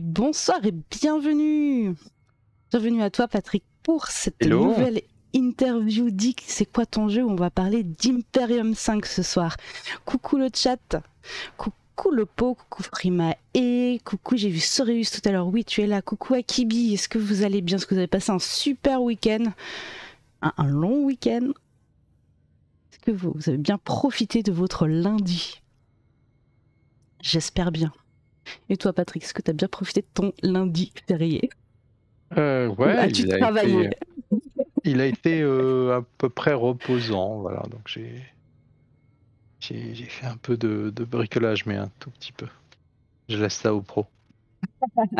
bonsoir et bienvenue. Bienvenue à toi Patrick pour cette nouvelle interview Dick. C'est quoi ton jeu On va parler d'Imperium 5 ce soir. Coucou le chat. Coucou le pot, coucou Prima et coucou j'ai vu Soreus tout à l'heure. Oui, tu es là. Coucou Akibi. Est-ce que vous allez bien Est-ce que vous avez passé un super week-end un, long week-end Est-ce que vous avez bien profité de votre lundi J'espère bien. Et toi, Patrick, est-ce que tu as bien profité de ton lundi férié euh, Ouais. as travaillé Il a été euh, à peu près reposant, voilà. Donc j'ai j'ai fait un peu de, bricolage, mais un tout petit peu. Je laisse ça aux pros.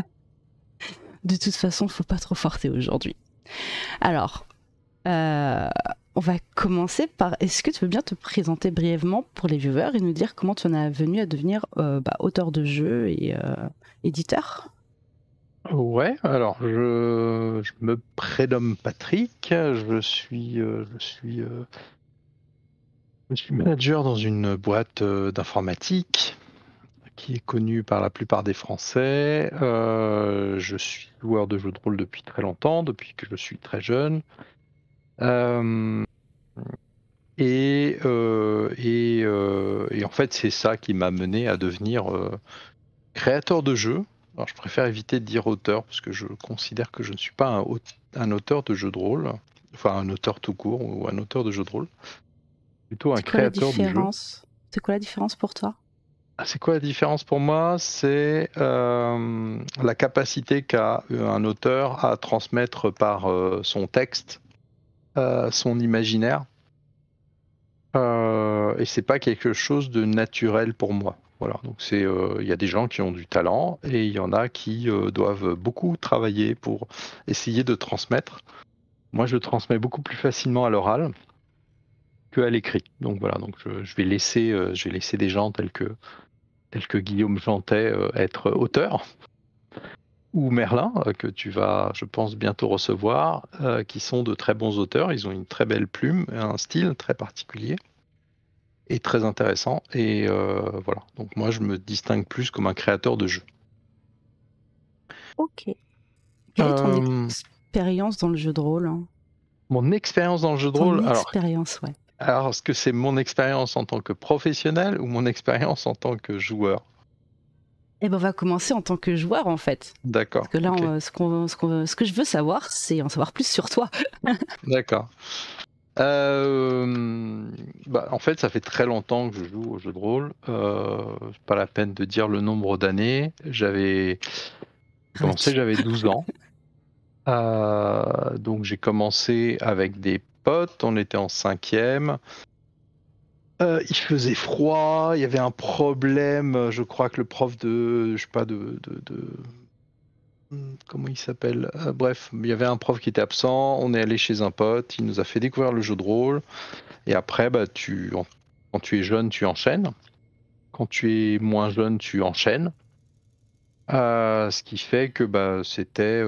de toute façon, il faut pas trop forcer aujourd'hui. Alors, euh, on va commencer par est-ce que tu veux bien te présenter brièvement pour les viewers et nous dire comment tu en as venu à devenir euh, bah, auteur de jeu et euh, éditeur Ouais, alors je, me prénomme Patrick, je suis, euh, je, suis je suis manager dans une boîte d'informatique qui est connue par la plupart des Français. je suis joueur de jeux de rôle depuis très longtemps, depuis que je suis très jeune. Et, euh, euh, et, en fait, c'est ça qui m'a mené à devenir euh, créateur de jeux. Alors, je préfère éviter de dire auteur parce que je considère que je ne suis pas un, auteur de jeux de rôle, enfin un auteur tout court ou un auteur de jeux de rôle, plutôt un créateur de jeux. C'est quoi la différence pour toi ah, C'est quoi la différence pour moi C'est la capacité qu'a un auteur à transmettre par son texte euh, son imaginaire. Euh, et c'est pas quelque chose de naturel pour moi. Voilà, donc c'est euh, il y a des gens qui ont du talent et il y en a qui doivent beaucoup travailler pour essayer de transmettre. Moi, je transmets beaucoup plus facilement à l'oral que à l'écrit. Donc voilà, donc je, vais laisser je vais laisser des gens tels que tels que Guillaume Jantet être auteur ou Merlin, euh, que tu vas, je pense, bientôt recevoir, euh, qui sont de très bons auteurs. Ils ont une très belle plume, un style très particulier et très intéressant. Et euh, voilà. Donc moi, je me distingue plus comme un créateur de jeux. Ok. Quelle est ton expérience dans le jeu de rôle hein Mon expérience dans le jeu de rôle. expérience, ouais. Alors, est-ce que c'est mon expérience en tant que professionnel ou mon expérience en tant que joueur eh ben, on va commencer en tant que joueur, en fait. D'accord. Parce que là, ce, que je veux savoir, c'est en savoir plus sur toi. D'accord. Euh, bah, en fait, ça fait très longtemps que je joue au jeu de rôle. Euh, pas la peine de dire le nombre d'années. J'avais commencé, j'avais 12 ans. Euh, donc j'ai commencé avec des potes. On était en cinquième. Euh, il faisait froid, il y avait un problème. Euh, je crois que le prof de, je sais pas, de, de, hmm, comment il s'appelle euh, Bref, il y avait un prof qui était absent. On est allé chez un pote. Il nous a fait découvrir le jeu de rôle. Et après, bah, tu, quand tu es jeune, tu enchaînes. Quand tu es moins jeune, tu enchaînes. ce qui fait que bah, c'était,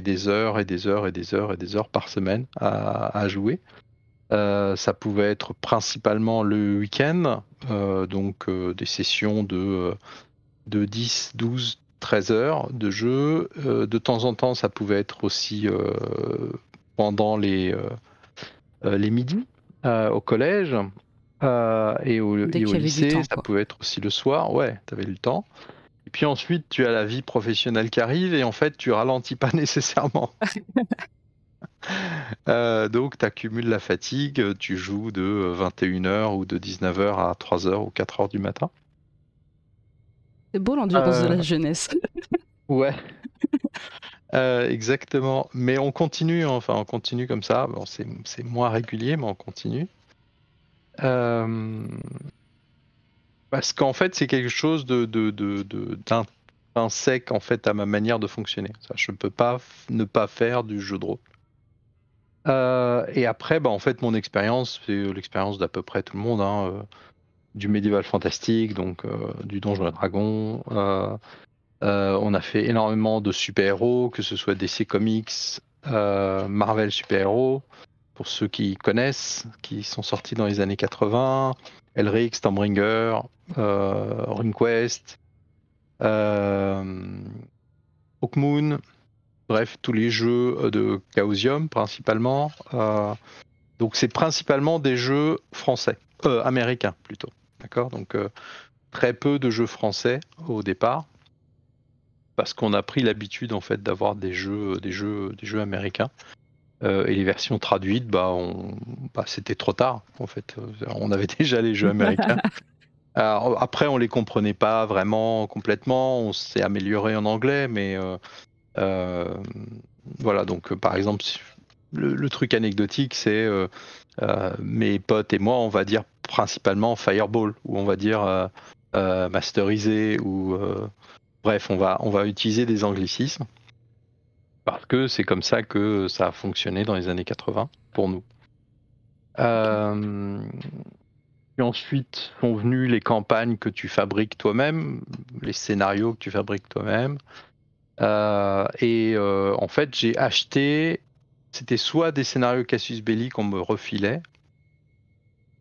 des heures et des heures et des heures et des heures par semaine à jouer. Euh, ça pouvait être principalement le week-end, euh, donc euh, des sessions de, de 10, 12, 13 heures de jeu. de temps en temps, ça pouvait être aussi pendant les, les midis au collège. et au, lycée, ça pouvait être aussi le soir, ouais, t'avais le temps. Et puis ensuite, tu as la vie professionnelle qui arrive et en fait, tu ralentis pas nécessairement. Euh, donc, tu accumules la fatigue, tu joues de 21h euh, ou de 19h à 3h ou 4h du matin. C'est beau l'endurance de la euh. jeunesse. ouais. exactement. Mais on continue, hein. enfin, on continue comme ça. c'est, moins régulier, mais on continue. Parce qu'en fait, c'est quelque chose de, de, en fait à ma manière de fonctionner. Ça, je ne peux pas ne pas faire du jeu de rôle. Euh, et après, bah, en fait, mon expérience, c'est euh, l'expérience d'à peu près tout le monde, hein, euh, du médiéval fantastique, donc du Donjon et Dragon. on a fait énormément de super-héros, que ce soit DC Comics, Marvel Super-héros, pour ceux qui connaissent, qui sont sortis dans les années 80, Elric, Stormbringer, RuneQuest, Hawkmoon. Bref, tous les jeux euh, de Chaosium principalement. Euh, donc c'est principalement des jeux français, euh, américains plutôt. D'accord Donc très peu de jeux français au départ parce qu'on a pris l'habitude en fait d'avoir des jeux, des jeux, des jeux américains. et les versions traduites, bah, bah, c'était trop tard en fait. On avait déjà les jeux américains. après, on les comprenait pas vraiment complètement. On s'est amélioré en anglais, mais euh, voilà, donc euh, par exemple, le, truc anecdotique, c'est euh, mes potes et moi, on va dire principalement Fireball, ou on va dire masterisé, ou bref, on va, on va utiliser des anglicismes parce que c'est comme ça que ça a fonctionné dans les années 80 pour nous. ensuite sont venues les campagnes que tu fabriques toi-même, les scénarios que tu fabriques toi-même, euh, et euh, en fait, j'ai acheté. C'était soit des scénarios Cassius Belli qu'on me refilait,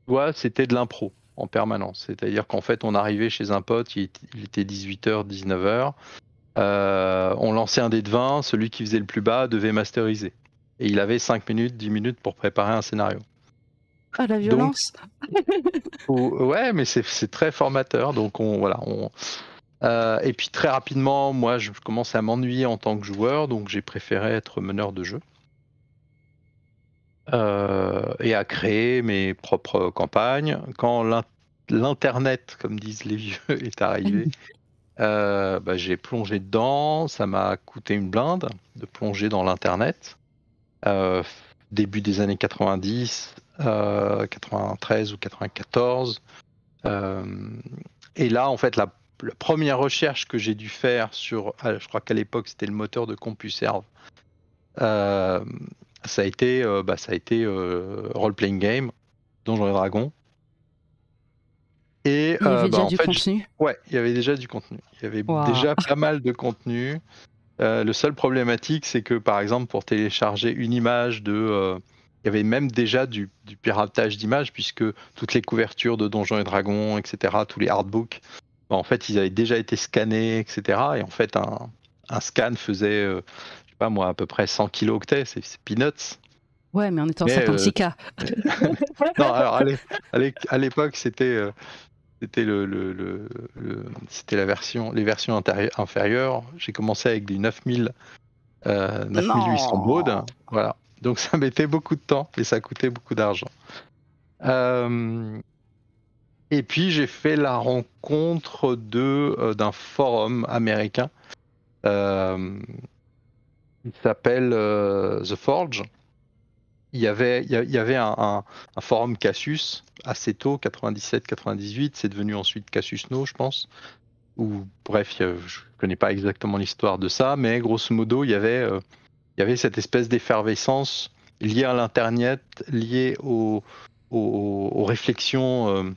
soit c'était de l'impro en permanence. C'est-à-dire qu'en fait, on arrivait chez un pote, il était 18h, euh, 19h. on lançait un dé de 20, celui qui faisait le plus bas devait masteriser. Et il avait 5 minutes, 10 minutes pour préparer un scénario. Ah, la violence Ouais, mais c'est très formateur. Donc, on, voilà, on, euh, et puis très rapidement, moi, je commençais à m'ennuyer en tant que joueur, donc j'ai préféré être meneur de jeu. Euh, et à créer mes propres campagnes. Quand l'Internet, comme disent les vieux, est arrivé, euh, bah, j'ai plongé dedans. Ça m'a coûté une blinde de plonger dans l'Internet. début des années 90, 93 ou 94. et là, en fait, la la première recherche que j'ai dû faire sur, ah, je crois qu'à l'époque c'était le moteur de CompuServe, euh, ça a été, euh, bah, ça a été euh, role playing game, Donjons et Dragons. Et, il y avait déjà bah, du contenu. Ouais, il y avait déjà du contenu. Il y avait déjà pas mal de contenu. le seul problématique, c'est que par exemple pour télécharger une image de il y avait même déjà du, du piratage d'images, puisque toutes les couvertures de Donjons et Dragons, etc., tous les artbooks bah, en fait, ils avaient déjà été scannés, etc. Et en fait, un, scan faisait, euh, je sais pas moi, à peu près 100 kilooctets, c'est, c'est peanuts. Ouais, mais en étant en 56 k non, alors à l'époque, c'était euh, c'était le, c'était la version les versions inférieures j'ai commencé avec des 9000 9800 voilà donc ça mettait beaucoup de temps et ça coûtait beaucoup d'argent euh, et puis j'ai fait la rencontre de euh, d'un forum américain euh, Il s'appelle euh, The Forge. Il y avait, il y avait un, forum Cassius assez tôt, 97-98. C'est devenu ensuite Cassius No, je pense. Ou bref, je ne connais pas exactement l'histoire de ça, mais grosso modo, il y avait, il y avait cette espèce d'effervescence liée à l'internet, liée aux réflexions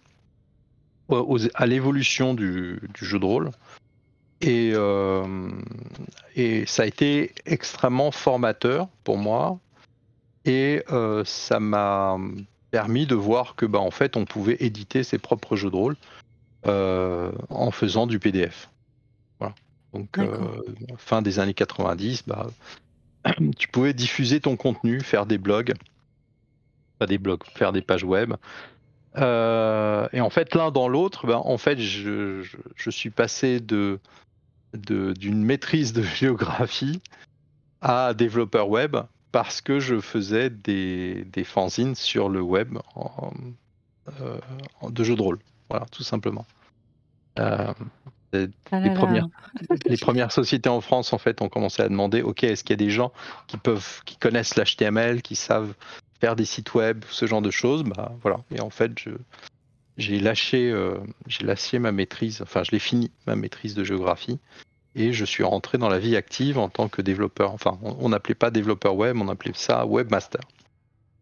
à l'évolution du, jeu de rôle. Et, euh, et ça a été extrêmement formateur pour moi. Et euh, ça m'a permis de voir que, bah, en fait, on pouvait éditer ses propres jeux de rôle euh, en faisant du PDF. Voilà. Donc, fin des années 90, bah, tu pouvais diffuser ton contenu, faire des blogs, pas des blogs, faire des pages web, euh, et en fait, l'un dans l'autre, ben, en fait, je, je, suis passé de d'une maîtrise de géographie à développeur web parce que je faisais des, des fanzines sur le web en, euh, de jeux de rôle. Voilà, tout simplement. Euh, ah les, premières, les premières sociétés en France, en fait, ont commencé à demander, OK, est-ce qu'il y a des gens qui, peuvent, qui connaissent l'HTML, qui savent des sites web, ce genre de choses, bah voilà. Et en fait, je, j'ai lâché, euh, j'ai lâché ma maîtrise, enfin je l'ai fini ma maîtrise de géographie et je suis rentré dans la vie active en tant que développeur. Enfin, on n'appelait pas développeur web, on appelait ça webmaster.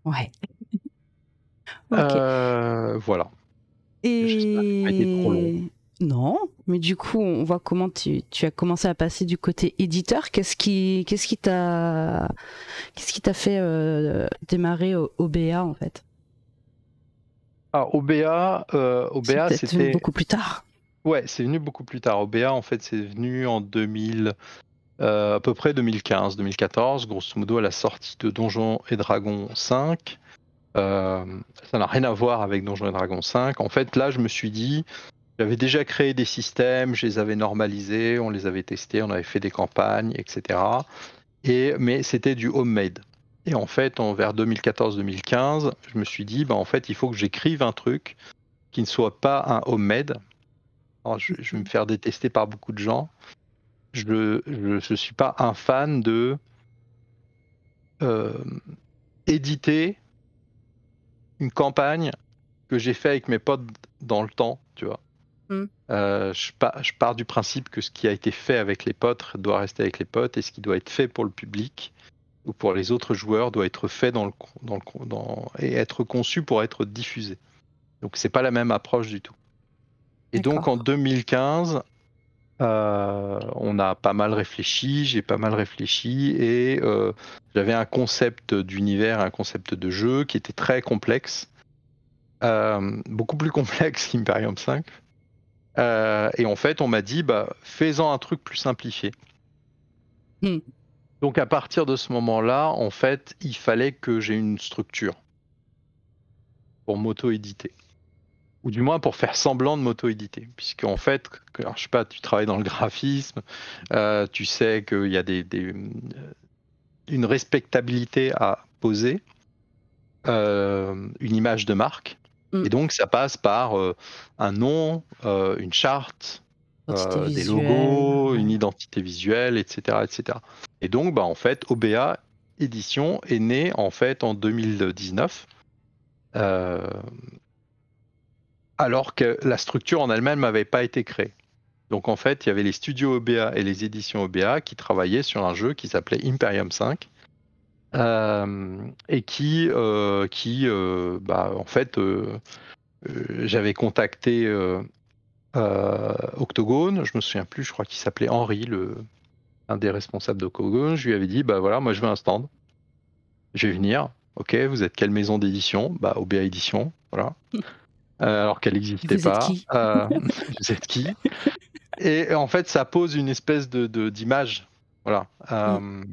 Ouais. Euh, voilà. Et. Non, mais du coup, on voit comment tu, as commencé à passer du côté éditeur. Qu'est-ce qui qu'est-ce qui t'a qu'est-ce qui t'a fait euh, démarrer au, en fait Ah, au BA, euh, c'était beaucoup plus tard. Ouais, c'est venu beaucoup plus tard. Au BA, en fait, c'est venu en 2000, euh, à peu près 2015-2014, grosso modo à la sortie de Donjons et Dragons 5. ça n'a rien à voir avec Donjons et Dragons 5. En fait, là, je me suis dit, j'avais déjà créé des systèmes, je les avais normalisés, on les avait testés, on avait fait des campagnes, etc. Et, mais c'était du homemade. Et en fait, en, vers 2014-2015, je me suis dit, bah, en fait, il faut que j'écrive un truc qui ne soit pas un homemade. je, vais me faire détester par beaucoup de gens. Je ne suis pas un fan de euh, éditer une campagne que j'ai fait avec mes potes dans le temps, tu vois. Mm. Euh, je, pars, je, pars du principe que ce qui a été fait avec les potes doit rester avec les potes et ce qui doit être fait pour le public ou pour les autres joueurs doit être fait dans le, le et être conçu pour être diffusé. Donc c'est pas la même approche du tout. Et donc en 2015, euh, on a pas mal réfléchi, j'ai pas mal réfléchi et euh, j'avais un concept d'univers, un concept de jeu qui était très complexe, beaucoup plus complexe qu'Imperium 5. Euh, et en fait, on m'a dit, bah, fais-en un truc plus simplifié. Hmm. Donc à partir de ce moment-là, en fait, il fallait que j'ai une structure pour m'auto-éditer. Ou du moins pour faire semblant de m'auto-éditer. Puisque en fait, je sais pas, tu travailles dans le graphisme, euh, tu sais qu'il y a des, euh, une respectabilité à poser, une image de marque. Et mm. donc, ça passe par euh, un nom, euh, une charte, euh, des logos, une identité visuelle, etc. etc. Et donc, bah, en fait, OBA Édition est née en fait en 2019. alors que la structure en elle-même n'avait pas été créée. Donc en fait, il y avait les studios OBA et les éditions OBA qui travaillaient sur un jeu qui s'appelait Imperium 5, euh, et qui, euh, qui euh, bah, en fait, j'avais contacté Octogone, je me souviens plus, je crois qu'il s'appelait Henri, le, un des responsables d'Octogone. Je lui avais dit, bah voilà, moi je veux un stand, je vais venir. Ok, vous êtes quelle maison d'édition Bah OBA Édition, voilà. alors qu'elle n'existait pas. Êtes vous êtes qui Et en fait, ça pose une espèce de d'image, voilà, mm.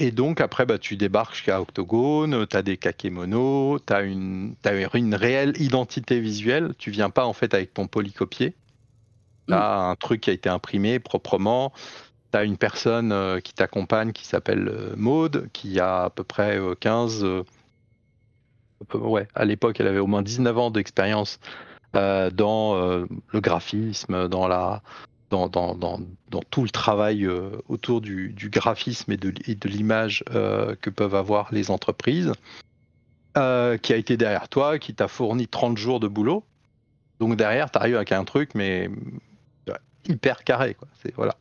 Et donc, après, bah, tu débarques jusqu'à Octogone, tu as des kakémonos, tu as une, réelle identité visuelle. Tu viens pas, en fait, avec ton polycopier. Là, mm. un truc qui a été imprimé proprement. Tu as une personne euh, qui t'accompagne qui s'appelle euh, Maude, qui a à peu près 15. Euh, à l'époque, elle avait au moins 19 ans d'expérience dans le graphisme, dans la, dans, tout le travail euh, autour du, graphisme et de, l'image euh, que peuvent avoir les entreprises, euh, qui a été derrière toi, qui t'a fourni 30 jours de boulot. Donc derrière, tu arrives avec un truc, mais hyper carré. Quoi. C'est, voilà.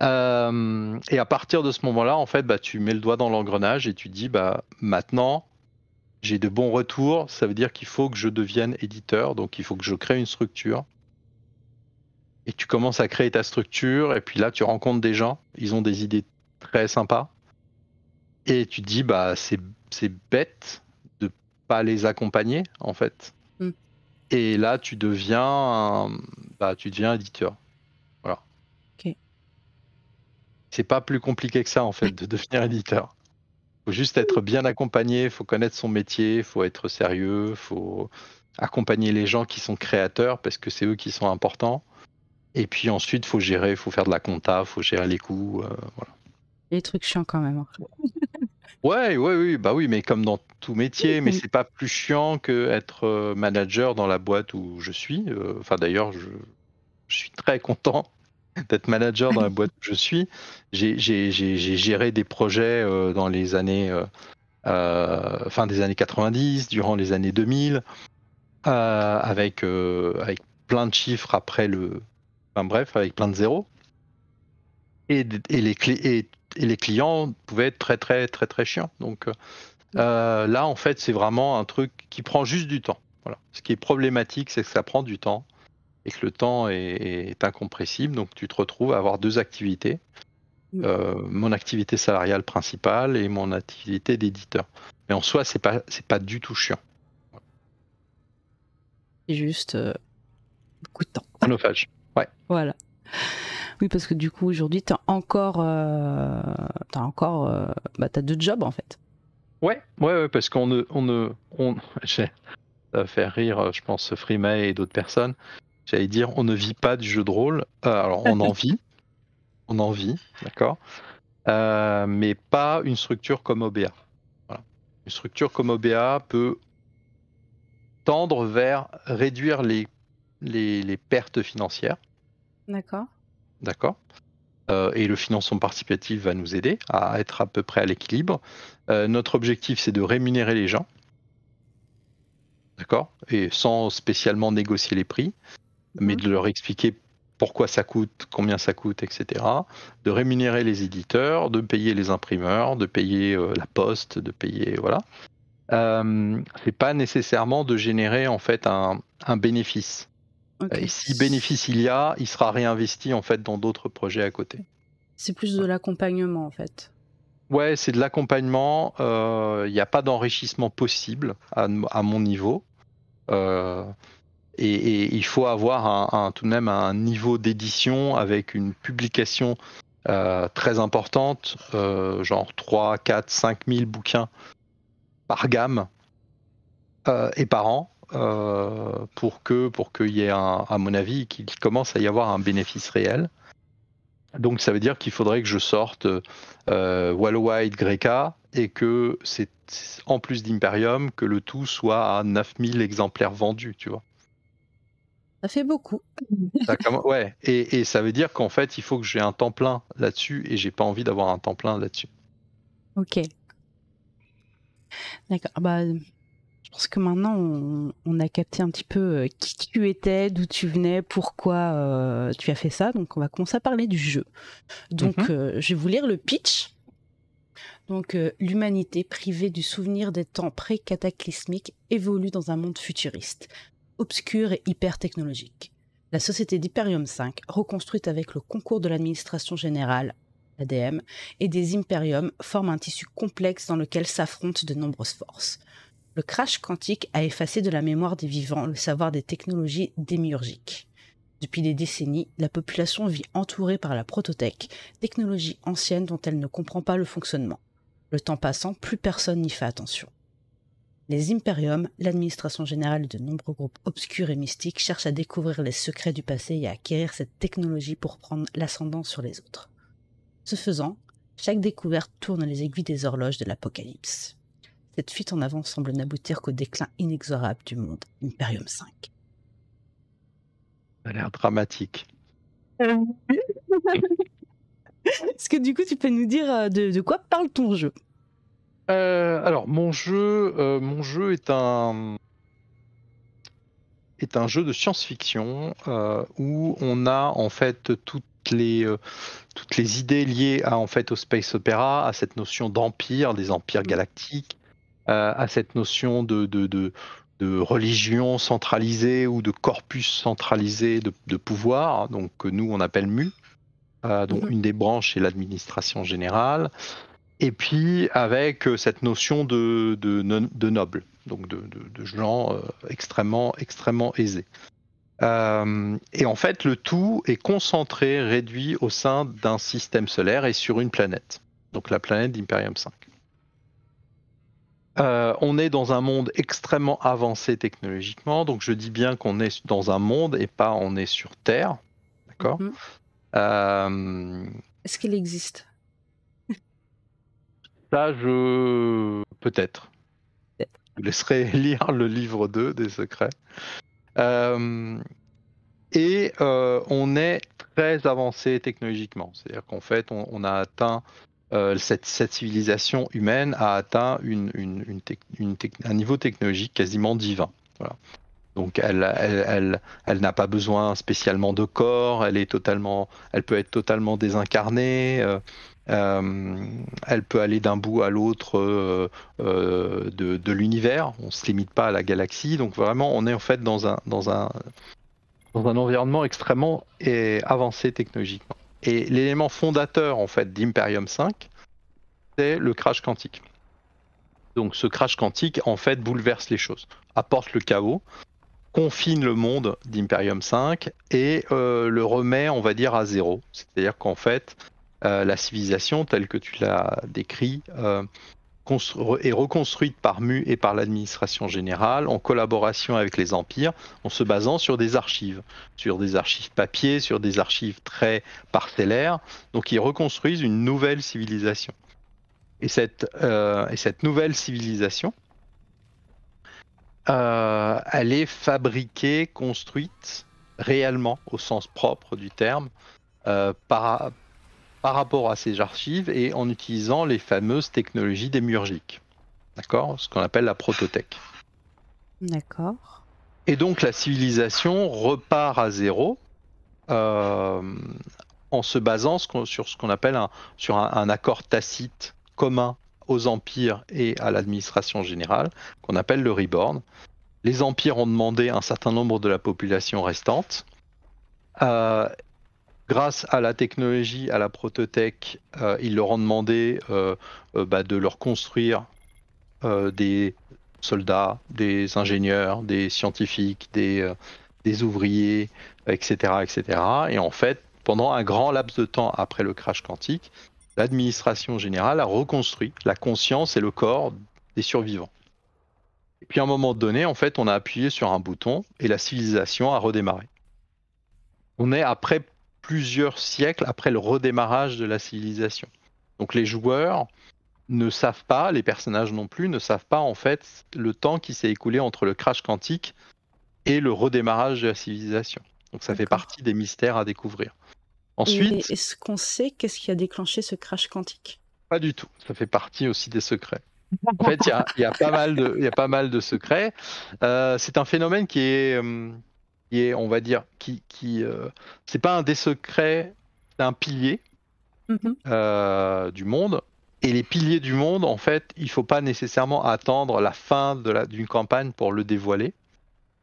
et à partir de ce moment-là, en fait, bah, tu mets le doigt dans l'engrenage et tu dis, bah, maintenant, j'ai de bons retours, ça veut dire qu'il faut que je devienne éditeur, donc il faut que je crée une structure et tu commences à créer ta structure, et puis là tu rencontres des gens, ils ont des idées très sympas, et tu te dis bah c'est, bête de pas les accompagner en fait. Mm. Et là tu deviens bah, tu deviens éditeur. Voilà. C'est pas plus compliqué que ça en fait de devenir éditeur. Faut juste être bien accompagné, faut connaître son métier, faut être sérieux, faut accompagner les gens qui sont créateurs parce que c'est eux qui sont importants. Et puis ensuite, faut gérer, il faut faire de la compta, il faut gérer les coûts. Euh, voilà. Les trucs chiants quand même. Oui, hein. Ouais, ouais, oui, bah oui, mais comme dans tout métier, mais c'est pas plus chiant que être euh, manager dans la boîte où je suis. Euh, enfin, d'ailleurs, je, suis très content d'être manager dans la boîte où je suis. J'ai- géré des projets dans les années fin des années 90, durant les années 2000, avec avec plein de chiffres après le Enfin bref, avec plein de zéros. Et, les, clients pouvaient être très très très très chiants. Donc euh, euh, là, en fait, c'est vraiment un truc qui prend juste du temps. Voilà. Ce qui est problématique, c'est que ça prend du temps et que le temps est, incompressible. Donc tu te retrouves à avoir deux activités. Mm. Euh, mon activité salariale principale et mon activité d'éditeur. Mais en soi, c'est pas c'est pas du tout chiant. C'est juste beaucoup de temps. Voilà. Oui, parce que du coup, aujourd'hui, tu as encore. Euh, tu as encore. Euh, bah, deux jobs, en fait. Ouais, ouais, ouais parce qu'on ne. On on, ça va faire rire, je pense, Freemay et d'autres personnes. J'allais dire, on ne vit pas du jeu de rôle. Euh, alors, on en vit. On en vit, d'accord Mais pas une structure comme OBA. Une structure comme OBA peut tendre vers réduire les les, pertes financières. D'accord. D'accord. Euh, et le financement participatif va nous aider à être à peu près à l'équilibre. Euh, notre objectif, c'est de rémunérer les gens. D'accord Et sans spécialement négocier les prix, mais mhm. de leur expliquer pourquoi ça coûte, combien ça coûte, etc. De rémunérer les éditeurs, de payer les imprimeurs, de payer euh, la poste, de payer. Voilà. c'est pas nécessairement de générer en fait un bénéfice. Et euh, si bénéfice il y a, il sera réinvesti en fait dans d'autres projets à côté. C'est plus de l'accompagnement en fait. Ouais, c'est de l'accompagnement. Euh, il n'y a pas d'enrichissement possible à, mon niveau. Euh, et, il faut avoir tout de même un niveau d'édition avec une publication très importante, genre 3, 4, 5 000 bouquins par gamme et par an. Euh, pour que pour qu'il y ait, un, à mon avis, qu'il commence à y avoir un bénéfice réel. Donc ça veut dire qu'il faudrait que je sorte euh, Wallowide Greca et que c'est en plus d'Imperium que le tout soit à 9000 exemplaires vendus, tu vois. Ça fait beaucoup. ouais, et, et, ça veut dire qu'en fait, il faut que j'ai un temps plein là-dessus et j'ai pas envie d'avoir un temps plein là-dessus. Ok. D'accord. Bah, parce que maintenant, on, a capté un petit peu euh, qui tu étais, d'où tu venais, pourquoi euh, tu as fait ça. Donc, on va commencer à parler du jeu. Donc, mhm. euh, je vais vous lire le pitch. Donc, l'humanité privée du souvenir des temps pré-cataclysmiques évolue dans un monde futuriste, obscur et hyper technologique. La société d'Hyperium 5, reconstruite avec le concours de l'administration générale, l'ADM, et des Imperiums, forme un tissu complexe dans lequel s'affrontent de nombreuses forces le crash quantique a effacé de la mémoire des vivants le savoir des technologies démiurgiques. Depuis des décennies, la population vit entourée par la protothèque, technologie ancienne dont elle ne comprend pas le fonctionnement. Le temps passant, plus personne n'y fait attention. Les impériums, l'administration générale de nombreux groupes obscurs et mystiques, cherchent à découvrir les secrets du passé et à acquérir cette technologie pour prendre l'ascendant sur les autres. Ce faisant, chaque découverte tourne les aiguilles des horloges de l'apocalypse. Cette fuite en avant semble n'aboutir qu'au déclin inexorable du monde, Imperium V. Ça a l'air dramatique. Euh. Est-ce que du coup, tu peux nous dire euh, de, quoi parle ton jeu euh, Alors, mon jeu, mon jeu est un est un jeu de science-fiction où on a en fait toutes les, toutes les idées liées à, en fait, au space opéra, à cette notion d'empire, des empires mmh. galactiques, euh, à cette notion de, de, religion centralisée ou de corpus centralisé de, pouvoir, hein, donc que nous on appelle MU, euh, donc mhm. une des branches est l'administration générale, et puis avec euh, cette notion de, de, noble, donc de, gens extrêmement, extrêmement aisés. et en fait, le tout est concentré, réduit au sein d'un système solaire et sur une planète. Donc la planète d'Imperium 5. Euh, on est dans un monde extrêmement avancé technologiquement, donc je dis bien qu'on est dans un monde et pas on est sur Terre. D'accord mhm. euh, Est-ce qu'il existe Ça, je. Peut-être. je laisserai lire le livre 2 des secrets. Euh, et on est très avancé technologiquement. C'est-à-dire qu'en fait, on, a atteint euh, cette, civilisation humaine a atteint un niveau technologique quasiment divin. Donc elle, n'a pas besoin spécialement de corps, elle, est totalement, elle peut être totalement désincarnée, euh, euh, elle peut aller d'un bout à l'autre de, l'univers, on ne se limite pas à la galaxie, donc vraiment on est en fait dans un, un environnement extrêmement et avancé technologiquement. Et l'élément fondateur en fait d'Imperium 5, c'est le crash quantique. Donc ce crash quantique en fait bouleverse les choses, apporte le chaos, confine le monde d'Imperium 5 et euh, le remet on va dire à zéro. C'est-à-dire qu'en fait euh, la civilisation telle que tu l'as décrit euh, est reconstruite par MU et par l'administration générale en collaboration avec les empires, en se basant sur des archives, sur des archives papier, sur des archives très parcellaires. Donc ils reconstruisent une nouvelle civilisation. Et cette, euh, et cette nouvelle civilisation, euh, elle est fabriquée, construite réellement au sens propre du terme euh, par, par rapport à ces archives et en utilisant les fameuses technologies démiurgiques. D'accord Ce qu'on appelle la protothèque. D'accord. Et donc la civilisation repart à zéro euh, en se basant sur ce qu'on appelle un, sur un, accord tacite commun aux empires et à l'administration générale, qu'on appelle le Reborn. Les empires ont demandé un certain nombre de la population restante. Euh, grâce à la technologie, à la protothèque, euh, ils leur ont demandé euh, euh, bah, de leur construire des soldats, des ingénieurs, des scientifiques, des, ouvriers, etc., etc. Et en fait, pendant un grand laps de temps après le crash quantique, l'administration générale a reconstruit la conscience et le corps des survivants. Et puis à un moment donné, en fait, on a appuyé sur un bouton et la civilisation a redémarré. On est après plusieurs siècles après le redémarrage de la civilisation. Donc les joueurs ne savent pas, les personnages non plus, ne savent pas en fait le temps qui s'est écoulé entre le crash quantique et le redémarrage de la civilisation. Donc ça fait partie des mystères à découvrir. Ensuite, est-ce qu'on sait qu'est-ce qui a déclenché ce crash quantique Pas du tout. Ça fait partie aussi des secrets. En fait, il y, a pas mal de, secrets. Euh, c'est un phénomène qui est, euh, qui on va dire, qui, qui euh, c'est pas un des secrets, d'un pilier mhm. euh, du monde. Et les piliers du monde, en fait, il faut pas nécessairement attendre la fin d'une campagne pour le dévoiler.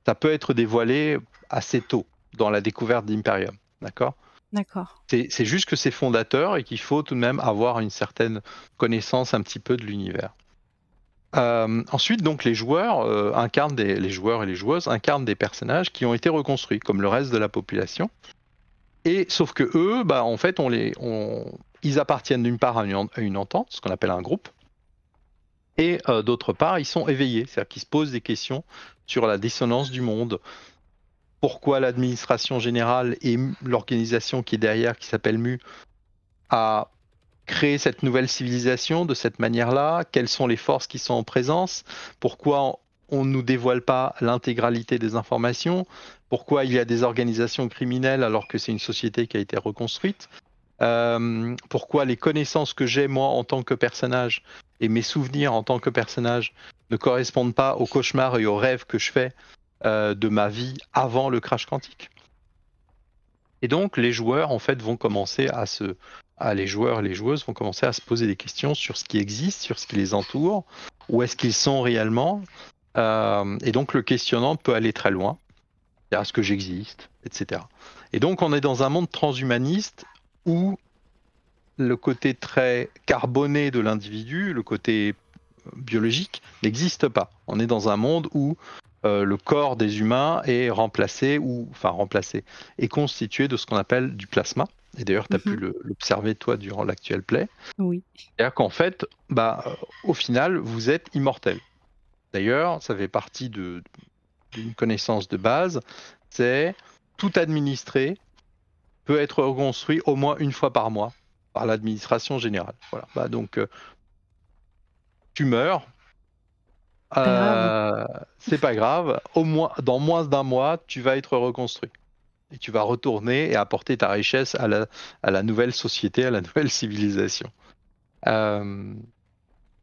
Ça peut être dévoilé assez tôt dans la découverte d'Imperium, d'accord D'accord. C'est juste que c'est fondateur et qu'il faut tout de même avoir une certaine connaissance un petit peu de l'univers. Euh, ensuite, donc, les joueurs euh, incarnent les joueurs et les joueuses incarnent des personnages qui ont été reconstruits, comme le reste de la population. Et sauf que eux, bah, en fait, on les, ils appartiennent d'une part à une, entente, ce qu'on appelle un groupe, et euh, d'autre part, ils sont éveillés, c'est-à-dire qu'ils se posent des questions sur la dissonance du monde, pourquoi l'administration générale et l'organisation qui est derrière, qui s'appelle MU, a créer cette nouvelle civilisation de cette manière-là Quelles sont les forces qui sont en présence Pourquoi on ne nous dévoile pas l'intégralité des informations Pourquoi il y a des organisations criminelles alors que c'est une société qui a été reconstruite euh, Pourquoi les connaissances que j'ai moi en tant que personnage et mes souvenirs en tant que personnage ne correspondent pas aux cauchemars et aux rêves que je fais euh, de ma vie avant le crash quantique et donc, les joueurs, en fait, vont commencer à se ah, les joueurs et les joueuses vont commencer à se poser des questions sur ce qui existe, sur ce qui les entoure, où est-ce qu'ils sont réellement. Euh, et donc le questionnant peut aller très loin. Est-ce que j'existe Etc. Et donc on est dans un monde transhumaniste où le côté très carboné de l'individu, le côté biologique, n'existe pas. On est dans un monde où euh, le corps des humains est remplacé, ou enfin remplacé, est constitué de ce qu'on appelle du plasma. Et d'ailleurs, tu as pu mhm. l'observer toi durant l'actuel play. Oui. C'est-à-dire qu'en fait, bah, euh, au final, vous êtes immortel. D'ailleurs, ça fait partie d'une connaissance de base. C'est tout administré peut être reconstruit au moins une fois par mois par l'administration générale. Bah, donc, euh, tu meurs. Euh, c'est pas grave. Au moins, dans moins d'un mois, tu vas être reconstruit et tu vas retourner et apporter ta richesse à la, nouvelle société, à la nouvelle civilisation. Euh,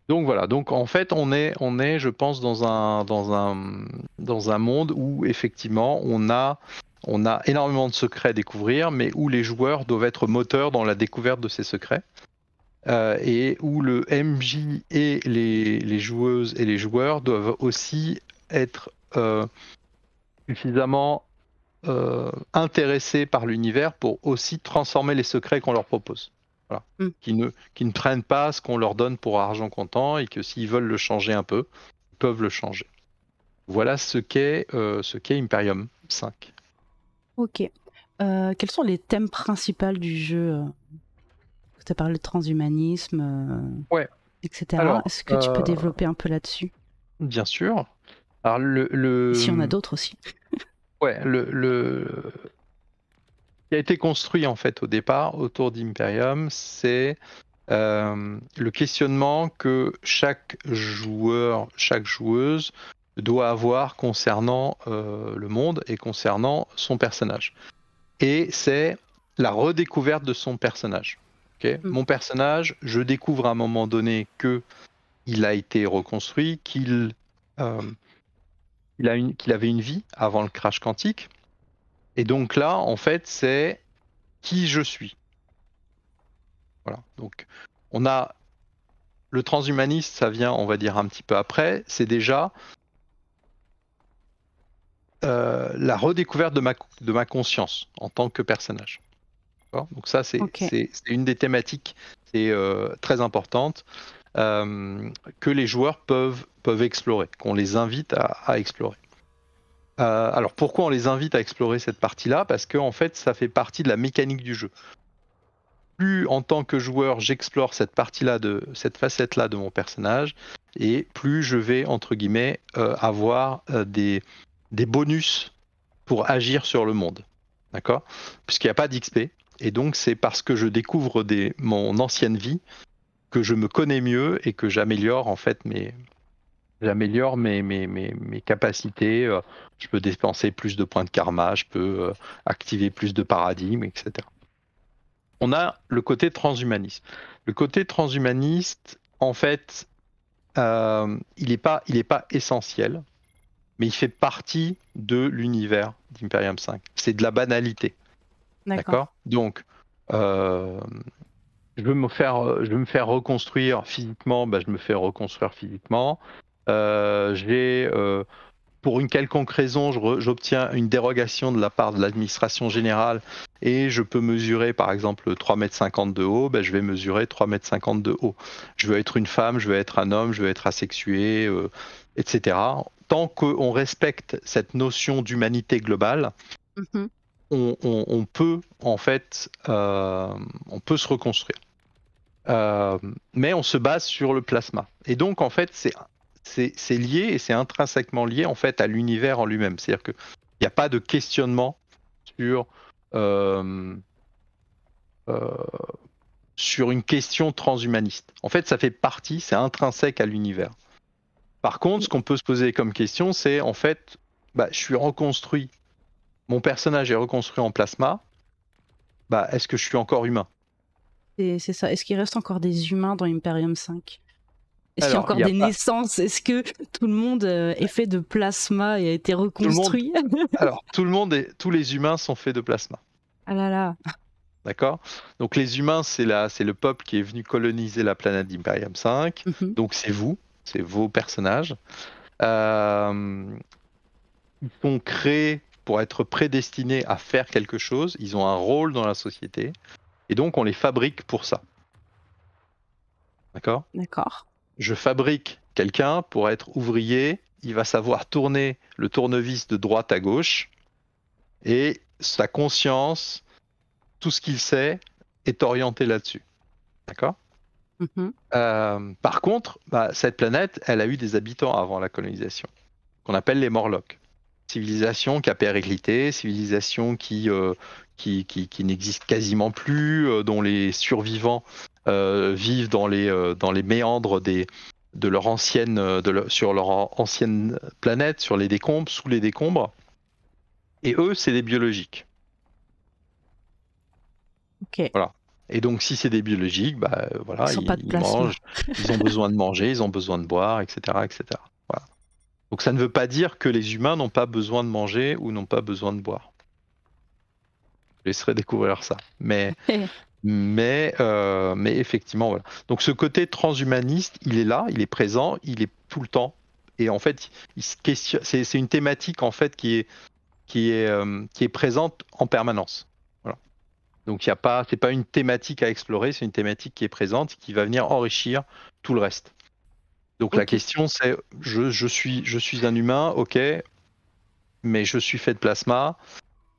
donc voilà, donc en fait on est, on est je pense, dans un, dans, un, dans un monde où effectivement on a, on a énormément de secrets à découvrir, mais où les joueurs doivent être moteurs dans la découverte de ces secrets. Euh, et où le MJ et les, joueuses et les joueurs doivent aussi être euh, suffisamment euh, intéressés par l'univers pour aussi transformer les secrets qu'on leur propose. Voilà. Mm. Qui, ne, qui ne prennent pas ce qu'on leur donne pour argent comptant et que s'ils veulent le changer un peu, ils peuvent le changer. Voilà ce qu'est euh, ce Imperium 5. Ok. Euh, quels sont les thèmes principaux du jeu Tu as parlé de transhumanisme, ouais. etc. Est-ce que tu peux développer un peu là-dessus Bien sûr. Alors le, le... Si on a d'autres aussi. Ouais, le, qui a été construit en fait au départ autour d'Imperium, c'est euh, le questionnement que chaque joueur, chaque joueuse doit avoir concernant euh, le monde et concernant son personnage. Et c'est la redécouverte de son personnage. Okay mm. Mon personnage, je découvre à un moment donné que il a été reconstruit, qu'il euh, qu'il avait une vie avant le crash quantique. Et donc là, en fait, c'est qui je suis. Voilà. Donc, on a le transhumaniste, ça vient, on va dire, un petit peu après. C'est déjà euh, la redécouverte de ma, de ma conscience en tant que personnage. Donc ça, c'est une des thématiques, c'est euh, très importante. Euh, que les joueurs peuvent, peuvent explorer, qu'on les invite à, explorer. Euh, alors pourquoi on les invite à explorer cette partie-là Parce que en fait, ça fait partie de la mécanique du jeu. Plus en tant que joueur, j'explore cette partie-là de cette facette-là de mon personnage, et plus je vais entre guillemets euh, avoir des, des bonus pour agir sur le monde, d'accord Puisqu'il n'y a pas d'XP, et donc c'est parce que je découvre des, mon ancienne vie que je me connais mieux et que j'améliore en fait mes j'améliore mes, mes, mes, capacités, euh, je peux dépenser plus de points de karma, je peux euh, activer plus de paradigmes, etc. On a le côté transhumaniste. Le côté transhumaniste, en fait, euh, il n'est pas, il est pas essentiel, mais il fait partie de l'univers d'Imperium 5. C'est de la banalité. D'accord. Donc, je veux me faire, euh, je me faire reconstruire physiquement, bah, je me fais reconstruire physiquement. Euh, j'ai, euh, pour une quelconque raison, j'obtiens une dérogation de la part de l'administration générale et je peux mesurer par exemple 3,50 m de haut, bah, je vais mesurer 3,50 m de haut. Je veux être une femme, je veux être un homme, je veux être asexué, etc. Tant qu'on respecte cette notion d'humanité globale, mm-hmm. on, peut en fait, on peut se reconstruire. Euh, mais on se base sur le plasma. Et donc, en fait, c'est lié et c'est intrinsèquement lié en fait à l'univers en lui-même. C'est-à-dire qu'il n'y a pas de questionnement euh, euh, sur, une question transhumaniste. En fait, ça fait partie, c'est intrinsèque à l'univers. Par contre, ce qu'on peut se poser comme question, c'est en fait, bah, je suis reconstruit, mon personnage est reconstruit en plasma, bah, est-ce que je suis encore humain est ce qu'il reste encore des humains dans Imperium 5 Est-ce qu'il y a encore des naissances Est-ce que tout le monde euh, est fait de plasma et a été reconstruit Alors, tout le monde, est... tous les humains sont faits de plasma. Ah là là D'accord Donc, les humains, c'est le peuple qui est venu coloniser la planète d'Imperium 5. Mhm. Donc, c'est vous, c'est vos personnages. Euh, ils sont créés pour être prédestinés à faire quelque chose. Ils ont un rôle dans la société. Et donc, on les fabrique pour ça. D'accord D'accord. Je fabrique quelqu'un pour être ouvrier. Il va savoir tourner le tournevis de droite à gauche. Et sa conscience, tout ce qu'il sait, est orienté là-dessus. D'accord mhm. euh, Par contre, bah, cette planète, elle a eu des habitants avant la colonisation, qu'on appelle les Morlocks civilisation qui a péréglité, civilisation euh, qui, qui, n'existe quasiment plus, euh, dont les survivants euh, vivent dans les, dans les méandres des, de leur ancienne, de sur leur ancienne planète, sur les décombres, sous les décombres. Et eux, c'est des biologiques. Ok. Voilà. Et donc, si c'est des biologiques, bah, voilà, ils, ils ont besoin de manger, ils ont besoin de boire, etc., etc. Donc ça ne veut pas dire que les humains n'ont pas besoin de manger ou n'ont pas besoin de boire. Je laisserai découvrir ça. Mais, mais, euh, mais effectivement, voilà. Donc ce côté transhumaniste, il est là, il est présent, il est tout le temps. Et en fait, c'est une thématique en fait qui est, qui est, euh, qui est présente en permanence. Donc il y a pas, c'est pas une thématique à explorer, c'est une thématique qui est présente, qui va venir enrichir tout le reste. Donc la question c'est, je, je, suis, je suis un humain, ok, mais je suis fait de plasma.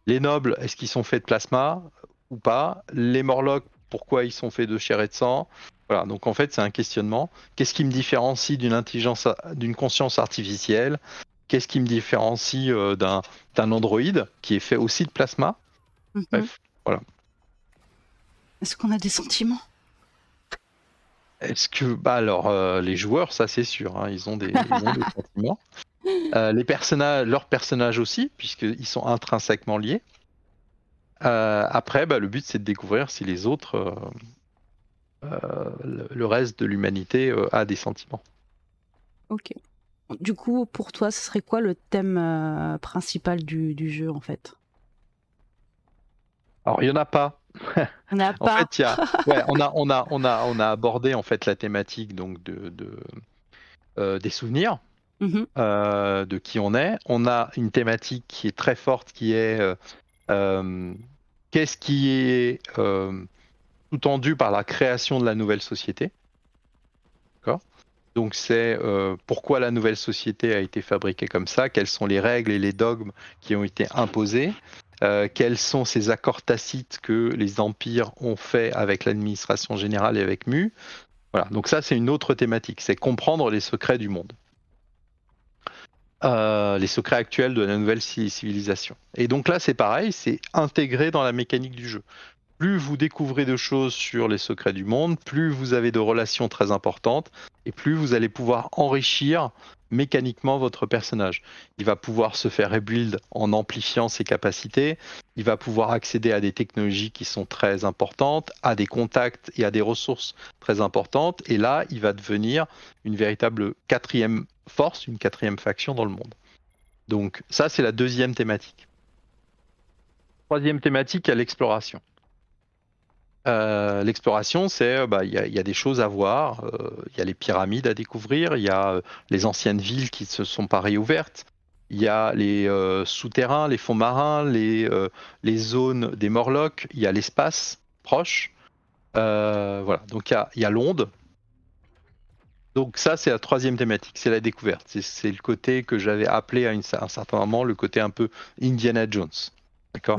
Les nobles, est-ce qu'ils sont faits de plasma ou pas Les Morlocks, pourquoi ils sont faits de chair et de sang Voilà, donc en fait c'est un questionnement. Qu'est-ce qui me différencie d'une intelligence, d'une conscience artificielle Qu'est-ce qui me différencie euh, d'un, androïde qui est fait aussi de plasma mhm. Bref, voilà. Est-ce qu'on a des sentiments ce que, bah alors, euh, les joueurs, ça c'est sûr, hein, ils ont des, sentiments. Euh, les personnages, leurs personnages aussi, puisqu'ils sont intrinsèquement liés. Euh, après, bah, le but c'est de découvrir si les autres, le, reste de l'humanité a des sentiments. Ok. Du coup, pour toi, ce serait quoi le thème principal du, du jeu en fait Alors, il n'y en a pas. On a on, a, on, a, abordé en fait la thématique donc de, euh, des souvenirs, mhm. euh, de qui on est. On a une thématique qui est très forte, qui est euh, qu'est-ce qui est sous-tendu par la création de la nouvelle société. Donc c'est pourquoi la nouvelle société a été fabriquée comme ça, quelles sont les règles et les dogmes qui ont été imposés. Euh, quels sont ces accords tacites que les empires ont fait avec l'administration générale et avec Mu. Voilà, donc ça c'est une autre thématique, c'est comprendre les secrets du monde. Euh, les secrets actuels de la nouvelle civilisation. Et donc là c'est pareil, c'est intégré dans la mécanique du jeu. Plus vous découvrez de choses sur les secrets du monde, plus vous avez de relations très importantes, et plus vous allez pouvoir enrichir mécaniquement votre personnage. Il va pouvoir se faire rebuild en amplifiant ses capacités, il va pouvoir accéder à des technologies qui sont très importantes, à des contacts et à des ressources très importantes, et là, il va devenir une véritable quatrième force, une quatrième faction dans le monde. Donc ça, c'est la deuxième thématique. Troisième thématique, à l'exploration. Euh, l'exploration, c'est euh, bah, il y, a des choses à voir. Euh, il y a les pyramides à découvrir, il y a les anciennes villes qui se sont pas réouvertes, il y a les souterrains, les fonds marins, les, les zones des Morlocks, il y a l'espace proche. voilà, donc il y, a l'onde, donc ça, c'est la troisième thématique, c'est la découverte. C'est le côté que j'avais appelé à, un certain moment le côté un peu Indiana Jones. D'accord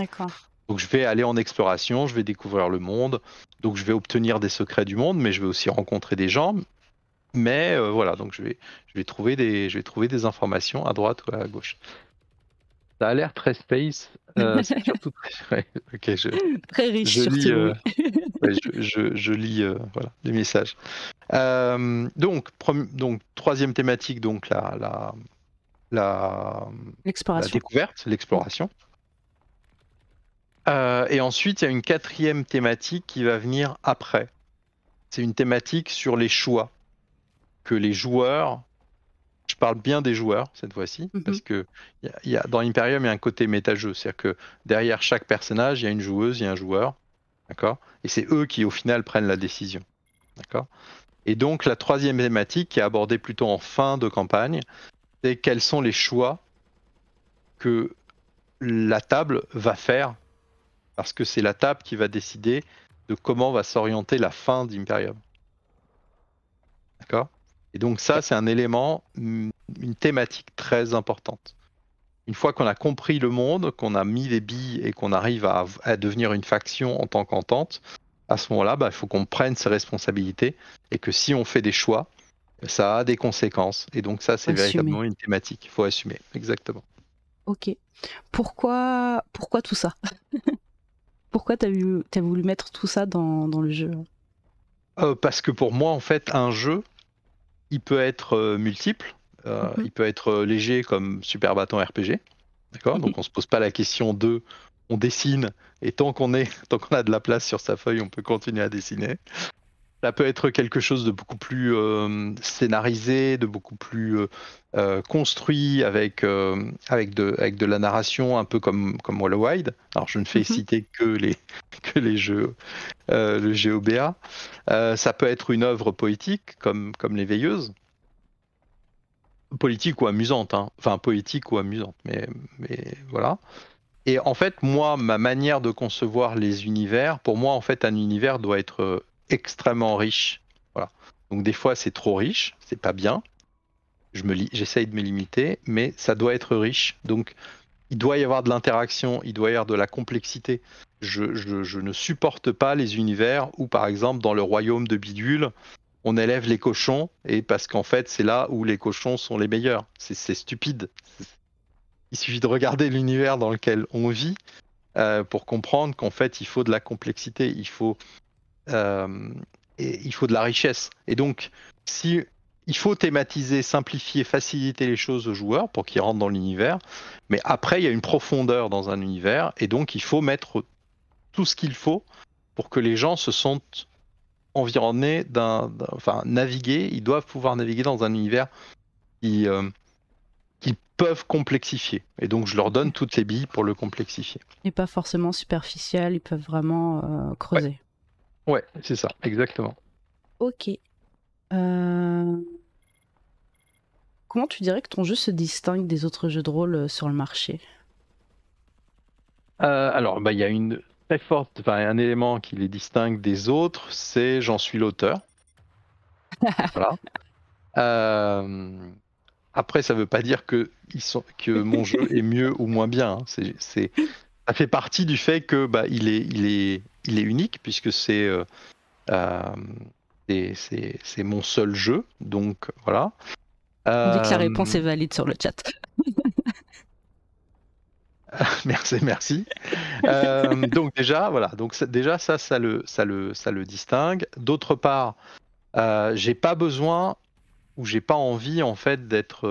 donc je vais aller en exploration, je vais découvrir le monde, donc je vais obtenir des secrets du monde, mais je vais aussi rencontrer des gens. Mais euh, voilà, donc je vais, je, vais trouver des, je vais trouver des informations à droite ou à gauche. Ça a l'air très space, euh, très... je, riche. Je lis, euh, je, lis les messages. donc, donc, troisième thématique, donc la, la, la, la découverte, l'exploration. Euh, et ensuite, il y a une quatrième thématique qui va venir après. C'est une thématique sur les choix que les joueurs, je parle bien des joueurs cette fois-ci, mhm. parce que y dans Imperium, il y a un côté méta cest c'est-à-dire que derrière chaque personnage, il y a une joueuse, il y a un joueur, d'accord Et c'est eux qui, au final, prennent la décision, d'accord Et donc, la troisième thématique, qui est abordée plutôt en fin de campagne, c'est quels sont les choix que la table va faire parce que c'est la table qui va décider de comment va s'orienter la fin d'Imperium. D'accord Et donc ça, c'est un élément, mm, une thématique très importante. Une fois qu'on a compris le monde, qu'on a mis les billes et qu'on arrive à, devenir une faction en tant qu'entente, à ce moment-là, bah, il faut qu'on prenne ses responsabilités et que si on fait des choix, ça a des conséquences. Et donc ça, c'est véritablement une thématique. Il faut assumer, exactement. Ok. Pourquoi, pourquoi tout ça pourquoi tu as, voulu mettre tout ça dans, le jeu euh, Parce que pour moi, en fait, un jeu, il peut être euh, multiple, euh, mhm. il peut être léger comme Super Bâton RPG. D'accord Donc mhm. on se pose pas la question de on dessine et tant qu'on est tant qu'on a de la place sur sa feuille, on peut continuer à dessiner ça peut être quelque chose de beaucoup plus euh, scénarisé, de beaucoup plus euh, euh, construit avec, avec, de, de la narration, un peu comme, comme Wall Wide. Alors je ne fais mhm. citer que les, que les jeux, le GOBA. ça peut être une œuvre poétique, comme, comme Les Veilleuses. Politique ou amusante, hein. enfin poétique ou amusante, mais, mais voilà. Et en fait, moi, ma manière de concevoir les univers, pour moi, en fait, un univers doit être extrêmement riche. Voilà. Donc des fois c'est trop riche, c'est pas bien. Je me j'essaye de me limiter, mais ça doit être riche. Donc il doit y avoir de l'interaction, il doit y avoir de la complexité. Je, ne supporte pas les univers où, par exemple, dans le royaume de Bidule, on élève les cochons, et parce qu'en fait, c'est là où les cochons sont les meilleurs. C'est stupide. Il suffit de regarder l'univers dans lequel on vit euh, pour comprendre qu'en fait, il faut de la complexité, il faut euh, et il faut de la richesse. Et donc, si il faut thématiser, simplifier, faciliter les choses aux joueurs pour qu'ils rentrent dans l'univers. Mais après, il y a une profondeur dans un univers et donc il faut mettre tout ce qu'il faut pour que les gens se sentent environnés d'un, enfin naviguer. Ils doivent pouvoir naviguer dans un univers qui euh, qu'ils peuvent complexifier. Et donc je leur donne toutes les billes pour le complexifier. Et pas forcément superficiel. Ils peuvent vraiment euh, creuser. Ouais, c'est ça, exactement. Ok. Euh, comment tu dirais que ton jeu se distingue des autres jeux de rôle euh, sur le marché euh, Alors, bah, il y a une très forte, enfin, un élément qui les distingue des autres, c'est j'en suis l'auteur. voilà. Après, ça ne veut pas dire que, sont, que mon jeu est mieux ou moins bien. Hein. C'est, ça fait partie du fait que bah, il est, il est il est unique puisque euh, euh, c'est c'est mon seul jeu, donc voilà. On dit que la euh, réponse est valide sur le chat. merci, merci. donc déjà, voilà. Donc ça, déjà ça, ça le, ça le, ça le distingue. D'autre part, j'ai pas besoin ou j'ai pas envie en fait d'être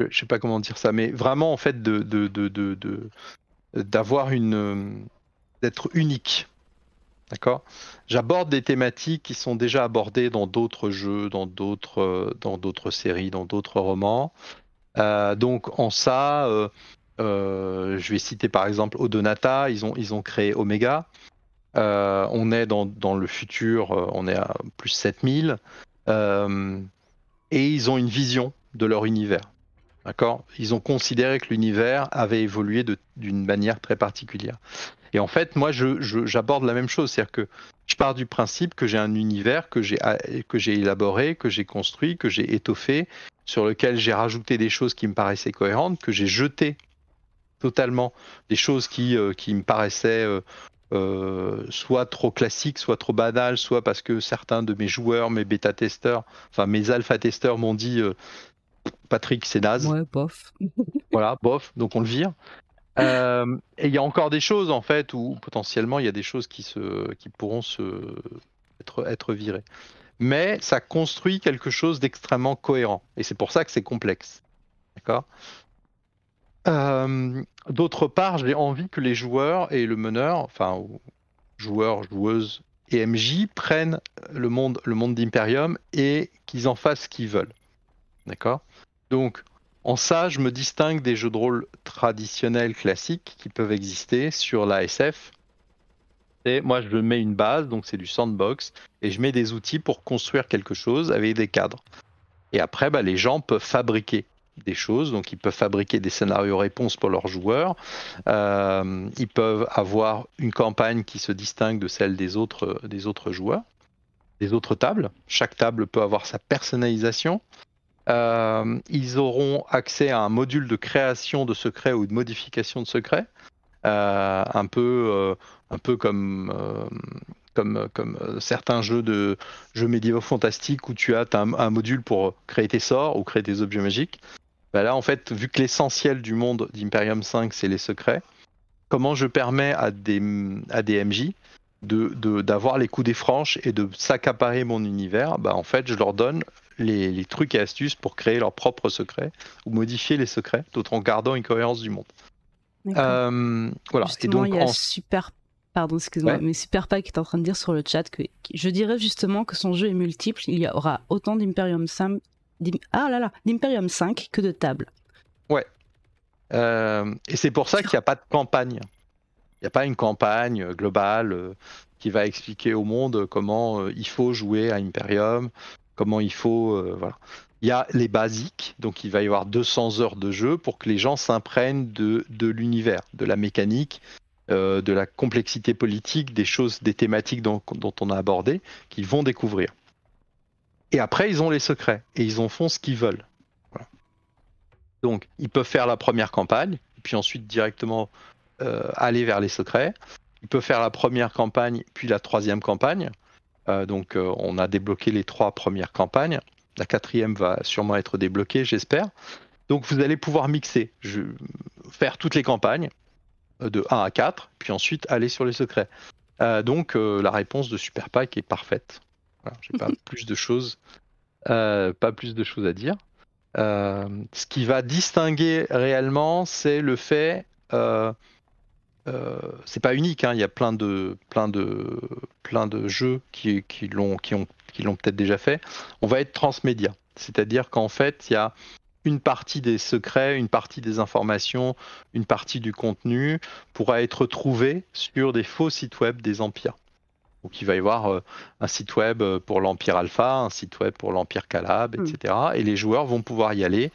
euh, je sais pas comment dire ça, mais vraiment en fait de, de, d'avoir une euh, d'être unique. D'accord J'aborde des thématiques qui sont déjà abordées dans d'autres jeux, dans d'autres, euh, dans d'autres séries, dans d'autres romans. donc en ça, je vais citer par exemple Odonata, ils ont, ils ont créé Omega. on est dans, dans, le futur, on est à plus 7000. et ils ont une vision de leur univers. D'accord Ils ont considéré que l'univers avait évolué d'une manière très particulière. Et en fait, moi, j'aborde la même chose. C'est-à-dire que je pars du principe que j'ai un univers que j'ai élaboré, que j'ai construit, que j'ai étoffé, sur lequel j'ai rajouté des choses qui me paraissaient cohérentes, que j'ai jeté totalement des choses qui, euh, me paraissaient euh, euh, soit trop classiques, soit trop banales, soit parce que certains de mes joueurs, mes bêta-testeurs, enfin mes alpha-testeurs m'ont dit Patrick, c'est naze. Ouais, bof. voilà, bof, donc on le vire. Euh, et il y a encore des choses en fait où potentiellement il y a des choses qui, se, qui pourront se, être, être virées. Mais ça construit quelque chose d'extrêmement cohérent. Et c'est pour ça que c'est complexe. D'accord euh, D'autre part, j'ai envie que les joueurs et le meneur, enfin joueurs, joueuses et MJ prennent le monde, le monde d'Imperium et qu'ils en fassent ce qu'ils veulent. D'accord donc, en ça, je me distingue des jeux de rôle traditionnels classiques qui peuvent exister sur l'ASF. Et moi, je mets une base, donc c'est du sandbox, et je mets des outils pour construire quelque chose avec des cadres. Et après, bah, les gens peuvent fabriquer des choses, donc ils peuvent fabriquer des scénarios réponses pour leurs joueurs, euh, ils peuvent avoir une campagne qui se distingue de celle des autres, des autres joueurs, des autres tables. Chaque table peut avoir sa personnalisation. Euh, ils auront accès à un module de création de secrets ou de modification de secrets, euh, un peu, euh, un peu comme, comme, comme certains jeux de jeux médiévaux fantastiques où tu as, un, module pour créer tes sorts ou créer des objets magiques. Bah là, en fait, vu que l'essentiel du monde d'Imperium 5, c'est les secrets, comment je permets à des, à des MJ d'avoir de, d'avoir les coups des franches et de s'accaparer mon univers, bah en fait, je leur donne les, trucs et astuces pour créer leurs propres secrets ou modifier les secrets, tout en gardant une cohérence du monde. Euh, voilà. c'était donc, il y a super Pardon, excuse-moi, mais Superpack est en train de dire sur le chat que, je dirais justement que son jeu est multiple, il y aura autant d'Imperium 5, ah là là, d'Imperium 5 que de tables. Ouais. Euh, et c'est pour ça qu'il n'y a pas de campagne. Il n'y a pas une campagne globale euh, qui va expliquer au monde comment il faut jouer à Imperium, comment il faut. Euh, voilà. Il y a les basiques, donc il va y avoir 200 heures de jeu pour que les gens s'imprègnent de, l'univers, de la mécanique, euh, de la complexité politique, des choses, des thématiques dont, on a abordé, qu'ils vont découvrir. Et après, ils ont les secrets et ils en font ce qu'ils veulent. Donc, ils peuvent faire la première campagne, puis ensuite directement euh, aller vers les secrets. Ils peuvent faire la première campagne, puis la troisième campagne. Euh, donc euh, on a débloqué les trois premières campagnes. La quatrième va sûrement être débloquée, j'espère. Donc vous allez pouvoir mixer, faire toutes les campagnes euh, de 1 à 4, puis ensuite aller sur les secrets. donc la réponse de Superpack est parfaite. Je n'ai plus de choses, pas plus de choses à dire. ce qui va distinguer réellement, c'est le fait euh, c'est pas unique, hein. il y a plein de, jeux qui, l'ont, qui l'ont peut-être déjà fait. On va être transmédia, c'est-à-dire qu'en fait, il y a une partie des secrets, une partie des informations, une partie du contenu pourra être trouvée sur des faux sites web des empires. Donc il va y avoir euh, un site web euh, pour l'Empire Alpha, un site web pour l'Empire Calab, hmm. etc. Et les joueurs vont pouvoir y aller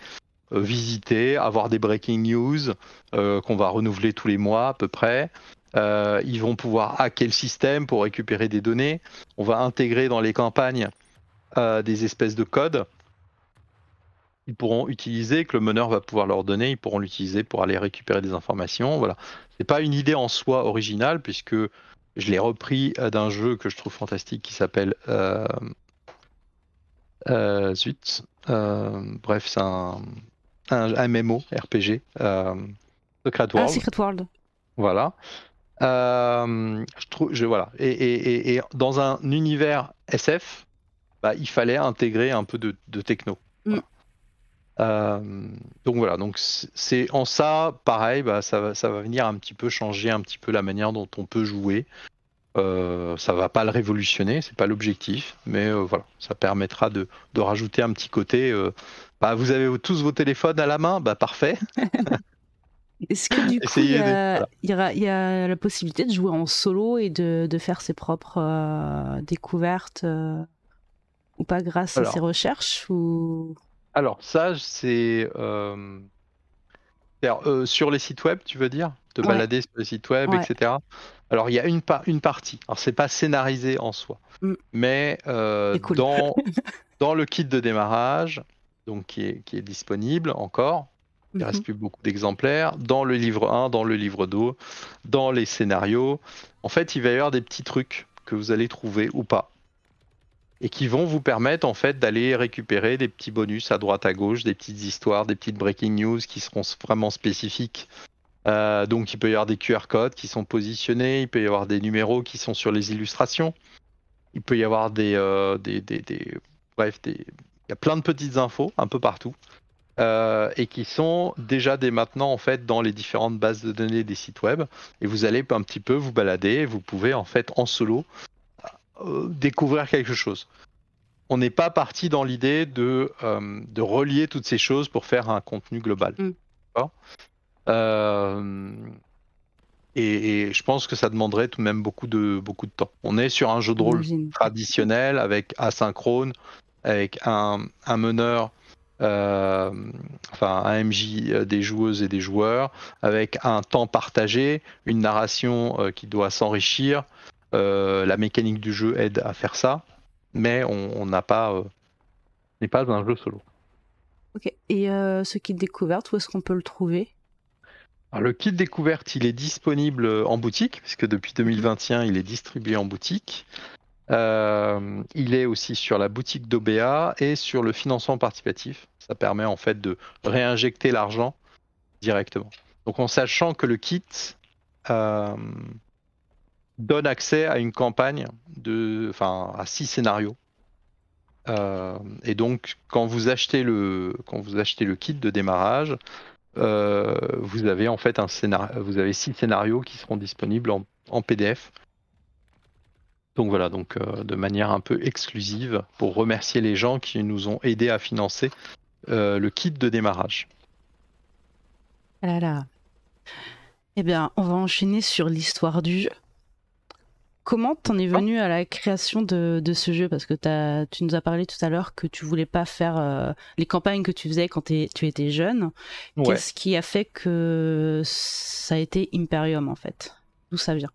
euh, visiter, avoir des breaking news euh, qu'on va renouveler tous les mois à peu près. Euh, ils vont pouvoir hacker le système pour récupérer des données. On va intégrer dans les campagnes des espèces de codes ils pourront utiliser, que le meneur va pouvoir leur donner, ils pourront l'utiliser pour aller récupérer des informations. Voilà. C'est pas une idée en soi originale, puisque je l'ai repris d'un jeu que je trouve fantastique qui s'appelle. Euh... zut. bref, c'est un un, MMO RPG, euh, ah, Secret World. Voilà. Euh, je trouve, je, voilà. Et, et, et, dans un univers SF, bah, il fallait intégrer un peu de, de techno. Mm. Euh, donc voilà, donc c'est en ça, pareil, bah, ça, va, ça va venir un petit peu changer un petit peu la manière dont on peut jouer. Euh, ça va pas le révolutionner, c'est pas l'objectif, mais voilà, ça permettra de, de, rajouter un petit côté bah, vous avez tous vos téléphones à la main, bah parfait. Est-ce que du coup, il y, a, la possibilité de jouer en solo et de, faire ses propres euh, découvertes euh, ou pas grâce à ses recherches ou... Alors, ça, c'est. Euh, sur les sites web, tu veux dire De balader sur les sites web, etc. Alors, il y a une, une partie. Alors, c'est pas scénarisé en soi, mm. mais dans le kit de démarrage, donc qui est, disponible encore. Il ne reste mhm. plus beaucoup d'exemplaires. Dans le livre 1, dans le livre 2, dans les scénarios. En fait, il va y avoir des petits trucs que vous allez trouver ou pas. Et qui vont vous permettre en fait d'aller récupérer des petits bonus à droite à gauche, des petites histoires, des petites breaking news qui seront vraiment spécifiques. Euh, donc il peut y avoir des QR codes qui sont positionnés, il peut y avoir des numéros qui sont sur les illustrations, il peut y avoir des euh, bref, des, il y a plein de petites infos un peu partout. Euh, et qui sont déjà dès maintenant en fait dans les différentes bases de données des sites web. Et vous allez un petit peu vous balader. vous pouvez en fait en solo euh, découvrir quelque chose. On n'est pas parti dans l'idée de, euh, de, relier toutes ces choses pour faire un contenu global. Mm. Et, et, je pense que ça demanderait tout de même beaucoup de, beaucoup de temps. On est sur un jeu de rôle traditionnel avec asynchrone, avec un, meneur, euh, enfin un MJ, euh, des joueuses et des joueurs, avec un temps partagé, une narration euh, qui doit s'enrichir. la mécanique du jeu aide à faire ça, mais on n'a pas, n'est pas un jeu solo. Et ce kit découverte, où est-ce qu'on peut le trouver le kit découverte, il est disponible en boutique, puisque depuis 2021, il est distribué en boutique. Euh, il est aussi sur la boutique d'OBA et sur le financement participatif. Ça permet en fait de réinjecter l'argent directement. Donc en sachant que le kit euh, donne accès à une campagne de, enfin à six scénarios. Euh, et donc quand vous achetez le quand vous achetez le kit de démarrage, vous avez en fait un scénario, vous avez six scénarios qui seront disponibles en PDF donc voilà, donc euh, de manière un peu exclusive pour remercier les gens qui nous ont aidés à financer euh, le kit de démarrage. Ah Eh bien, on va enchaîner sur l'histoire du jeu. Comment t'en es venu à la création de, ce jeu Parce que tu nous as parlé tout à l'heure que tu voulais pas faire euh, les campagnes que tu faisais quand tu étais jeune. Qu'est-ce qui a fait que ça a été Imperium en fait D'où ça vient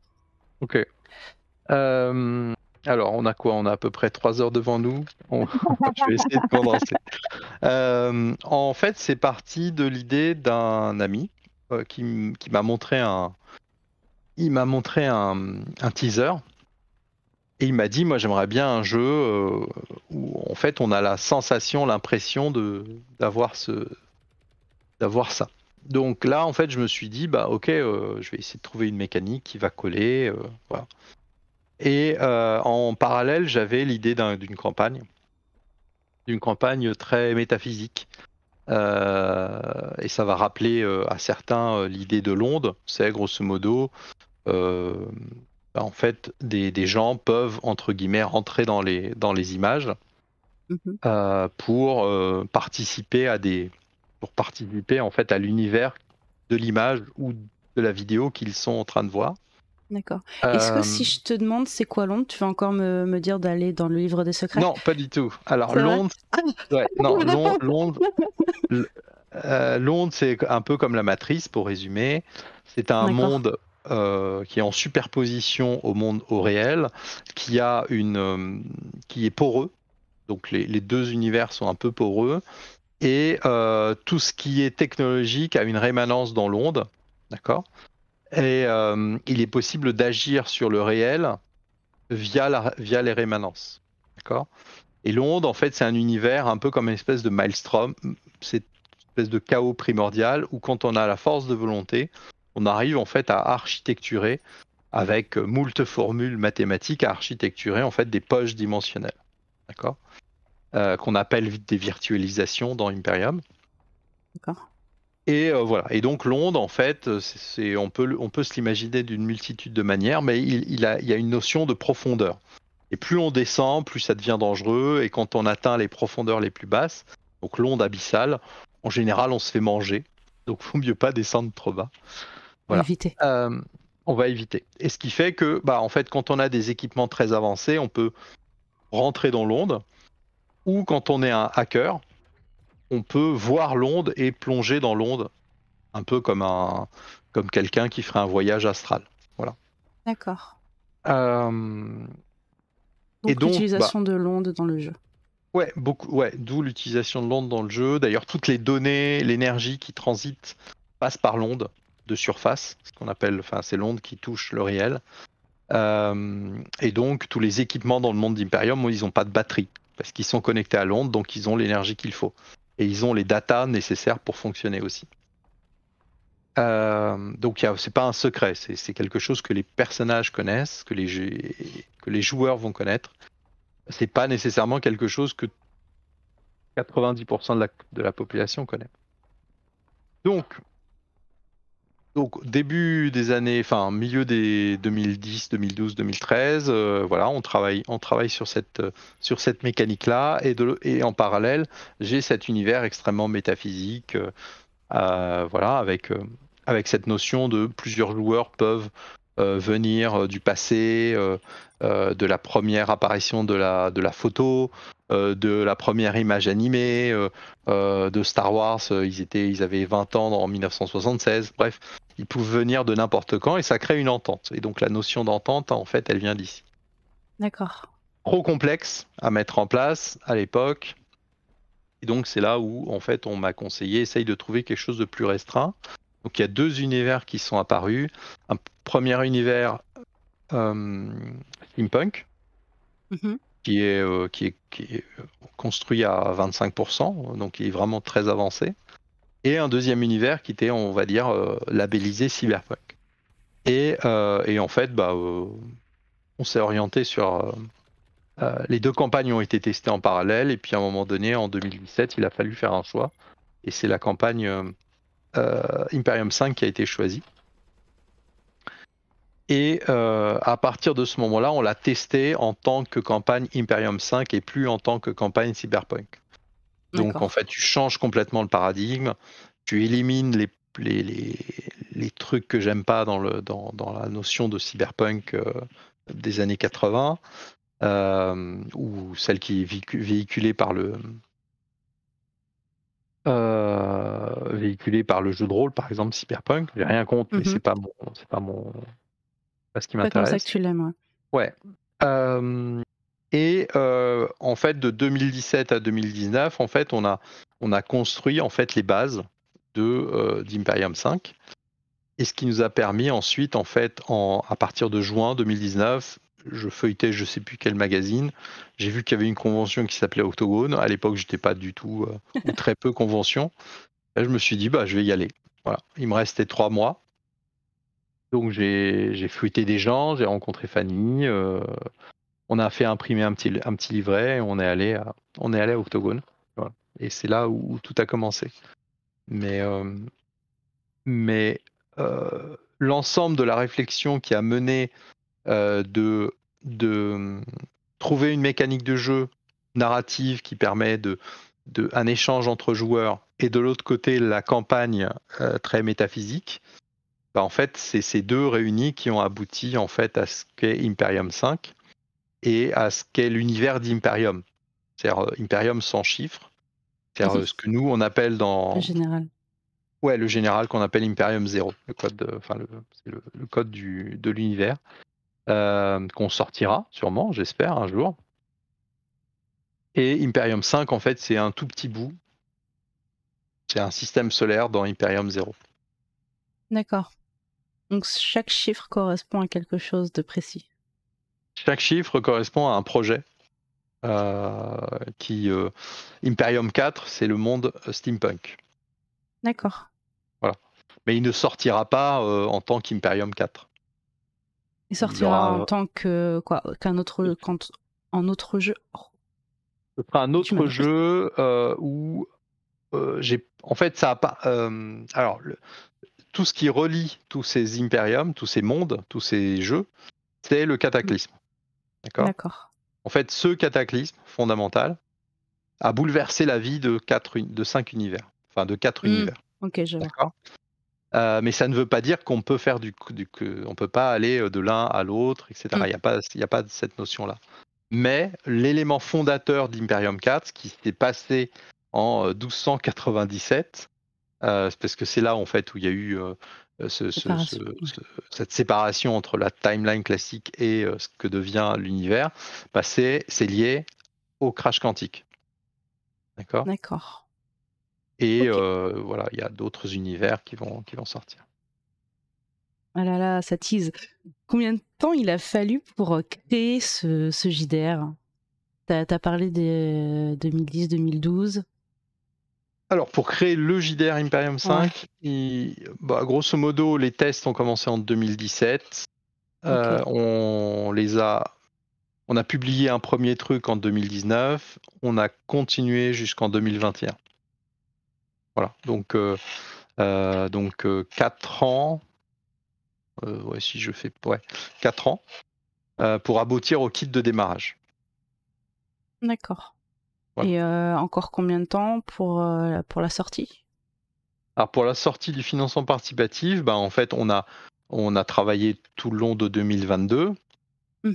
Ok. Euh, alors, on a quoi On a à peu près trois heures devant nous. Je vais essayer de condenser. Euh, en fait, c'est parti de l'idée d'un ami euh, qui, m'a montré un. Il m'a montré un, teaser et il m'a dit Moi, j'aimerais bien un jeu où, en fait, on a la sensation, l'impression de d'avoir ce... d'avoir ça. Donc là, en fait, je me suis dit, bah ok, je vais essayer de trouver une mécanique qui va coller. voilà. Et euh, en parallèle, j'avais l'idée d'une campagne, d'une campagne très métaphysique. Euh, et ça va rappeler euh, à certains l'idée de l'onde. C'est grosso modo bah, en fait, des, gens peuvent, entre guillemets, rentrer dans les, dans les images mhm. pour participer à pour participer en fait à l'univers de l'image ou de la vidéo qu'ils sont en train de voir. D'accord. Est-ce que si euh, je te demande c'est quoi l'onde, tu vas encore me, dire d'aller dans le livre des secrets Non, pas du tout. Alors Londres, L'onde, euh, c'est un peu comme la matrice pour résumer. C'est un monde euh, qui est en superposition au monde au réel, qui a une, qui est poreux. Donc les, les, deux univers sont un peu poreux et tout ce qui est technologique a une rémanence dans l'onde, d'accord et euh, il est possible d'agir sur le réel via, les rémanences. D'accord Et l'onde, en fait, c'est un univers un peu comme une espèce de maelstrom. C'est espèce de chaos primordial où, quand on a la force de volonté, on arrive en fait à architecturer avec moult formules mathématiques à architecturer en fait des poches dimensionnelles, d'accord, euh, qu'on appelle des virtualisations dans Imperium. D'accord. Et euh, voilà. Et donc l'onde, en fait, euh, c'est, on, peut, on peut se l'imaginer d'une multitude de manières, mais il, il, a, il, y a une notion de profondeur. Et plus on descend, plus ça devient dangereux. Et quand on atteint les profondeurs les plus basses, donc l'onde abyssale, en général, on se fait manger. Donc il faut mieux pas descendre trop bas. Voilà. Éviter. Euh, on va éviter. Et ce qui fait que, bah, en fait, quand on a des équipements très avancés, on peut rentrer dans l'onde. Ou quand on est un hacker, on peut voir l'onde et plonger dans l'onde, un peu comme, un, comme quelqu'un qui ferait un voyage astral. Voilà. D'accord. Euh, et donc l'utilisation bah de l'onde dans le jeu. Ouais, beaucoup, ouais, d'où l'utilisation de l'onde dans le jeu. D'ailleurs, toutes les données, l'énergie qui transite passe par l'onde de surface, ce qu'on appelle, enfin, c'est l'onde qui touche le réel. Euh, et donc, tous les équipements dans le monde d'Imperium, ils n'ont pas de batterie, parce qu'ils sont connectés à l'onde, donc ils ont l'énergie qu'il faut et ils ont les datas nécessaires pour fonctionner aussi. Euh, donc c'est pas un secret, c'est quelque chose que les personnages connaissent, que les, joueurs vont connaître. C'est pas nécessairement quelque chose que 90% de la, de la population connaît. Donc donc début des années, enfin milieu des 2010, 2012, 2013, voilà, on travaille, on travaille sur cette, euh, sur cette mécanique-là et, de, et en parallèle, j'ai cet univers extrêmement métaphysique, euh, euh, voilà, avec, avec cette notion de plusieurs joueurs peuvent venir du passé, de la première apparition de la, de la photo, euh, de la première image animée, euh, euh, de Star Wars. Ils, étaient, ils avaient 20 ans en 1976. Bref, ils pouvaient venir de n'importe quand et ça crée une entente. Et donc la notion d'entente, en fait, elle vient d'ici. D'accord. Trop complexe à mettre en place à l'époque. Et donc c'est là où, en fait, on m'a conseillé, essaye de trouver quelque chose de plus restreint. Donc il y a deux univers qui sont apparus. Un premier univers steampunk, mm-hmm. Euh, qui est, qui est, euh, construit à 25%, donc qui est vraiment très avancé. Et un deuxième univers qui était, on va dire, euh, labellisé cyberpunk. Et, en fait, bah, on s'est orienté sur... les deux campagnes ont été testées en parallèle, et puis à un moment donné, en 2017, il a fallu faire un choix. Et c'est la campagne Imperium 5 qui a été choisie. Et euh, à partir de ce moment-là, on l'a testé en tant que campagne Imperium 5 et plus en tant que campagne Cyberpunk. Donc en fait, tu changes complètement le paradigme, tu élimines les, les, les, trucs que j'aime pas dans, le, dans, la notion de cyberpunk euh, des années 80, euh, ou celle qui est véhiculée par le, par le jeu de rôle, par exemple Cyberpunk. J'ai rien contre, mais c'est mhm. pas c'est pas mon, parce qui m'intéresse. C'est ça que tu l'aimes. Ouais. ouais. et en fait, de 2017 à 2019, en fait, on a, on a construit en fait les bases de d'Imperium 5 et ce qui nous a permis ensuite, en fait, en, à partir de juin 2019, je feuilletais je sais plus quel magazine, j'ai vu qu'il y avait une convention qui s'appelait Octogone. À l'époque, j'étais pas du tout ou très peu convention. je me suis dit bah je vais y aller. Voilà, il me restait trois mois. Donc j'ai fuité des gens, j'ai rencontré Fanny, euh, on a fait imprimer un petit, livret, et on est allé à, on est allé Octogone. Et c'est là où, tout a commencé. Mais, euh, euh, l'ensemble de la réflexion qui a mené de, trouver une mécanique de jeu narrative qui permet de un échange entre joueurs et de l'autre côté la campagne très métaphysique bah, en fait, c'est ces deux réunis qui ont abouti en fait à ce qu'est Imperium 5 et à ce qu'est l'univers d'Imperium. C'est-à-dire euh, Imperium sans chiffres, c'est-à-dire euh, ce que nous on appelle dans le général. Ouais, le général qu'on appelle Imperium 0, le code, de... le, code du... de l'univers euh, qu'on sortira sûrement, j'espère un jour. Et Imperium 5, en fait, c'est un tout petit bout. C'est un système solaire dans Imperium 0. D'accord. Donc chaque chiffre correspond à quelque chose de précis. Chaque chiffre correspond à un projet. Euh, qui euh, Imperium 4, c'est le monde euh, steampunk. D'accord. Voilà. Mais il ne sortira pas en tant qu'Imperium 4. Il sortira en tant que quoi qu'un autre quand, en autre jeu. un autre jeu où j'ai en fait ça a pas. alors le, tout ce qui relie tous ces impériums, tous ces mondes, tous ces jeux, c'est le cataclysme. D'accord En fait, ce cataclysme fondamental a bouleversé la vie de, quatre, de cinq univers, enfin de quatre hmm. univers. Ok, je vois. Euh, mais ça ne veut pas dire qu'on peut faire du, du on peut pas aller euh, de l'un à l'autre, etc. Hmm. Il n'y a pas, il a pas cette notion-là. Mais l'élément fondateur d'Imperium 4, qui s'est passé en 1297, euh, euh, parce que c'est là en fait où il y a eu euh, euh, cette séparation entre la timeline classique et ce que devient l'univers. Bah, c'est lié au crash quantique. D'accord. D'accord. Et voilà, il y a d'autres univers qui vont, qui vont sortir. Ah là là, ça tease. Combien de temps il a fallu pour créer ce, JDR Tu as, as, parlé des 2010-2012. Alors, pour créer le JDR Imperium 5, bah, grosso modo, les tests ont commencé en 2017. Euh, on les a. On a publié un premier truc en 2019. On a continué jusqu'en 2021. Voilà. Donc, euh, euh, donc 4 ans. si je fais. Ouais, 4 ans. pour aboutir au kit de démarrage. D'accord. Et euh, encore combien de temps pour, euh, pour la sortie Alors pour la sortie du financement participatif, bah en fait on a, on a travaillé tout le long de 2022. 2023,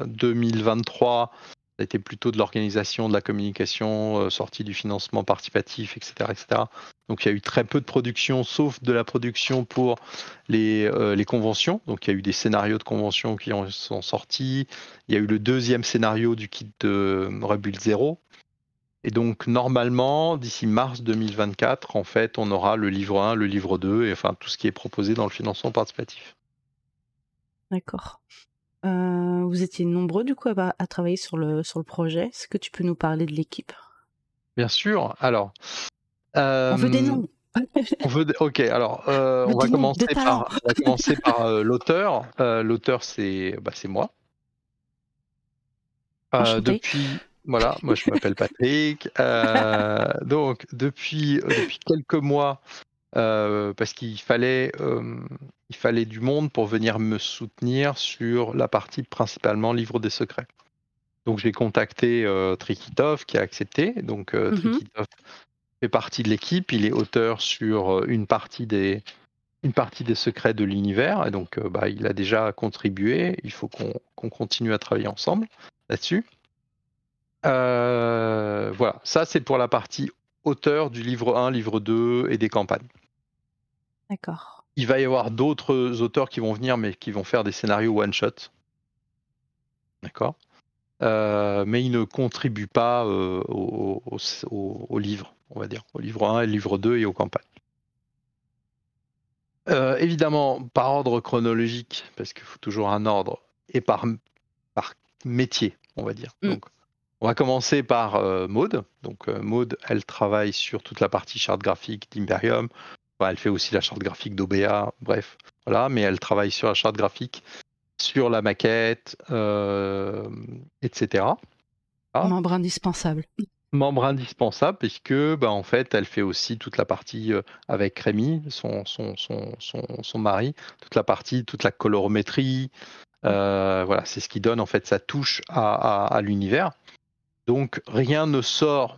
mmh euh, ça a été plutôt de l'organisation, de la communication, sortie du financement participatif, etc., etc. Donc il y a eu très peu de production, sauf de la production pour les, euh, conventions. Donc il y a eu des scénarios de conventions qui sont sortis. Il y a eu le deuxième scénario du kit de Rebuild Zero. Et donc normalement, d'ici mars 2024, en fait, on aura le livre 1, le livre 2, et enfin tout ce qui est proposé dans le financement participatif. D'accord. Euh, vous étiez nombreux du coup à, travailler sur le, sur le projet. Est-ce que tu peux nous parler de l'équipe Bien sûr. Alors, on veut des euh, noms. on veut, ok, alors euh, on, va commencer par, commencer euh, par, l'auteur. l'auteur, c'est bah, moi. depuis, voilà, moi je m'appelle Patrick. donc, depuis, depuis quelques mois, parce qu'il fallait, il fallait du monde pour venir me soutenir sur la partie principalement Livre des Secrets. Donc j'ai contacté euh, Trikitov qui a accepté. Donc euh, mm-hmm. Trikitov fait partie de l'équipe, il est auteur sur euh, une partie des, une partie des secrets de l'univers, et donc euh, bah, il a déjà contribué, il faut qu'on continue à travailler ensemble là-dessus. Euh, voilà, ça c'est pour la partie auteur du livre 1, livre 2 et des campagnes. D'accord. Il va y avoir d'autres auteurs qui vont venir, mais qui vont faire des scénarios one-shot. D'accord. mais ils ne contribuent pas au livre on va dire, au livre 1 et livre 2 et aux campagnes. Euh, évidemment, par ordre chronologique, parce qu'il faut toujours un ordre, et par, par métier, on va dire. Mm. Donc, on va commencer par euh, mode Donc, euh, elle travaille sur toute la partie charte graphique d'Imperium. elle fait aussi la charte graphique d'OBA, bref, voilà, mais elle travaille sur la charte graphique, sur la maquette, etc. Ah. Membre indispensable membre indispensable puisque bah, en fait elle fait aussi toute la partie euh, avec Rémi son son, mari toute la partie toute la colorométrie euh, voilà c'est ce qui donne en fait sa touche à, l'univers donc rien ne sort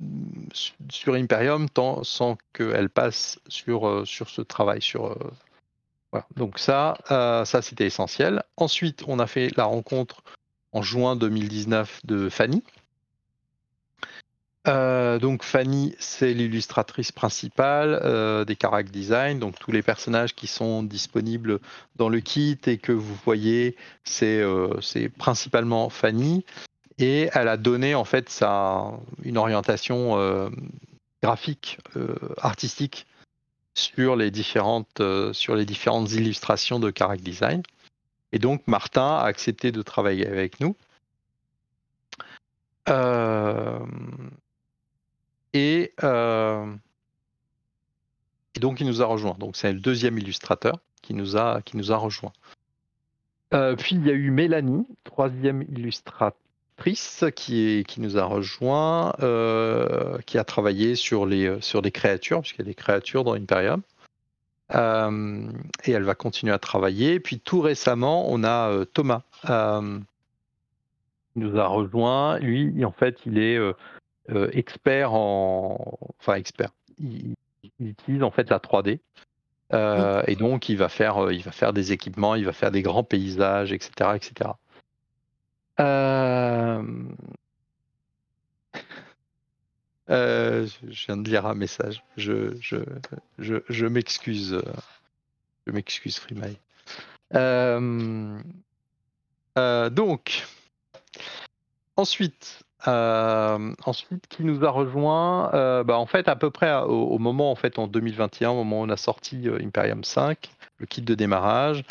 mm, sur Imperium tant, sans qu'elle passe sur, euh, sur ce travail sur donc ça ça c'était essentiel ensuite on a fait la rencontre en juin 2019 de Fanny euh, donc Fanny, c'est l'illustratrice principale euh, des Caract Design. Donc tous les personnages qui sont disponibles dans le kit et que vous voyez, c'est euh, principalement Fanny. Et elle a donné en fait une orientation graphique, artistique sur les, différentes, sur les différentes illustrations de Caract Design. Et donc Martin a accepté de travailler avec nous. Euh, et, donc, il nous a rejoint. Donc, c'est le deuxième illustrateur qui nous a, qui nous a rejoint. Euh, puis, il y a eu Mélanie, troisième illustratrice, qui, est, qui nous a rejoint, euh, qui a travaillé sur les, sur des créatures, puisqu'il y a des créatures dans Imperium. Euh, et elle va continuer à travailler. Puis tout récemment, on a Thomas qui nous a rejoint. Lui, en fait, il est euh, expert en. Enfin, expert. Il, utilise en fait la 3D. Euh, et donc, il va, faire, euh, il va faire des équipements, il va faire des grands paysages, etc. etc. je viens de lire un message. Je, je, je, m'excuse. Je m'excuse, FreeMy. donc, ensuite, euh, ensuite, qui nous a rejoint euh, bah, En fait, à peu près euh, au, moment, en fait, en 2021, au moment où on a sorti Imperium 5, le kit de démarrage,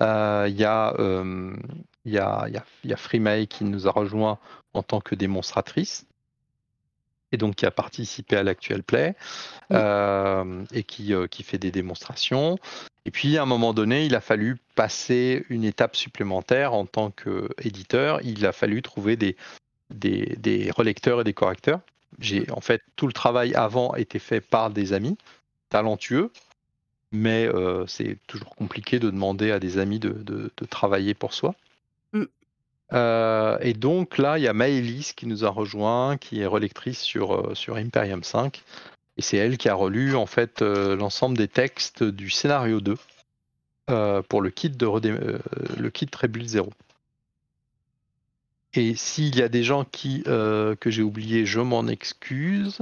il y a, y a, y a, y a Freemay qui nous a rejoint en tant que démonstratrice et donc qui a participé à l'actuel play et qui, qui, fait des démonstrations. Et puis à un moment donné, il a fallu passer une étape supplémentaire en tant qu'éditeur. Il a fallu trouver des, des, relecteurs et des correcteurs. J'ai en fait tout le travail avant été fait par des amis talentueux, mais euh, c'est toujours compliqué de demander à des amis de, travailler pour soi. Mm. Euh, et donc là, il y a Maëlys qui nous a rejoint, qui est relectrice sur, euh, sur Imperium 5. Et c'est elle qui a relu en fait l'ensemble des textes du scénario 2 pour le kit de le kit 0. Et s'il y a des gens qui, euh, que j'ai oubliés, je m'en excuse.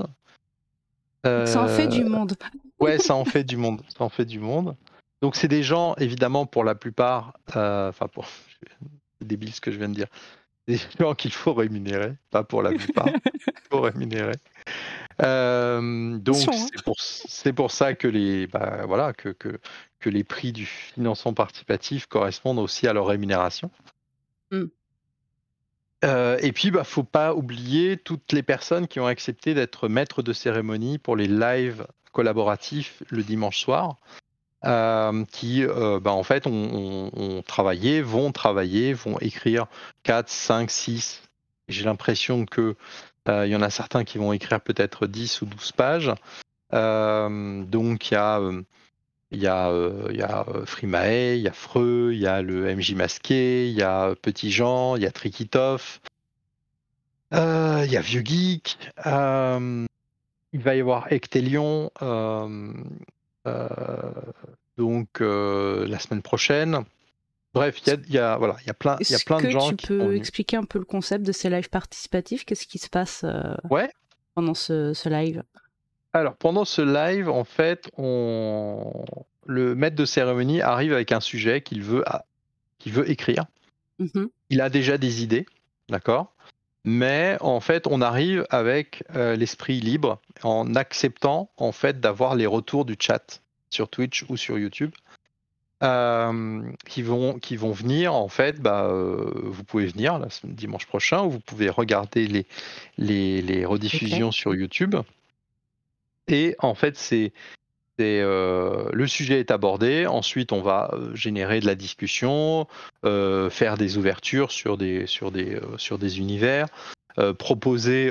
Ça en fait du euh, monde. ouais, ça en fait du monde. Ça en fait du monde. Donc c'est des gens, évidemment, pour la plupart, euh, enfin pour, c'est débile ce que je viens de dire, des gens qu'il faut rémunérer, pas pour la plupart, il faut rémunérer. donc hein. c'est pour, ça que les bah, voilà que, que, les prix du financement participatif correspondent aussi à leur rémunération. Mm. Euh, et puis, bah, faut pas oublier toutes les personnes qui ont accepté d'être maîtres de cérémonie pour les lives collaboratifs le dimanche soir, euh, qui, euh, bah, en fait, ont, travaillé, vont travailler, vont écrire 4, 5, 6. J'ai l'impression que il y en a certains qui vont écrire peut-être 10 ou 12 pages. donc, il y a il y a, il a Frimae, il y a Freux, il y a le MJ masqué, il y a Petit Jean, il y a Trikitov, il y a Vieux Geek, il va y avoir Ectelion donc la semaine prochaine. Bref, il y a, voilà, il y a plein, y a plein de gens. Est-ce que tu peux expliquer un peu le concept de ces lives participatifs Qu'est-ce qui se passe pendant ce live alors, pendant ce live, en fait, le maître de cérémonie arrive avec un sujet qu'il veut, qu'il veut écrire. Mm-hmm. Il a déjà des idées, d'accord mais en fait, on arrive avec euh, l'esprit libre en acceptant en fait d'avoir les retours du chat sur Twitch ou sur YouTube. Euh, qui, vont, qui vont venir en fait bah, euh, vous pouvez venir dimanche prochain ou vous pouvez regarder les, rediffusions sur YouTube et en fait, c'est euh, le sujet est abordé. Ensuite, on va euh, générer de la discussion, euh, faire des ouvertures sur des sur des sur des univers, proposer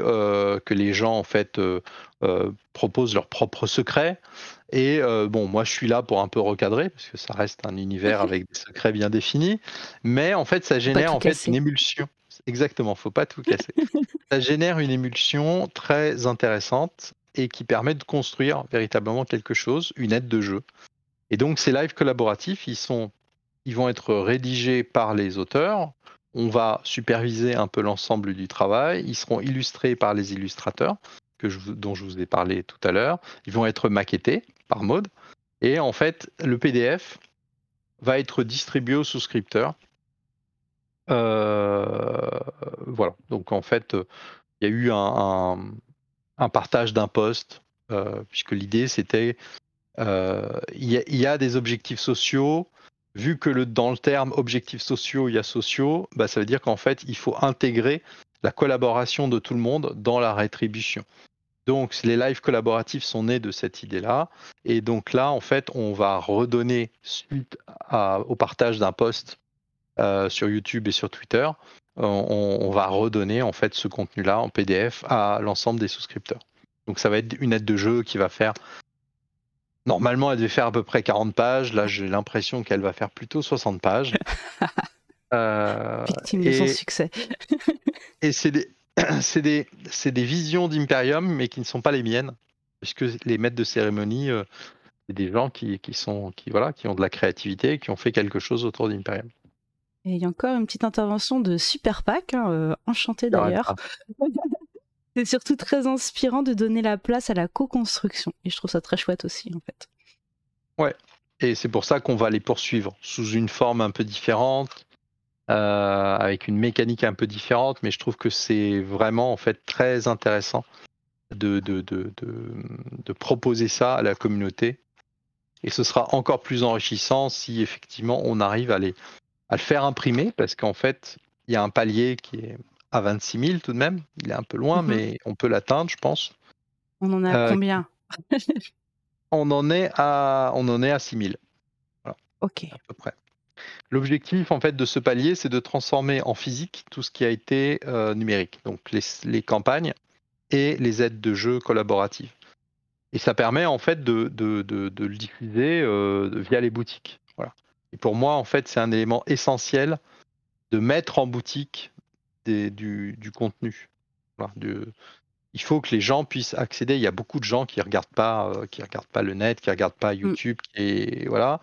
que les gens en fait proposent leurs propres secrets. Et bon, moi, je suis là pour un peu recadrer parce que ça reste un univers avec des secrets bien définis. Mais en fait, ça génère en fait une émulsion. Exactement, faut pas tout casser. ça génère une émulsion très intéressante et qui permet de construire véritablement quelque chose, une aide de jeu. Et donc ces lives collaboratifs, ils, vont être rédigés par les auteurs, on va superviser un peu l'ensemble du travail, ils seront illustrés par les illustrateurs dont je vous ai parlé tout à l'heure, ils vont être maquettés par mode, et en fait le PDF va être distribué aux souscripteurs. Euh, voilà, donc en fait, il y a eu un, un partage d'un poste, euh, puisque l'idée c'était euh, il y, a des objectifs sociaux. Vu que le, dans le terme objectifs sociaux, il y a sociaux, bah, ça veut dire qu'en fait, il faut intégrer la collaboration de tout le monde dans la rétribution. Donc, les lives collaboratifs sont nés de cette idée-là. Et donc là, en fait, on va redonner suite au partage d'un poste euh, sur YouTube et sur Twitter, euh, on, va redonner en fait ce contenu-là en PDF à l'ensemble des souscripteurs. Donc ça va être une aide de jeu qui va faire. Normalement, elle devait faire à peu près 40 pages. Là, j'ai l'impression qu'elle va faire plutôt 60 pages. Euh, Victime de son succès. et c'est des, des, visions d'Imperium, mais qui ne sont pas les miennes, puisque les maîtres de cérémonie, c'est des gens qui, sont, qui, voilà, qui ont de la créativité, qui ont fait quelque chose autour d'Imperium. Et il y a encore une petite intervention de Super hein, euh, enchanté ah d'ailleurs. C'est surtout très inspirant de donner la place à la co-construction. Et je trouve ça très chouette aussi, en fait. Ouais, et c'est pour ça qu'on va les poursuivre sous une forme un peu différente, euh, avec une mécanique un peu différente, mais je trouve que c'est vraiment, en fait, très intéressant de proposer ça à la communauté. Et ce sera encore plus enrichissant si effectivement on arrive à les, à le faire imprimer parce qu'en fait, il y a un palier qui est à 26 000 tout de même. Il est un peu loin, mhm. mais on peut l'atteindre, je pense. On en est euh, à combien on, en est à, on en est à 6 000. ok. près. L'objectif en fait de ce palier, c'est de transformer en physique tout ce qui a été euh, numérique, donc les, campagnes et les aides de jeu collaboratives. Et ça permet en fait de, le diffuser euh, via les boutiques. Et pour moi, en fait, c'est un élément essentiel de mettre en boutique des, du, contenu. de, il faut que les gens puissent accéder. Il y a beaucoup de gens qui regardent pas, euh, qui regardent pas le net, qui regardent pas mm. YouTube, et voilà,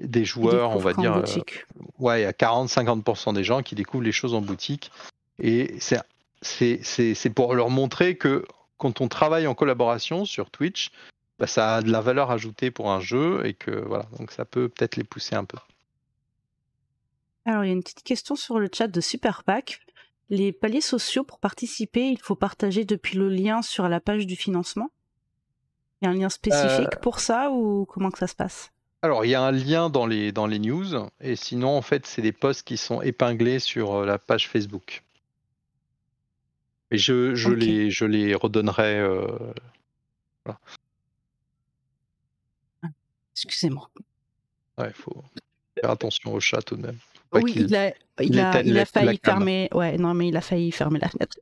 des joueurs, on va dire. Euh, ouais, il y a 40-50% des gens qui découvrent les choses en boutique, et c'est c'est pour leur montrer que quand on travaille en collaboration sur Twitch, bah, ça a de la valeur ajoutée pour un jeu et que voilà, donc ça peut peut-être les pousser un peu. Alors, il y a une petite question sur le chat de Superpac. Les paliers sociaux, pour participer, il faut partager depuis le lien sur la page du financement Il y a un lien spécifique euh. pour ça ou comment que ça se passe alors, il y a un lien dans les, dans les news, et sinon, en fait, c'est des posts qui sont épinglés sur euh, la page Facebook. Et je, les, je les redonnerai. Euh, ah, excusez-moi. Ouais, faut faire attention au chat tout de même oui, il, a, failli fermer. Ouais, non, mais il a failli fermer la fenêtre.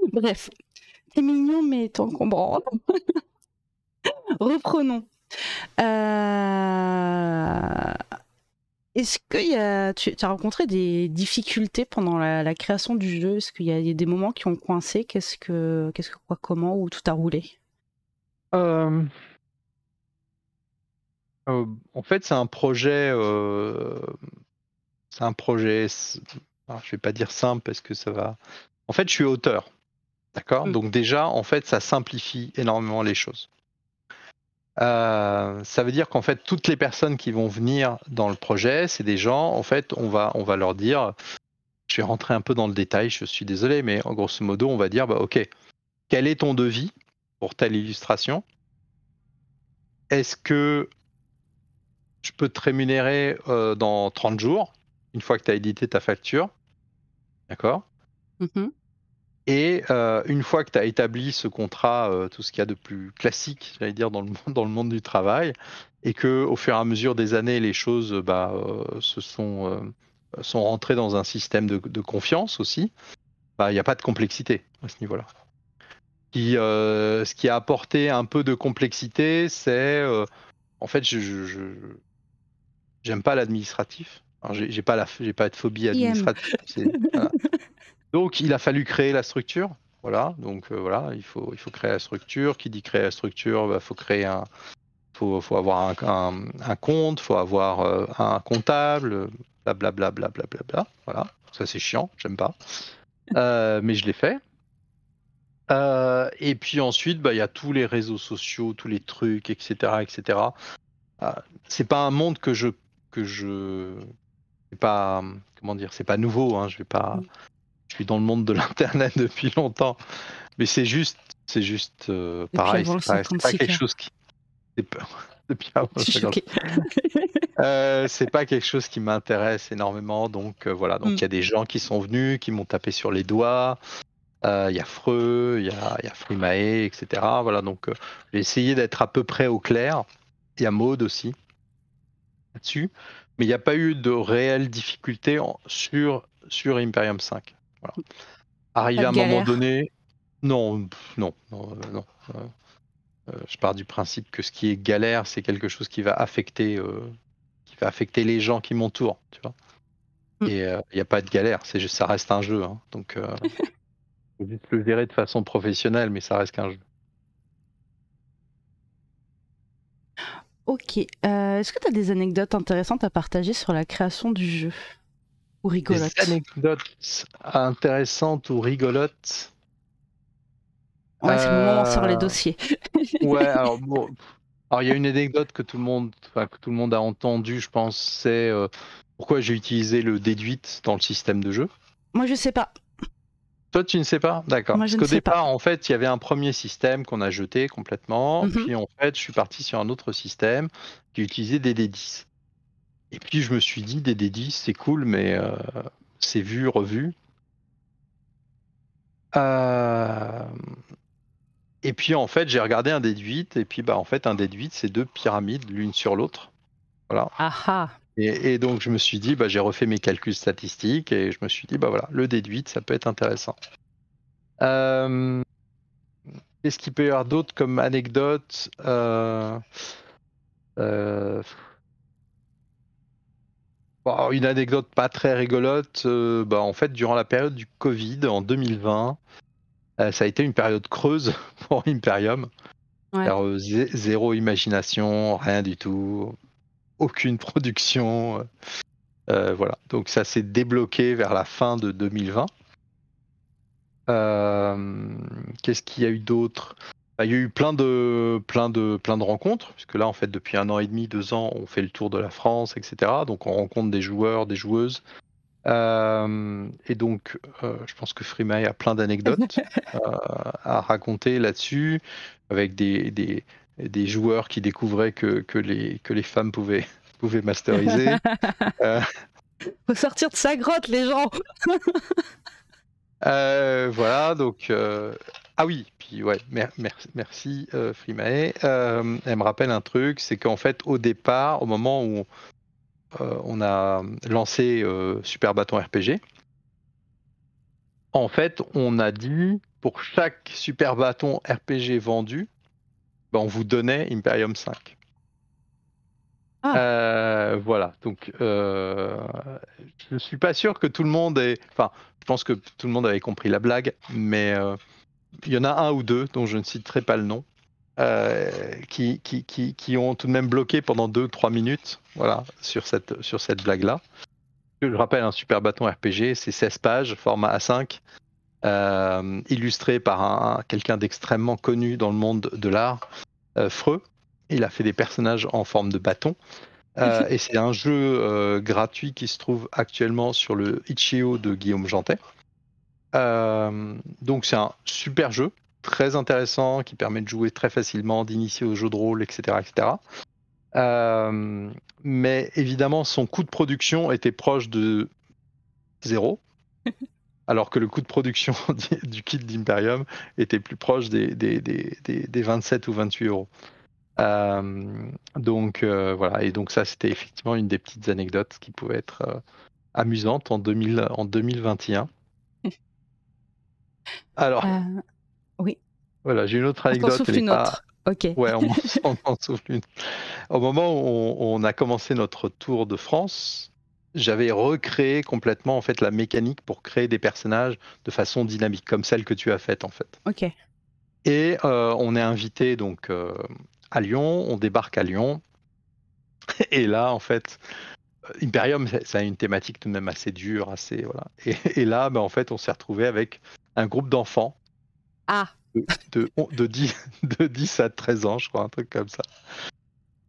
Bref, c'est mignon, mais qu'on encombrant. Reprenons. Euh, est-ce que y a... tu as rencontré des difficultés pendant la, création du jeu Est-ce qu'il y a des moments qui ont coincé Qu'est-ce que, quest que quoi, comment, ou tout a roulé euh, euh, en fait, c'est un projet. Euh, c'est un projet. je vais pas dire simple parce que ça va. En fait, je suis auteur. D'accord mmh. Donc, déjà, en fait, ça simplifie énormément les choses. Euh, ça veut dire qu'en fait, toutes les personnes qui vont venir dans le projet, c'est des gens, en fait, on va, on va leur dire, je vais rentrer un peu dans le détail, je suis désolé, mais en grosso modo, on va dire, bah, ok, quel est ton devis pour telle illustration Est-ce que je peux te rémunérer euh, dans 30 jours, une fois que tu as édité ta facture. D'accord mm-hmm. Et euh, une fois que tu as établi ce contrat, euh, tout ce qu'il y a de plus classique, j'allais dire, dans le, monde, dans le monde du travail, et qu'au fur et à mesure des années, les choses bah, se sont, sont rentrées dans un système de, confiance aussi, bah, il n'y a pas de complexité à ce niveau-là. ce qui a apporté un peu de complexité, c'est en fait, je, J'aime pas l'administratif. J'ai pas, la, pas de phobie administrative. Donc, il a fallu créer la structure. Voilà, donc euh, voilà, il faut, il faut créer la structure. Qui dit créer la structure, il bah, faut créer un. Faut, faut avoir un, un, Il compte, faut avoir euh, un comptable, blablabla, blablabla, bla, bla, bla, Voilà, ça c'est chiant, j'aime pas. Euh, mais je l'ai fait. et puis ensuite, bah, il y a tous les réseaux sociaux, tous les trucs, etc. etc. c'est pas un monde que je que je c'est pas comment dire, c'est pas nouveau. Hein, je vais pas, je suis dans le monde de l'internet depuis longtemps, mais c'est juste, c'est juste euh, pareil. C'est pas, quelque chose qui euh, c'est pas quelque chose qui m'intéresse énormément, donc euh, voilà. Donc mm. il y a des gens qui sont venus, qui m'ont tapé sur les doigts. Il y a Freux, il y a, y a Frimae, etc. Voilà, donc j'ai essayé d'être à peu près au clair. Il y a Maude aussi, dessus mais il n'y a pas eu de réelle difficulté sur, sur Imperium 5. Voilà. Arrivé à un moment donné, non, non, non, euh, non. Euh, euh, je pars du principe que ce qui est galère, c'est quelque chose qui va affecter, qui va affecter les gens qui m'entourent, tu vois. Mm. Et il n'y a pas de galère, c'est ça reste un jeu, hein, donc. juste le gérer de façon professionnelle, mais ça reste qu'un jeu. Ok. Euh, est-ce que tu as des anecdotes intéressantes à partager sur la création du jeu Ou rigolotes Des anecdotes intéressantes ou rigolotes Ouais, c'est le moment sur les euh, dossiers. ouais, alors il y a une anecdote que tout le monde, que tout le monde a entendue, je pense, c'est euh, pourquoi j'ai utilisé le déduite dans le système de jeu. Moi, je sais pas. Toi, tu ne sais pas D'accord. Parce qu'au départ, pas. en fait, il y avait un premier système qu'on a jeté complètement. Mhm. Puis, en fait, je suis parti sur un autre système qui utilisait des D10. Et puis, je me suis dit, des 10 c'est cool, mais euh, c'est vu, revu. Euh, et puis, en fait, j'ai regardé un D8. Et puis, bah, en fait, un D8, c'est deux pyramides l'une sur l'autre. Voilà. Aha. Ah. Et, donc je me suis dit, bah, j'ai refait mes calculs statistiques et je me suis dit, bah voilà, le déduit, ça peut être intéressant. Euh, ce qu'il peut y avoir d'autre comme anecdote euh, euh, Une anecdote pas très rigolote, euh, bah, en fait, durant la période du Covid en 2020, ça a été une période creuse pour Imperium. zéro imagination, rien du tout aucune production. Euh, euh, voilà, donc ça s'est débloqué vers la fin de 2020. Euh, qu'est-ce qu'il y a eu d'autre bah, Il y a eu plein de, plein de, plein de rencontres, puisque là, en fait, depuis un an et demi, deux ans, on fait le tour de la France, etc. Donc on rencontre des joueurs, des joueuses. et donc, je pense que Freemay a plein d'anecdotes à raconter là-dessus, avec des, des joueurs qui découvraient que, que, les, que les femmes pouvaient, pouvaient masteriser. euh... Faut sortir de sa grotte, les gens euh, Voilà, donc. Euh, ah oui, puis ouais, merci, euh, Frimae. elle me rappelle un truc c'est qu'en fait, au départ, au moment où on, on a lancé Super Bâton RPG, en fait, on a dit pour chaque super bâton RPG vendu, ben, on vous donnait Imperium 5. Ah. Euh, voilà, donc je euh, je suis pas sûr que tout le monde ait. Enfin, je pense que tout le monde avait compris la blague, mais euh, il y en a un ou deux, dont je ne citerai pas le nom, qui, qui, ont tout de même bloqué pendant 2-3 minutes voilà, sur cette, sur cette blague-là. Je rappelle, un super bâton RPG, c'est 16 pages, format A5. Euh, illustré par quelqu'un d'extrêmement connu dans le monde de l'art, euh, Freux. Il a fait des personnages en forme de bâton. Euh, mhm. et c'est un jeu euh, gratuit qui se trouve actuellement sur le Itch.io de Guillaume Jantet. donc c'est un super jeu, très intéressant, qui permet de jouer très facilement, d'initier au jeu de rôle, etc. etc. mais évidemment, son coût de production était proche de zéro. alors que le coût de production du kit d'Imperium était plus proche des, 27 ou 28 euros. Euh, donc euh, voilà, et donc ça c'était effectivement une des petites anecdotes qui pouvait être euh, amusante en, 2021. Alors, oui. Voilà, j'ai une autre anecdote. On souffle une Ok. Ouais, on, souffle une. Au moment où on, a commencé notre tour de France, j'avais recréé complètement en fait la mécanique pour créer des personnages de façon dynamique, comme celle que tu as faite en fait. Ok. Et euh, on est invité donc euh, à Lyon, on débarque à Lyon, et là en fait, euh, Imperium, ça a une thématique tout de même assez dure, assez voilà. Et, là, bah, en fait, on s'est retrouvé avec un groupe d'enfants. Ah. De, de, 10, de 10 à 13 ans, je crois, un truc comme ça.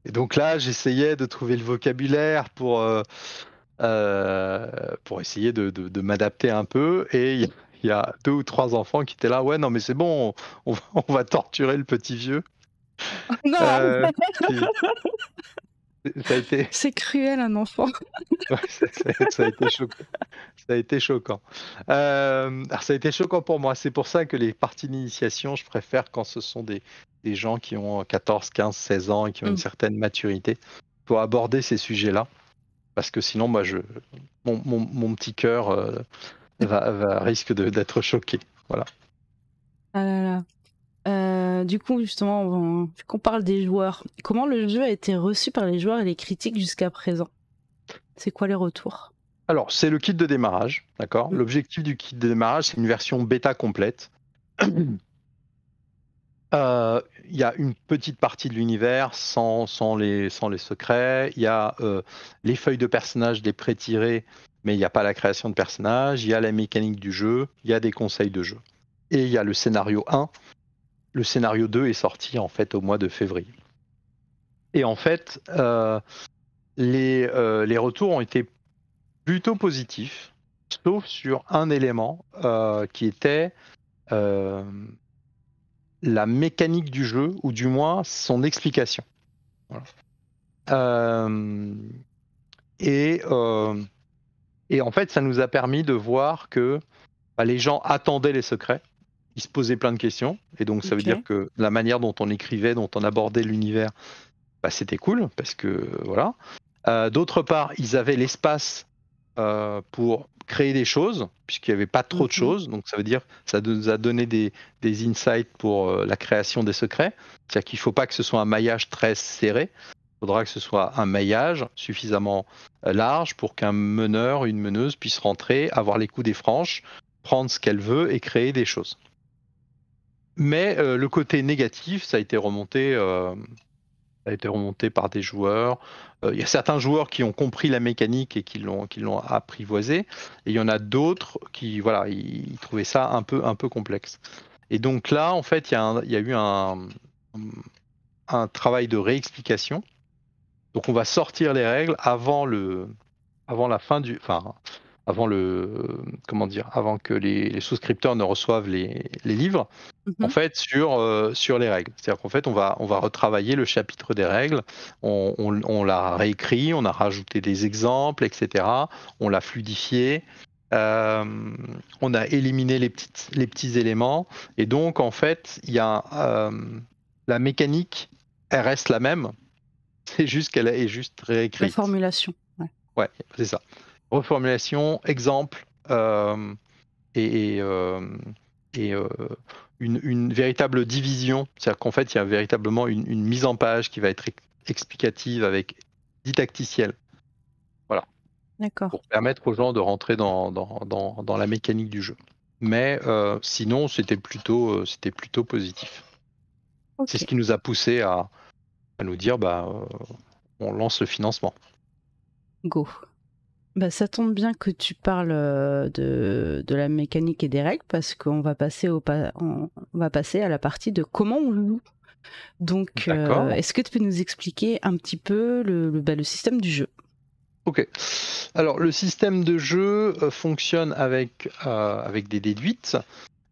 Et donc là, j'essayais de trouver le vocabulaire pour euh, pour essayer de, m'adapter un peu. Et il y, a deux ou trois enfants qui étaient là, ouais, non, mais c'est bon, on, va torturer le petit vieux. Non euh, C'est cruel un enfant. ça, a été choquant. Ça a été choquant. Euh, alors ça a été choquant pour moi. C'est pour ça que les parties d'initiation, je préfère quand ce sont des, gens qui ont 14, 15, 16 ans et qui ont une mmh. certaine maturité pour aborder ces sujets-là parce que sinon, moi, je, mon, petit cœur euh, va, risque d'être choqué. Voilà. Ah là là. Euh, du coup, justement, on, qu'on parle des joueurs, comment le jeu a été reçu par les joueurs et les critiques jusqu'à présent C'est quoi les retours Alors, c'est le kit de démarrage, d'accord L'objectif du kit de démarrage, c'est une version bêta complète. Euh, il y a une petite partie de l'univers sans, les, secrets. Il y a euh, les feuilles de personnages, des pré tirés, mais il n'y a pas la création de personnages. Il y a la mécanique du jeu. Il y a des conseils de jeu. Et il y a le scénario 1. Le scénario 2 est sorti en fait au mois de février. Et en fait, euh, les, retours ont été plutôt positifs, sauf sur un élément qui était la mécanique du jeu, ou du moins son explication. Euh, euh, et, en fait, ça nous a permis de voir que bah, les gens attendaient les secrets, ils se posaient plein de questions, et donc ça veut dire que la manière dont on écrivait, dont on abordait l'univers, bah, c'était cool, parce que voilà. Euh, d'autre part, ils avaient l'espace euh, pour créer des choses, puisqu'il n'y avait pas trop de mhm. choses. Donc ça veut dire ça nous a donné des, des insights pour euh, la création des secrets. C'est-à-dire qu'il ne faut pas que ce soit un maillage très serré. Il faudra que ce soit un maillage suffisamment euh, large pour qu'un meneur, une meneuse puisse rentrer, avoir les coups des franches, prendre ce qu'elle veut et créer des choses. Mais le côté négatif, ça a été remonté ça a été remonté par des joueurs. Euh, il y a certains joueurs qui ont compris la mécanique et qui l'ont, qui l'ont apprivoisé. Et il y en a d'autres qui, voilà, ils, trouvaient ça un peu, un peu complexe. Et donc là, en fait, il y, y, a eu un, un travail de réexplication. Donc on va sortir les règles avant le, avant la fin du, enfin, avant le, comment dire, avant que les, les souscripteurs ne reçoivent les, les livres en mhm. fait sur, euh, sur les règles. C'est-à-dire qu'en fait on va, on va retravailler le chapitre des règles, on, l'a réécrit, on a rajouté des exemples, etc. On l'a fluidifié, euh, on a éliminé les, petites, les petits éléments et donc en fait il y a euh, la mécanique, elle reste la même, c'est juste qu'elle est juste réécrite. Reformulation. Ouais, c'est ça. Reformulation, exemple et, et une, véritable division. C'est-à-dire qu'en fait, il y a véritablement une, mise en page qui va être explicative avec didacticiel. Voilà. D'accord. Pour permettre aux gens de rentrer dans, dans, la mécanique du jeu. Mais euh, sinon, c'était plutôt, euh, c'était plutôt positif. C'est ce qui nous a poussé à, à nous dire bah, euh, on lance le financement. Go. Bah, ça tombe bien que tu parles euh, de, de, la mécanique et des règles parce qu'on va passer au on va passer à la partie de comment on loue. Donc, euh, est-ce que tu peux nous expliquer un petit peu le, le, bah, système du jeu Ok. Alors, le système de jeu euh, fonctionne avec, avec des déduites.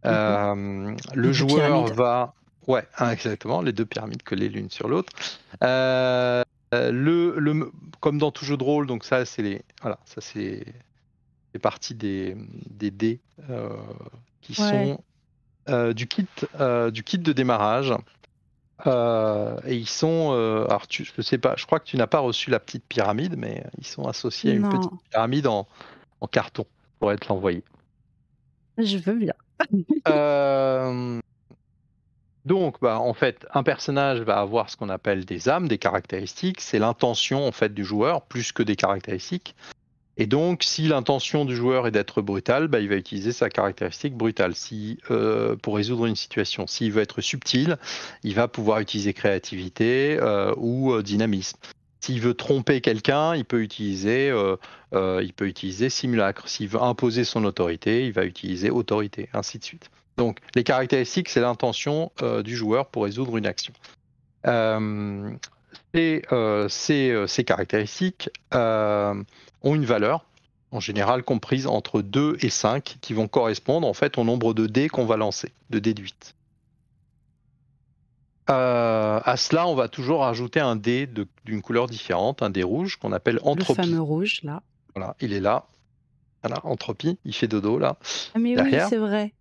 le joueur va. Ouais, exactement, les deux pyramides collées l'une sur l'autre. Euh, euh, comme dans tout jeu de rôle, donc ça c'est les voilà, ça c'est fait partie des, dés euh, qui sont euh, du, kit, du kit de démarrage. et ils sont. je sais pas, je crois que tu n'as pas reçu la petite pyramide, mais ils sont associés à une petite pyramide en, carton pour être l'envoyé. Je veux bien. Donc, bah, en fait, un personnage va avoir ce qu'on appelle des âmes, des caractéristiques. C'est l'intention en fait du joueur plus que des caractéristiques. Et donc, si l'intention du joueur est d'être brutal, bah, il va utiliser sa caractéristique brutale. Si, euh, pour résoudre une situation, s'il veut être subtil, il va pouvoir utiliser créativité euh, ou euh, dynamisme. S'il veut tromper quelqu'un, il peut il peut utiliser simulacre. S'il veut imposer son autorité, il va utiliser autorité, ainsi de suite. Donc les caractéristiques, c'est l'intention euh, du joueur pour résoudre une action. et euh, euh, ces, caractéristiques ont une valeur, en général comprise entre 2 et 5, qui vont correspondre en fait au nombre de dés qu'on va lancer, de déduites. à cela, on va toujours ajouter un dé d'une couleur différente, un dé rouge qu'on appelle entropie. Le fameux rouge, là. Voilà, il est là. Voilà, entropie, il fait dodo, là. Ah mais oui, c'est vrai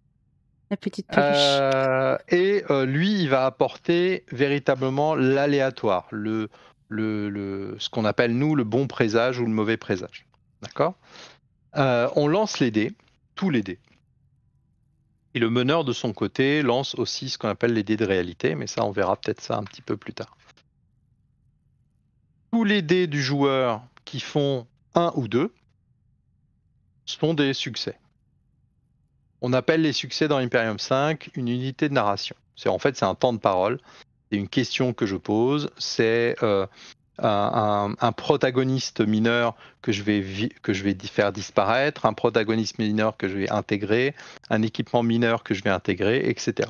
petite euh, et euh, lui, il va apporter véritablement l'aléatoire, le, le, ce qu'on appelle nous le bon présage ou le mauvais présage. D'accord euh, On lance les dés, tous les dés. Et le meneur de son côté lance aussi ce qu'on appelle les dés de réalité, mais ça on verra peut-être ça un petit peu plus tard. Tous les dés du joueur qui font un ou deux sont des succès. On appelle les succès dans Imperium 5 une unité de narration. C'est en fait c'est un temps de parole. C'est une question que je pose. C'est euh, un, protagoniste mineur que je vais que je vais faire disparaître, un protagoniste mineur que je vais intégrer, un équipement mineur que je vais intégrer, etc.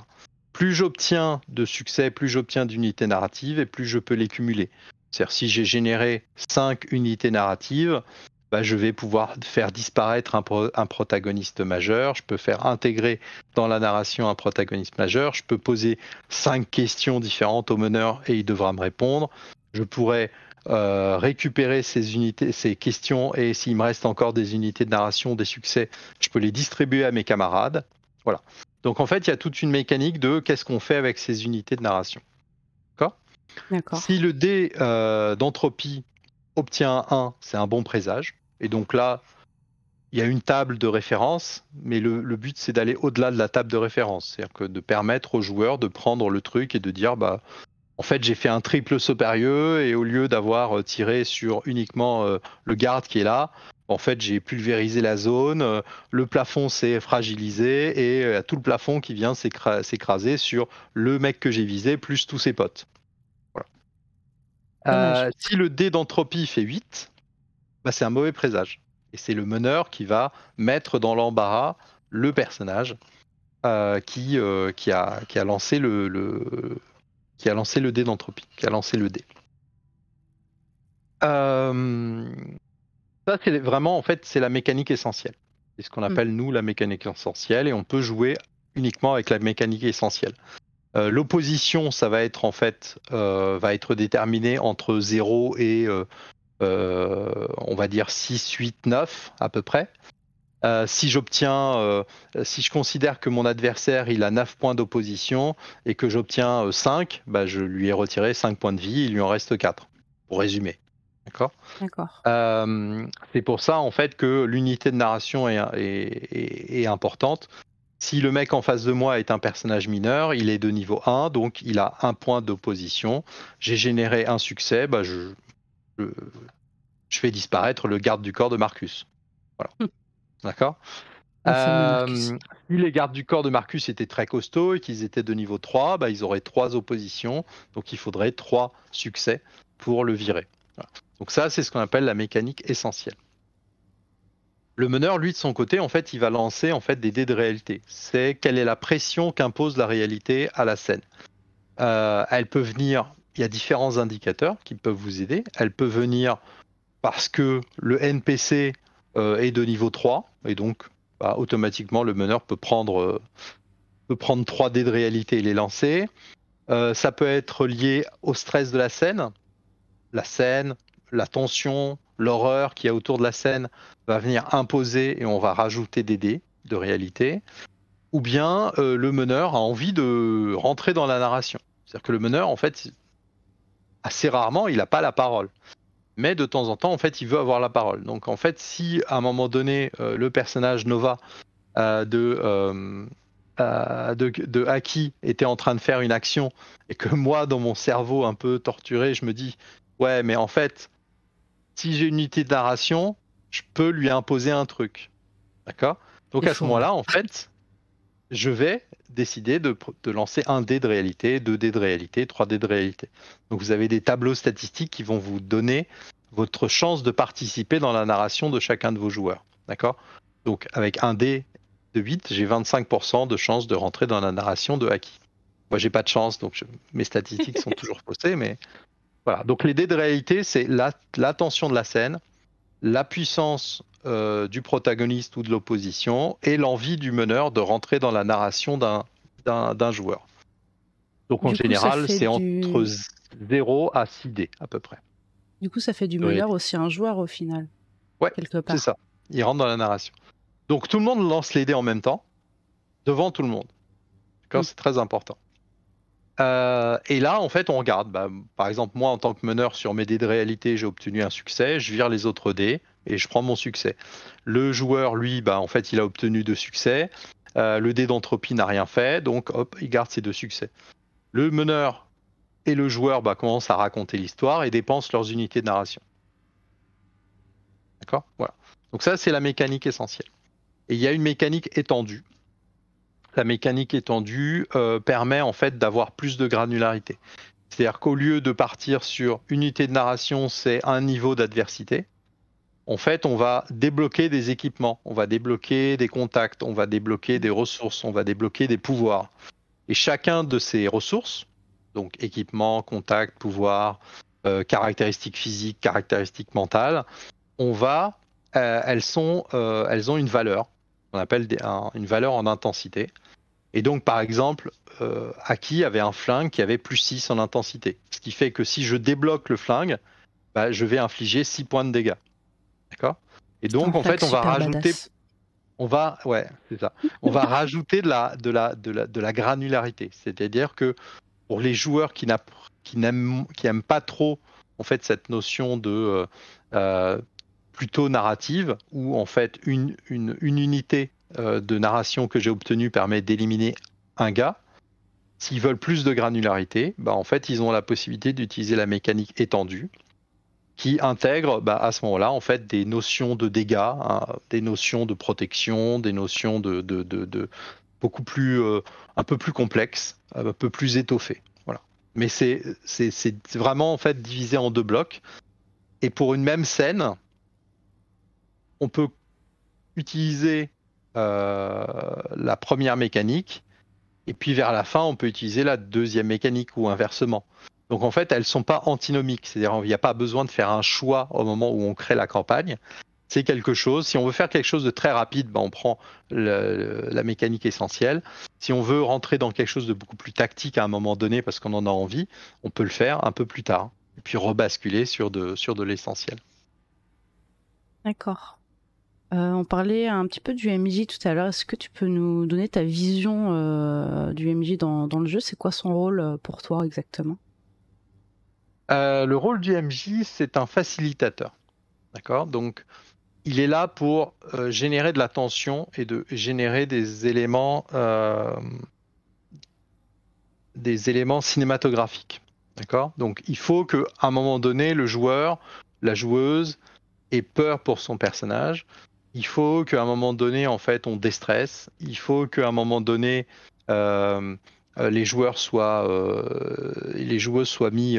Plus j'obtiens de succès, plus j'obtiens d'unités narratives et plus je peux les cumuler. C'est-à-dire si j'ai généré 5 unités narratives, bah, je vais pouvoir faire disparaître un, protagoniste majeur, je peux faire intégrer dans la narration un protagoniste majeur, je peux poser cinq questions différentes au meneur et il devra me répondre. Je pourrais euh, récupérer ces unités, ces questions et s'il me reste encore des unités de narration, des succès, je peux les distribuer à mes camarades. Voilà. Donc en fait, il y a toute une mécanique de qu'est-ce qu'on fait avec ces unités de narration. Si le dé euh, d'entropie obtient 1, c'est un bon présage. Et donc là, il y a une table de référence, mais le, but c'est d'aller au-delà de la table de référence, c'est-à-dire que de permettre aux joueurs de prendre le truc et de dire bah en fait j'ai fait un triple supérieur, et au lieu d'avoir euh, tiré sur uniquement euh, le garde qui est là, en fait j'ai pulvérisé la zone, euh, le plafond s'est fragilisé et a tout le plafond qui vient s'écraser sur le mec que j'ai visé plus tous ses potes. Ah, si le dé d'entropie fait 8, bah, c'est un mauvais présage. Et c'est le meneur qui va mettre dans l'embarras le personnage euh, euh, qui, a, lancé le, qui a lancé le dé d'entropie, qui a lancé le dé. Euh, ça, c'est vraiment, en fait, c'est la mécanique essentielle. C'est ce qu'on mm. appelle, nous, la mécanique essentielle, et on peut jouer uniquement avec la mécanique essentielle. L'opposition, ça va être en fait, va être déterminée entre 0 et euh, on va dire 6, 8, 9 à peu près. Euh, si j'obtiens, euh, si je considère que mon adversaire il a 9 points d'opposition et que j'obtiens 5, bah, je lui ai retiré 5 points de vie, il lui en reste 4, pour résumer. D'accord C'est pour ça en fait que l'unité de narration est, est, importante. Si le mec en face de moi est un personnage mineur, il est de niveau 1, donc il a un point d'opposition. J'ai généré un succès, bah, je, je, fais disparaître le garde du corps de Marcus. Voilà. Hum. D'accord euh, si les gardes du corps de Marcus étaient très costauds et qu'ils étaient de niveau 3, bah, ils auraient 3 oppositions, donc il faudrait 3 succès pour le virer. Donc ça, c'est ce qu'on appelle la mécanique essentielle. Le meneur, lui, de son côté, en fait, il va lancer en fait des dés de réalité. C'est quelle est la pression qu'impose la réalité à la scène. Euh, elle peut venir il y a différents indicateurs qui peuvent vous aider. Elle peut venir parce que le NPC euh, est de niveau 3, et donc bah, automatiquement le meneur peut prendre, euh, peut prendre 3 dés de réalité et les lancer. Euh, ça peut être lié au stress de la scène. La scène, la tension, l'horreur qu'il y a autour de la scène va venir imposer et on va rajouter des dés de réalité. Ou bien le meneur a envie de rentrer dans la narration. C'est-à-dire que le meneur, en fait, assez rarement, il n'a pas la parole. Mais de temps en temps, en fait, il veut avoir la parole. Donc, en fait, si à un moment donné, euh, le personnage Nova euh, de, euh, de, de, Haki était en train de faire une action et que moi, dans mon cerveau un peu torturé, je me dis Ouais, mais en fait, si j'ai une unité de narration, je peux lui imposer un truc. D'accord Donc, à ce moment-là, en fait, je vais décider de, lancer un dé de réalité, deux dés de réalité, trois dés de réalité. Donc vous avez des tableaux statistiques qui vont vous donner votre chance de participer dans la narration de chacun de vos joueurs. D'accord Donc avec un dé de 8, j'ai 25% de chance de rentrer dans la narration de Haki. Moi, j'ai pas de chance, donc mes statistiques sont toujours faussées, mais voilà. Donc les dés de réalité, c'est l'attention de la scène, la puissance euh, du protagoniste ou de l'opposition et l'envie du meneur de rentrer dans la narration d'un joueur. Donc en général, c'est entre 0 à 6 dés à peu près. Du coup, ça fait du meneur aussi un joueur au final. Ouais, c'est ça. Il rentre dans la narration. Donc tout le monde lance les dés en même temps, devant tout le monde. D'accord, mm. c'est très important. Euh, et là, en fait, on regarde. Bah, par exemple, moi, en tant que meneur sur mes dés de réalité, j'ai obtenu un succès. Je vire les autres dés et je prends mon succès. Le joueur, lui, bah, en fait, il a obtenu deux succès. Euh, le dé d'entropie n'a rien fait, donc hop, il garde ses deux succès. Le meneur et le joueur bah, commencent à raconter l'histoire et dépensent leurs unités de narration. D'accord Voilà. Donc ça, c'est la mécanique essentielle. Et il y a une mécanique étendue. La mécanique étendue euh, permet en fait d'avoir plus de granularité. C'est-à-dire qu'au lieu de partir sur unité de narration, c'est un niveau d'adversité en fait, on va débloquer des équipements, on va débloquer des contacts, on va débloquer des ressources, on va débloquer des pouvoirs. Et chacun de ces ressources, donc équipement, contact, pouvoir, euh, caractéristiques physiques, caractéristiques mentales, on va, euh, elles, sont, euh, elles ont une valeur, on appelle une valeur en intensité. Et donc, par exemple, Aki avait un flingue qui avait plus 6 en intensité. Ce qui fait que si je débloque le flingue, bah, je vais infliger 6 points de dégâts. Et donc, en fait, on va rajouter. On va, ouais, On va rajouter de la, de de la, granularité. C'est-à-dire que pour les joueurs qui n'aiment qui pas trop en fait cette notion de euh, euh, plutôt narrative, où en fait une, unité euh, de narration que j'ai obtenue permet d'éliminer un gars. S'ils veulent plus de granularité, bah en fait ils ont la possibilité d'utiliser la mécanique étendue, qui intègre bah, à ce moment-là en fait des notions de dégâts, hein, des notions de protection, des notions de, beaucoup plus euh, un peu plus complexes, un peu plus étoffées. Voilà. Mais c'est vraiment en fait divisé en deux blocs. Et pour une même scène, on peut utiliser euh, la première mécanique et puis vers la fin, on peut utiliser la deuxième mécanique ou inversement. Donc en fait, elles ne sont pas antinomiques, c'est-à-dire qu'il n'y a pas besoin de faire un choix au moment où on crée la campagne. C'est quelque chose, si on veut faire quelque chose de très rapide, ben, on prend la mécanique essentielle. Si on veut rentrer dans quelque chose de beaucoup plus tactique à un moment donné parce qu'on en a envie, on peut le faire un peu plus tard, et puis rebasculer sur de, l'essentiel. D'accord. Euh, on parlait un petit peu du MJ tout à l'heure. Est-ce que tu peux nous donner ta vision euh, du MJ dans le jeu C'est quoi son rôle euh, pour toi exactement euh, le rôle du MJ, c'est un facilitateur. D'accord Donc, il est là pour euh, générer de la tension et de générer des éléments, euh, des éléments cinématographiques. D'accord Donc, il faut qu'à un moment donné, le joueur, la joueuse, ait peur pour son personnage. Il faut qu'à un moment donné, en fait, on déstresse. Il faut qu'à un moment donné, les joueurs soient, les joueuses soient mis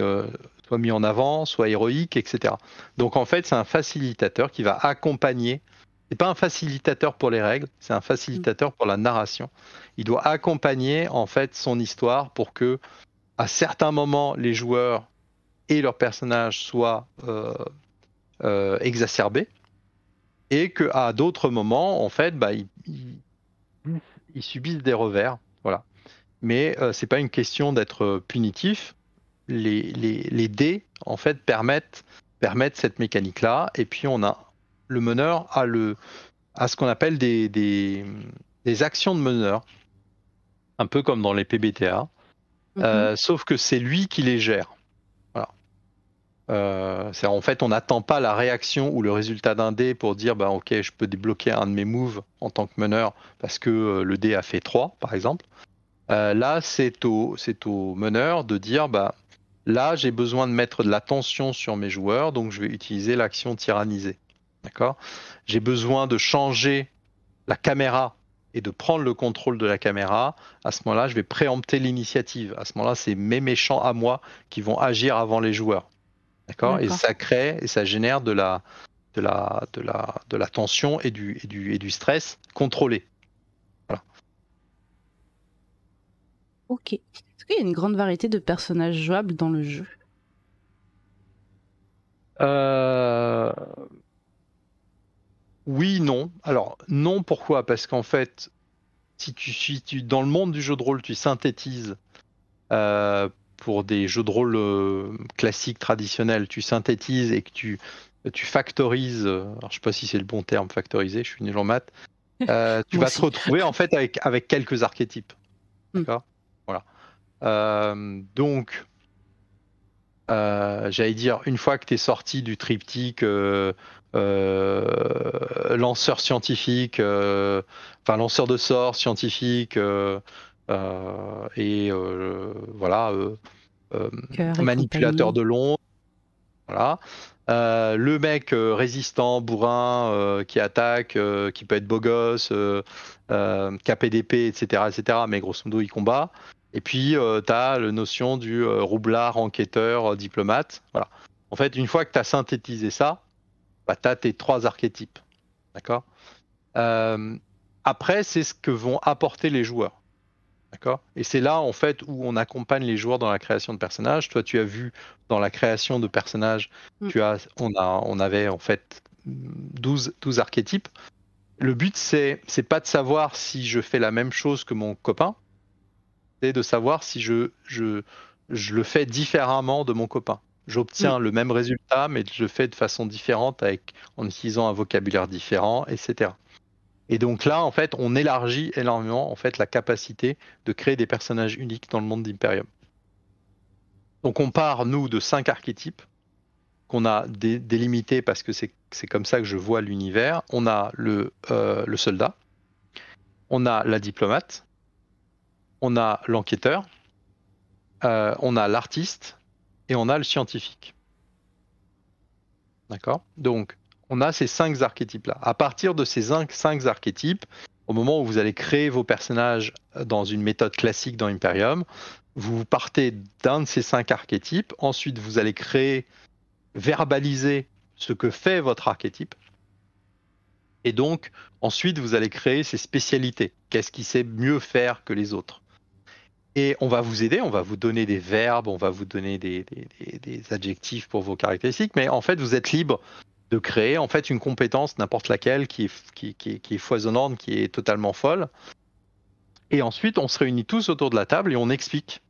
soit mis en avant, soit héroïque, etc. Donc en fait, c'est un facilitateur qui va accompagner. C'est pas un facilitateur pour les règles, c'est un facilitateur pour la narration. Il doit accompagner en fait son histoire pour que, à certains moments, les joueurs et leurs personnages soient euh, euh, exacerbés, et que à d'autres moments, en fait, bah, ils, subissent des revers. Voilà mais euh, c'est pas une question d'être punitif, les, dés en fait permettent, cette mécanique là et puis on a le meneur a le à ce qu'on appelle des, actions de meneur un peu comme dans les PBTA mhm. euh, sauf que c'est lui qui les gère euh, en fait, on n'attend pas la réaction ou le résultat d'un dé pour dire bah, Ok, je peux débloquer un de mes moves en tant que meneur parce que euh, le dé a fait 3, par exemple. là, c'est au, au meneur de dire bah, Là, j'ai besoin de mettre de la tension sur mes joueurs, donc je vais utiliser l'action tyrannisée. D'accord J'ai besoin de changer la caméra et de prendre le contrôle de la caméra. À ce moment-là, je vais préempter l'initiative. À ce moment-là, c'est mes méchants à moi qui vont agir avant les joueurs. D'accord Et ça crée et ça génère de la, de la, de la tension et du, du, et du stress contrôlé. Ok y a une grande variété de personnages jouables dans le jeu euh, Oui, non. Alors, non, pourquoi Parce qu'en fait, si tu, suis tu, dans le monde du jeu de rôle, tu synthétises euh, pour des jeux de rôle euh, classiques, traditionnels, tu synthétises et que tu, tu factorises, je sais pas si c'est le bon terme, factoriser, je suis nul en maths, tu vas te retrouver en fait avec, avec quelques archétypes. Hmm. D'accord euh, donc, euh, j'allais dire, une fois que tu es sorti du triptyque euh, lanceur scientifique, enfin lanceur de sorts scientifique, et voilà, manipulateur de l'ombre, voilà. le mec résistant, bourrin, qui attaque, qui peut être beau gosse, KPDP, etc., etc. Mais grosso modo, il combat. Et puis, euh, tu as la notion du euh, roublard, enquêteur, euh, diplomate. Voilà. En fait, une fois que tu as synthétisé ça, bah, tu as tes trois archétypes. D'accord Après, c'est ce que vont apporter les joueurs. D'accord Et c'est là, en fait, où on accompagne les joueurs dans la création de personnages. Toi, tu as vu dans la création de personnages, mm. tu as, on, a, on avait en fait 12, 12 archétypes. Le but, c'est, c'est pas de savoir si je fais la même chose que mon copain, de savoir si je, je, le fais différemment de mon copain. J'obtiens mm. le même résultat, mais je le fais de façon différente avec, en utilisant un vocabulaire différent, etc. Et donc là, en fait, on élargit énormément en fait, la capacité de créer des personnages uniques dans le monde d'Imperium. Donc on part, nous, de cinq archétypes qu'on a délimités parce que c'est comme ça que je vois l'univers. On a le, euh, le soldat, on a la diplomate, on a l'enquêteur, euh, on a l'artiste et on a le scientifique. D'accord Donc, on a ces cinq archétypes-là. À partir de ces cinq archétypes, au moment où vous allez créer vos personnages euh, dans une méthode classique dans Imperium, vous partez d'un de ces cinq archétypes, ensuite vous allez créer, verbaliser ce que fait votre archétype, et donc ensuite vous allez créer ses spécialités, qu'est-ce qui sait mieux faire que les autres. Et on va vous aider, on va vous donner des verbes, on va vous donner des, adjectifs pour vos caractéristiques, mais en fait, vous êtes libre de créer en fait une compétence, n'importe laquelle, qui est, foisonnante, qui est totalement folle. Et ensuite, on se réunit tous autour de la table et on explique.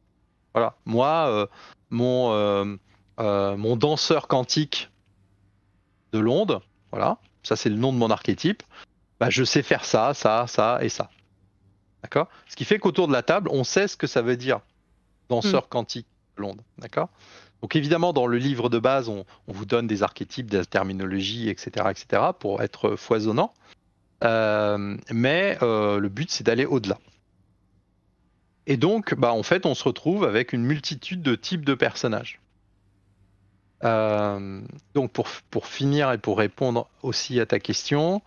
Voilà, moi, euh, mon, euh, euh, mon danseur quantique de l'onde, voilà, ça c'est le nom de mon archétype, bah, je sais faire ça, ça, ça et ça. D'accord Ce qui fait qu'autour de la table, on sait ce que ça veut dire danseur mm. quantique quantique l'onde. D'accord Donc évidemment, dans le livre de base, on, vous donne des archétypes, des terminologies, etc., etc., pour être foisonnant. Euh, mais euh, le but, c'est d'aller au-delà. Et donc, bah, en fait, on se retrouve avec une multitude de types de personnages. Euh, donc, pour, pour, finir et pour répondre aussi à ta question,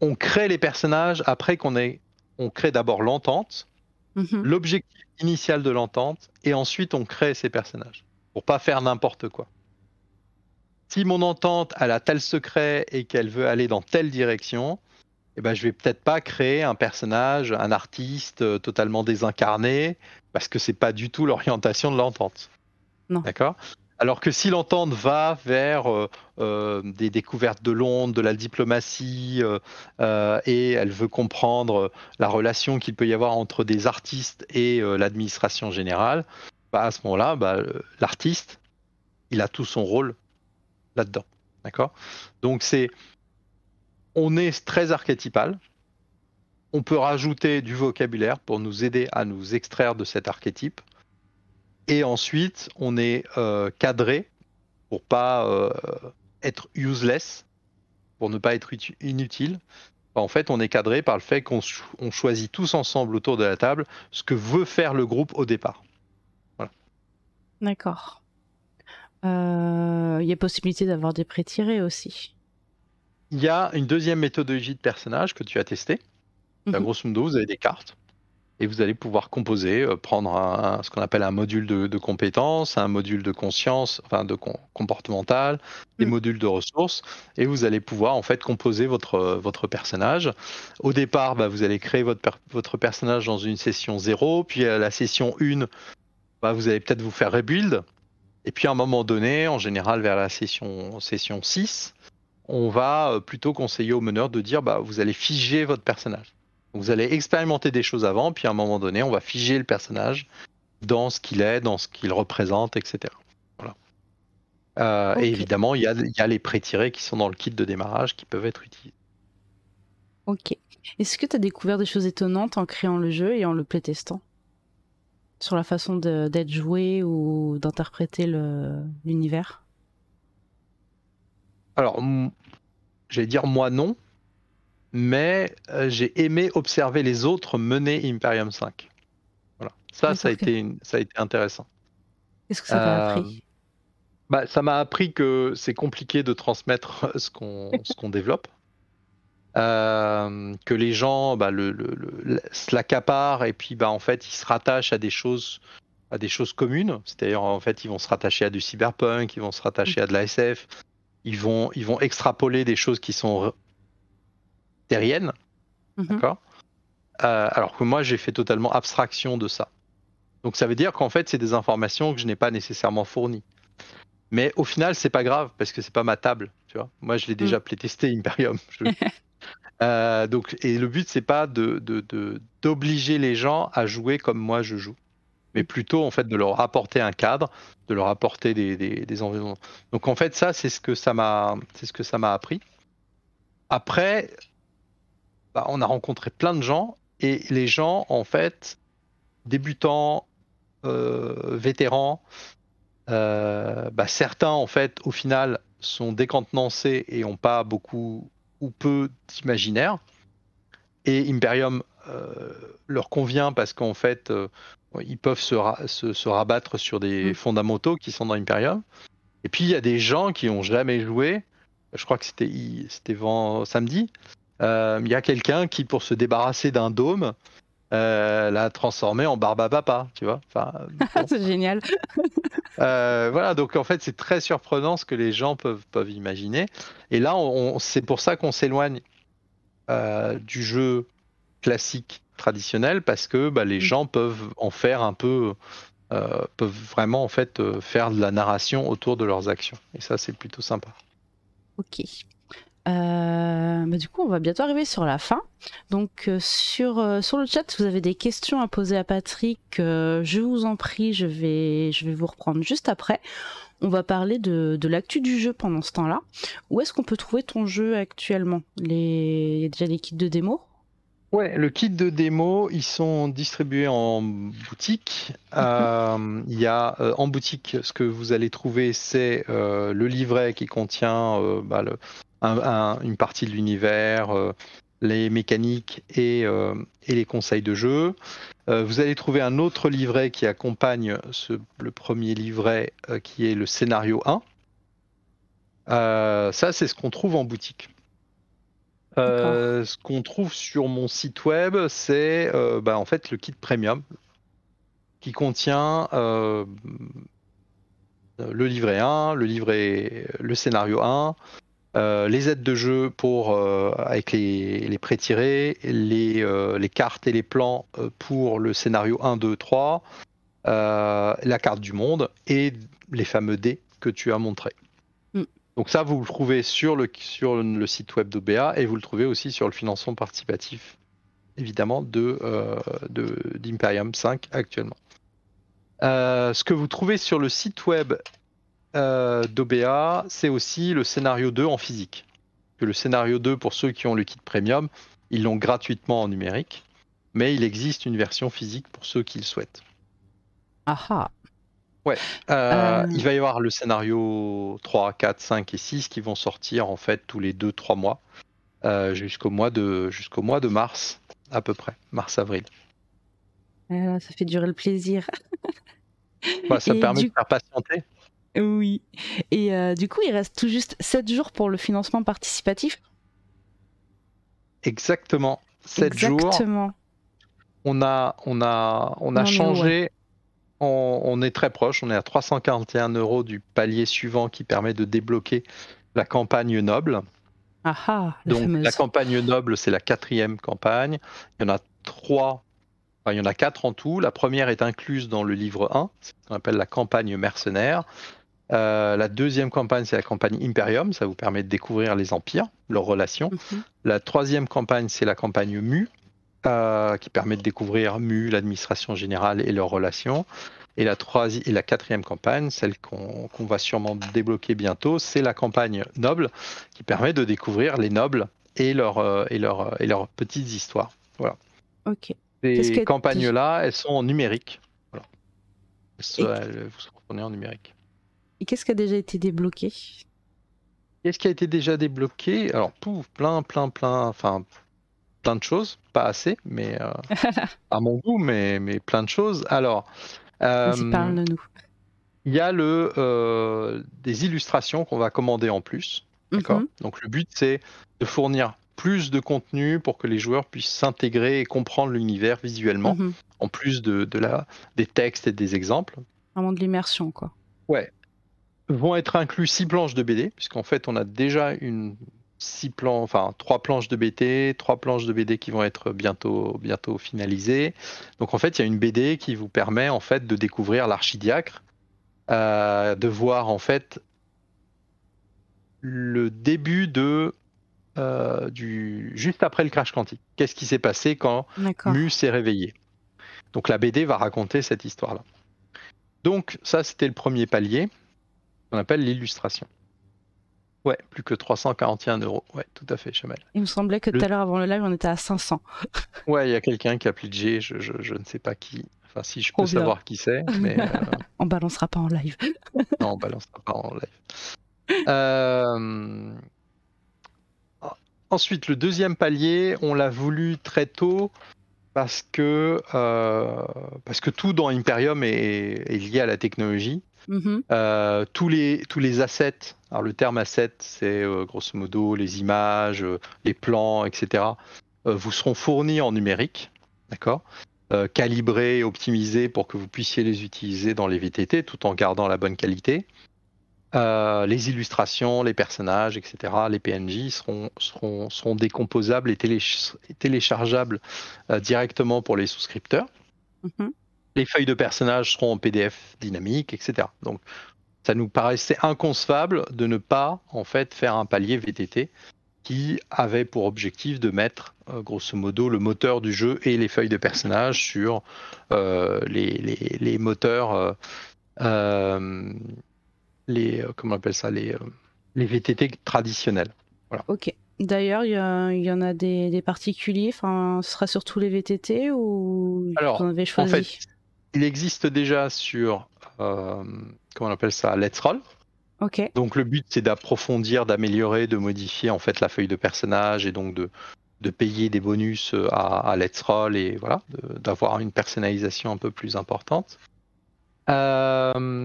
on crée les personnages après qu'on ait on crée d'abord l'entente, mhm. l'objectif initial de l'entente, et ensuite on crée ces personnages pour pas faire n'importe quoi. Si mon entente a a tel secret et qu'elle veut aller dans telle direction, eh ben, je vais peut-être pas créer un personnage, un artiste euh, totalement désincarné, parce que c'est pas du tout l'orientation de l'entente. D'accord alors que si l'entente va vers euh, euh, des découvertes de Londres, de la diplomatie, euh, et elle veut comprendre la relation qu'il peut y avoir entre des artistes et l'administration générale, bah, à ce moment-là, bah, l'artiste, il a tout son rôle là-dedans. D'accord Donc c'est. On est très archétypal. On peut rajouter du vocabulaire pour nous aider à nous extraire de cet archétype. Et ensuite, on est euh, cadré pour pas euh, être useless, pour ne pas être inutile. en fait, on est cadré par le fait qu'on choisit tous ensemble autour de la table ce que veut faire le groupe au départ. D'accord. Euh, il y a possibilité d'avoir des prêts tirés aussi. Il y a une deuxième méthodologie de personnage que tu as testée. La bah, mhm. grosse modo, vous avez des cartes et vous allez pouvoir composer, euh, prendre ce qu'on appelle un module de, compétences, un module de conscience, enfin de comportemental, des mm. modules de ressources, et vous allez pouvoir en fait composer votre, euh, votre personnage. Au départ, bah, vous allez créer votre, votre personnage dans une session 0, puis à la session 1, bah, vous allez peut-être vous faire rebuild, et puis à un moment donné, en général vers la session, session 6, on va euh, plutôt conseiller au meneur de dire bah, vous allez figer votre personnage vous allez expérimenter des choses avant, puis à un moment donné, on va figer le personnage dans ce qu'il est, dans ce qu'il représente, etc. Voilà. Euh, et évidemment, il y, a, les pré-tirés qui sont dans le kit de démarrage qui peuvent être utilisés. Ok. Est-ce que tu as découvert des choses étonnantes en créant le jeu et en le playtestant Sur la façon d'être joué ou d'interpréter l'univers Alors, j'allais dire moi non, mais euh, j'ai aimé observer les autres mener Imperium 5. Voilà. Ça, ça a, été une, ça a été intéressant. Qu'est-ce que ça t'a appris euh, bah, Ça m'a appris que c'est compliqué de transmettre ce qu'on développe. Euh, que les gens bah, le, le, l'accaparent et puis bah, en fait ils se rattachent à des choses à des choses communes, c'est-à-dire en fait ils vont se rattacher à du cyberpunk, ils vont se rattacher à de la ils vont, ils vont extrapoler des choses qui sont terrienne. Mhm. D'accord euh, Alors que moi, j'ai fait totalement abstraction de ça. Donc ça veut dire qu'en fait, c'est des informations que je n'ai pas nécessairement fournies. Mais au final, c'est pas grave parce que c'est pas ma table. Tu vois moi, je l'ai déjà mm. playtesté Imperium. Euh, donc, et le but, c'est pas de d'obliger les gens à jouer comme moi je joue, mais mm. plutôt en fait de leur apporter un cadre, de leur apporter des, des, environnements. Donc en fait, ça, ça c'est ce que ça m'a appris. Après, bah, on a rencontré plein de gens et les gens, en fait, débutants, euh, vétérans, euh, bah, certains, en fait, au final, sont décontenancés et n'ont pas beaucoup ou peu d'imaginaire. Et Imperium euh, leur convient parce qu'en fait, ils peuvent se, rabattre sur des mm. fondamentaux qui sont dans Imperium. Et puis, il y a des gens qui n'ont jamais joué. Je crois que c'était, c'était samedi il euh, y a quelqu'un qui, pour se débarrasser d'un dôme, euh, la transformé en papa tu vois. c'est génial. Euh, voilà, donc en fait, c'est très surprenant ce que les gens peuvent, peuvent imaginer. Et là, on, c'est pour ça qu'on s'éloigne du jeu classique traditionnel parce que bah, les mm. gens peuvent en faire un peu, peuvent vraiment en fait faire de la narration autour de leurs actions. Et ça, c'est plutôt sympa. Ok. Euh, bah, du coup, on va bientôt arriver sur la fin. Donc, euh, sur, euh, sur le chat, si vous avez des questions à poser à Patrick, je vous en prie, je vais, je vais vous reprendre juste après. On va parler de, de l'actu du jeu pendant ce temps-là. Où est-ce qu'on peut trouver ton jeu actuellement les... Il y a déjà des kits de démo Ouais, le kit de démo, ils sont distribués en boutique. Mhm. Il y a en boutique, ce que vous allez trouver, c'est le livret qui contient bah, le, une partie de l'univers, euh, les mécaniques euh, et, les conseils de jeu. Euh, vous allez trouver un autre livret qui accompagne le premier livret qui est le scénario 1. ça, c'est ce qu'on trouve en boutique. ce qu'on trouve sur mon site web, c'est bah, en fait le kit premium qui contient le livret 1, le livret, le scénario 1, euh, les aides de jeu pour, euh, avec les, les prêts tirés, les, euh, cartes et les plans pour le scénario 1, 2, 3, la carte du monde et les fameux dés que tu as montrés. Mm. Donc ça, vous le trouvez sur le, sur le site web d'OBA et vous le trouvez aussi sur le financement participatif, évidemment, de, de d'Imperium 5 actuellement. ce que vous trouvez sur le site web euh, d'OBA, c'est aussi le scénario 2 en physique. Que le scénario 2, pour ceux qui ont le kit premium, ils l'ont gratuitement en numérique, mais il existe une version physique pour ceux qui le souhaitent. Aha. Ouais. Euh, euh, il va y avoir le scénario 3, 4, 5 et 6 qui vont sortir en fait tous les 2-3 mois, jusqu'au mois, de, jusqu'au mois de mars à peu près, mars-avril. ça fait durer le plaisir. Bah, ça permet de faire patienter. Oui. Et euh, du coup, il reste tout juste 7 jours pour le financement participatif. Exactement. 7 jours. On a, on a, on a changé. On, est très proche. On est à 341 euros du palier suivant qui permet de débloquer la campagne noble. Aha, ah, la Donc la campagne noble, c'est la quatrième campagne. Il y en a trois il y en a quatre en tout. La première est incluse dans le livre 1, ce qu'on appelle la campagne mercenaire. Euh, la deuxième campagne, c'est la campagne Imperium, ça vous permet de découvrir les empires, leurs relations. Mhm. La troisième campagne, c'est la campagne Mu, euh, qui permet de découvrir Mu, l'administration générale et leurs relations. Et la, troisième, et la quatrième campagne, celle qu'on va sûrement débloquer bientôt, c'est la campagne Noble, qui permet de découvrir les nobles et leurs, euh, et leur et leurs petites histoires. Voilà. Ok. Ces campagnes-là, elles sont en numérique. Vous vous retournez en numérique. Et qu'est-ce qui a déjà été débloqué Qu'est-ce qui a été déjà débloqué Alors, plein, plein, plein, enfin, plein de choses, pas assez, mais euh, à mon goût, mais, mais plein de choses. Alors, euh, parle-nous. Il y a le, euh, des illustrations qu'on va commander en plus. D'accord. Mhm. Donc le but c'est de fournir plus de contenu pour que les joueurs puissent s'intégrer et comprendre l'univers visuellement, mhm. en plus de, de, la, des textes et des exemples. Vraiment de l'immersion, quoi. Ouais, vont être inclus six planches de BD, puisqu'en fait, on a déjà une six plans, enfin trois planches de BT, trois planches de BD qui vont être bientôt bientôt finalisées. Donc en fait, il y a une BD qui vous permet en fait de découvrir l'archidiacre, euh, de voir en fait le début de euh, du juste après le crash quantique. Qu'est-ce qui s'est passé quand Mu s'est réveillé Donc la BD va raconter cette histoire-là. Donc ça, c'était le premier palier qu'on appelle l'illustration. Ouais, plus que 341 euros. Ouais, tout à fait, Chamel. Il me semblait que tout à l'heure avant le live, on était à 500. ouais, il y a quelqu'un qui a plus je, je, je, ne sais pas qui. Enfin, si je peux savoir qui c'est, mais. Euh, on balancera pas en live. non, on balancera pas en live. Euh, ensuite, le deuxième palier, on l'a voulu très tôt parce que, euh, parce que tout dans Imperium est, est lié à la technologie. Mhm. Euh, tous, les, tous les assets, alors le terme asset, c'est euh, grosso modo les images, euh, les plans, etc., vous seront fournis en numérique, d'accord Calibrés, optimisés pour que vous puissiez les utiliser dans les VTT tout en gardant la bonne qualité. les illustrations, les personnages, etc., les PNJ seront, seront, seront décomposables et, télé téléchargeables directement pour les souscripteurs. Mhm les feuilles de personnages seront en PDF dynamique, etc. Donc, ça nous paraissait inconcevable de ne pas en fait faire un palier VTT qui avait pour objectif de mettre euh, grosso modo le moteur du jeu et les feuilles de personnages sur euh, les, moteurs, euh, les comment on appelle ça, les, VTT traditionnels. Voilà. Ok. D'ailleurs, il y, en a des, particuliers. ce sera surtout les VTT ou vous en avez choisi il existe déjà sur, euh, comment on appelle ça, Let's Roll. Donc le but c'est d'approfondir, d'améliorer, de modifier en fait la feuille de personnage et donc de, payer des bonus euh, à, Let's Roll et voilà, d'avoir une personnalisation un peu plus importante. Euh,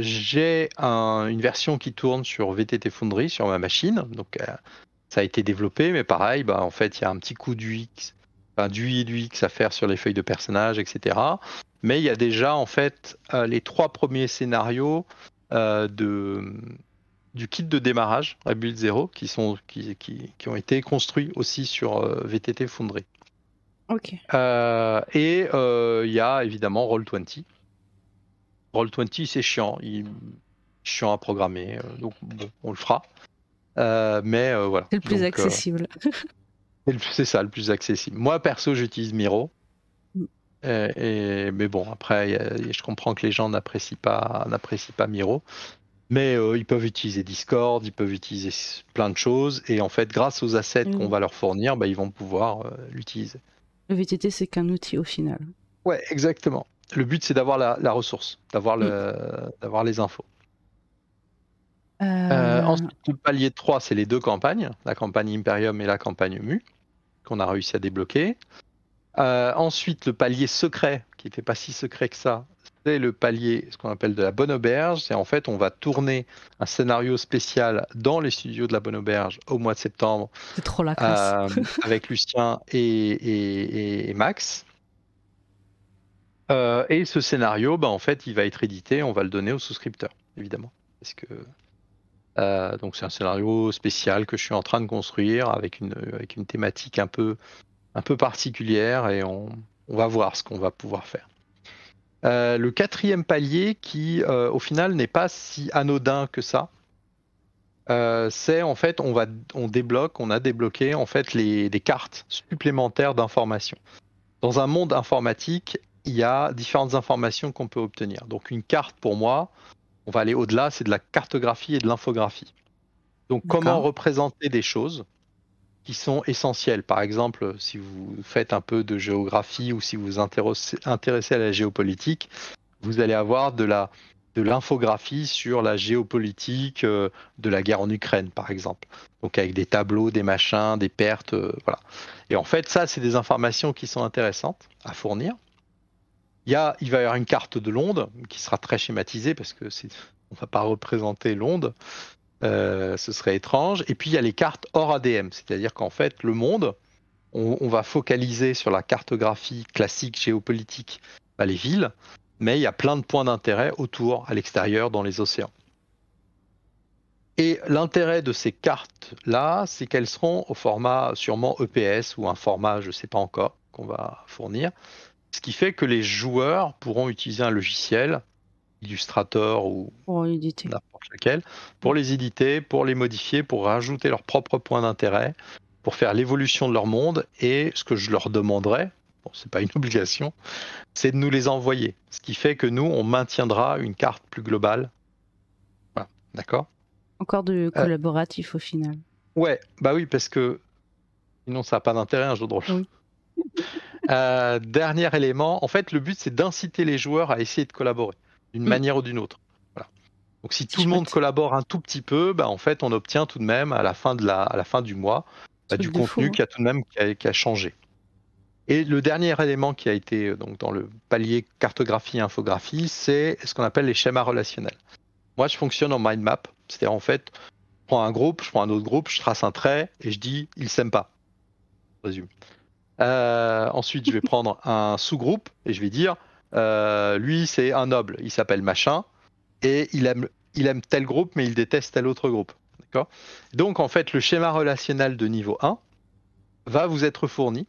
j'ai une version qui tourne sur VTT Foundry sur ma machine, donc ça a été développé, mais pareil, bah, en fait il y a un petit coup du X du I et du à faire sur les feuilles de personnages, etc. Mais il y a déjà en fait euh, les trois premiers scénarios euh, de, du kit de démarrage à Build 0 qui, sont, qui, ont été construits aussi sur euh, VTT Foundry. Ok. et il y a évidemment Roll20. Roll20, c'est chiant. Il... Chiant à programmer. donc, on le fera. mais voilà. C'est le plus accessible. C'est ça, le plus accessible. Moi, perso, j'utilise Miro. Mm. Euh, et, mais bon, après, je comprends que les gens n'apprécient pas, pas Miro. Mais euh, ils peuvent utiliser Discord, ils peuvent utiliser plein de choses. Et en fait, grâce aux assets mm. qu'on va leur fournir, bah, ils vont pouvoir euh, l'utiliser. Le VTT, c'est qu'un outil au final. Ouais, exactement. Le but, c'est d'avoir la, ressource, d'avoir le, mm. les infos. ensuite, le palier 3, c'est les deux campagnes, la campagne Imperium et la campagne Mu qu'on a réussi à débloquer. Euh, ensuite, le palier secret, qui n'était pas si secret que ça, c'est le palier, ce qu'on appelle de la bonne auberge. C'est en fait, on va tourner un scénario spécial dans les studios de la bonne auberge au mois de septembre. C'est trop la classe. Euh, avec Lucien et, Max. Euh, et ce scénario, bah, en fait, il va être édité. On va le donner aux souscripteurs, évidemment. Parce que euh, donc c'est un scénario spécial que je suis en train de construire avec une, avec une thématique un peu, un peu particulière et on, on va voir ce qu'on va pouvoir faire. Euh, le quatrième palier qui euh, au final n'est pas si anodin que ça. c'est en fait on va on débloque on a débloqué en fait les, des cartes supplémentaires d'informations. Dans un monde informatique, il y a différentes informations qu'on peut obtenir. Donc une carte pour moi, on va aller au-delà, c'est de la cartographie et de l'infographie. Donc comment représenter des choses qui sont essentielles. Par exemple, si vous faites un peu de géographie ou si vous vous intéressez à la géopolitique, vous allez avoir de l'infographie sur la géopolitique euh, de la guerre en Ukraine, par exemple. Donc avec des tableaux, des machins, des pertes, euh, voilà. Et en fait, ça, c'est des informations qui sont intéressantes à fournir il, va y avoir une carte de l'onde qui sera très schématisée parce que ne va pas représenter l'onde, euh, ce serait étrange. Et puis il y a les cartes hors ADM, c'est-à-dire qu'en fait le monde, on, va focaliser sur la cartographie classique géopolitique, bah, les villes, mais il y a plein de points d'intérêt autour, à l'extérieur, dans les océans. Et l'intérêt de ces cartes-là, c'est qu'elles seront au format sûrement EPS ou un format, je ne sais pas encore, qu'on va fournir. Ce qui fait que les joueurs pourront utiliser un logiciel, Illustrator ou n'importe lequel, pour les éditer, pour les modifier, pour rajouter leurs propres points d'intérêt, pour faire l'évolution de leur monde. Et ce que je leur demanderai, bon, ce n'est pas une obligation, c'est de nous les envoyer. Ce qui fait que nous, on maintiendra une carte plus globale. d'accord Encore de euh, collaboratif au final. Ouais, bah oui, parce que sinon ça n'a pas d'intérêt un jeu de rôle. Euh, dernier élément, en fait, le but, c'est d'inciter les joueurs à essayer de collaborer, d'une hmm. manière ou d'une autre. Donc, si tout le monde collabore un tout petit peu, bah, en fait, on obtient tout de même, à la fin, du mois, bah, du contenu qui a hein. tout de même qui a, changé. Et le dernier élément qui a été euh, donc, dans le palier cartographie-infographie, c'est ce qu'on appelle les schémas relationnels. Moi, je fonctionne en mind map, c'est-à-dire en fait, je prends un groupe, je prends un autre groupe, je trace un trait et je dis ils s'aiment pas. résume. Euh, ensuite, je vais prendre un sous-groupe et je vais dire euh, lui, c'est un noble, il s'appelle machin, et il aime, il aime tel groupe, mais il déteste tel autre groupe. D'accord Donc, en fait, le schéma relationnel de niveau 1 va vous être fourni.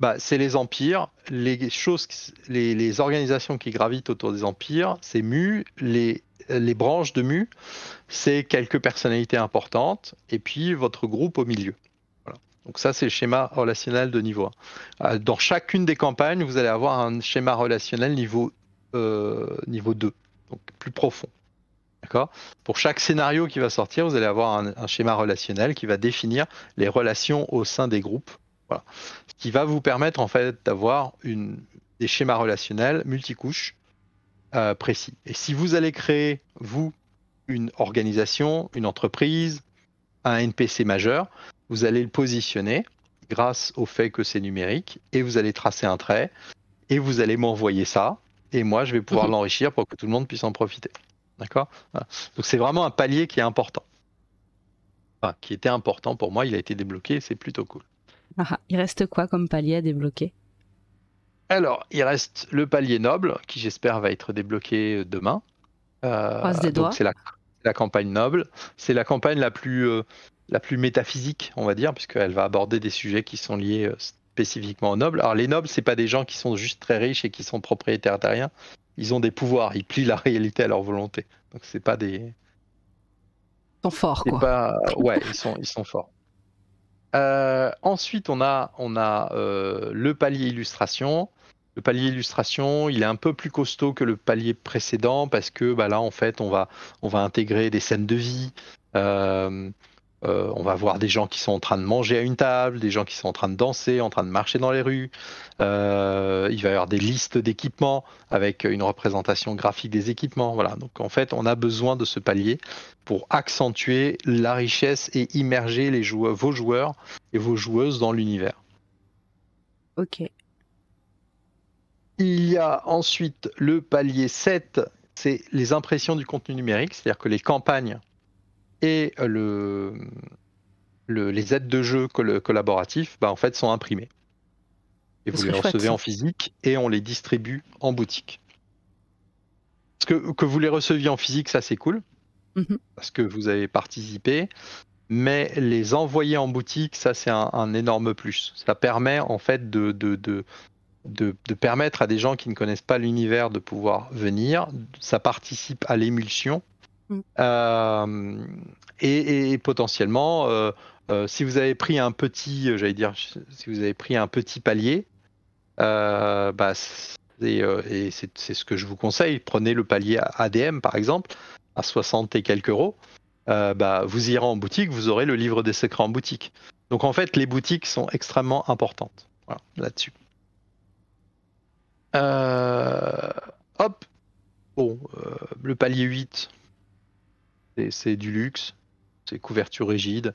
Bah, c'est les empires, les choses, les, organisations qui gravitent autour des empires, c'est Mu, les branches de Mu, c'est quelques personnalités importantes, et puis votre groupe au milieu. Donc ça, c'est le schéma relationnel de niveau 1. Euh, dans chacune des campagnes, vous allez avoir un schéma relationnel niveau, euh, niveau 2, donc plus profond. D'accord Pour chaque scénario qui va sortir, vous allez avoir un, schéma relationnel qui va définir les relations au sein des groupes. Ce qui va vous permettre en fait d'avoir des schémas relationnels multicouches euh, précis. Et si vous allez créer, vous, une organisation, une entreprise, un NPC majeur, vous allez le positionner grâce au fait que c'est numérique, et vous allez tracer un trait, et vous allez m'envoyer ça, et moi je vais pouvoir mhm. l'enrichir pour que tout le monde puisse en profiter. D'accord Donc c'est vraiment un palier qui est important. Enfin, qui était important pour moi, il a été débloqué, c'est plutôt cool. Ah, ah. il reste quoi comme palier à débloquer Alors, il reste le palier noble, qui j'espère va être débloqué euh, demain. Euh, c'est la, campagne noble. C'est la campagne la plus. Euh, la plus métaphysique, on va dire, puisqu'elle va aborder des sujets qui sont liés euh, spécifiquement aux nobles. Alors les nobles, c'est pas des gens qui sont juste très riches et qui sont propriétaires terriens. Ils ont des pouvoirs, ils plient la réalité à leur volonté. Donc c'est pas des. Ils sont forts, quoi. Pas... Euh, ouais, ils sont, ils sont forts. Euh, ensuite, on a, on a le palier illustration. Le palier illustration, il est un peu plus costaud que le palier précédent parce que bah, là, en fait, on va, on va intégrer des scènes de vie, euh, on va voir des gens qui sont en train de manger à une table, des gens qui sont en train de danser, en train de marcher dans les rues. Euh, il va y avoir des listes d'équipements avec une représentation graphique des équipements. Voilà. Donc en fait, on a besoin de ce palier pour accentuer la richesse et immerger les joueurs, vos joueurs et vos joueuses dans l'univers. Ok. Il y a ensuite le palier 7, c'est les impressions du contenu numérique, c'est-à-dire que les campagnes et euh, le, les aides de jeu collaboratifs bah, en fait, sont imprimées. Et vous les recevez en physique et on les distribue en boutique. Parce que, vous les receviez en physique, ça c'est cool, mhm. parce que vous avez participé. Mais les envoyer en boutique, ça c'est un, énorme plus. Ça permet en fait de, de, de, permettre à des gens qui ne connaissent pas l'univers de pouvoir venir. Ça participe à l'émulsion euh, et, potentiellement, euh, euh, si vous avez pris un petit, j'allais dire, si vous avez pris un petit palier, bah, et, c'est ce que je vous conseille, prenez le palier ADM par exemple, à 60 et quelques euros, bah, vous irez en boutique, vous aurez le livre des secrets en boutique. Donc en fait, les boutiques sont extrêmement importantes voilà, là-dessus. hop. Bon, le palier 8, c'est du luxe, c'est couverture rigide,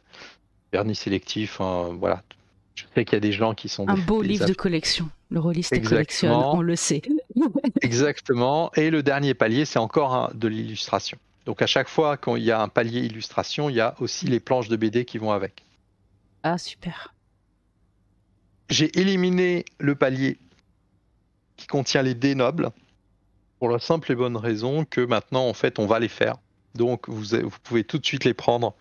vernis sélectif. Hein, voilà. Je sais qu'il y a des gens qui sont. Un beau livre de collection. Le rôliste collection, on le sait. Exactement. Et le dernier palier, c'est encore de l'illustration. Donc à chaque fois qu'il y a un palier illustration, il y a aussi les planches de BD qui vont avec. Ah, super. J'ai éliminé le palier qui contient les dés nobles pour la simple et bonne raison que maintenant, en fait, on va les faire. Donc vous, pouvez tout de suite les prendre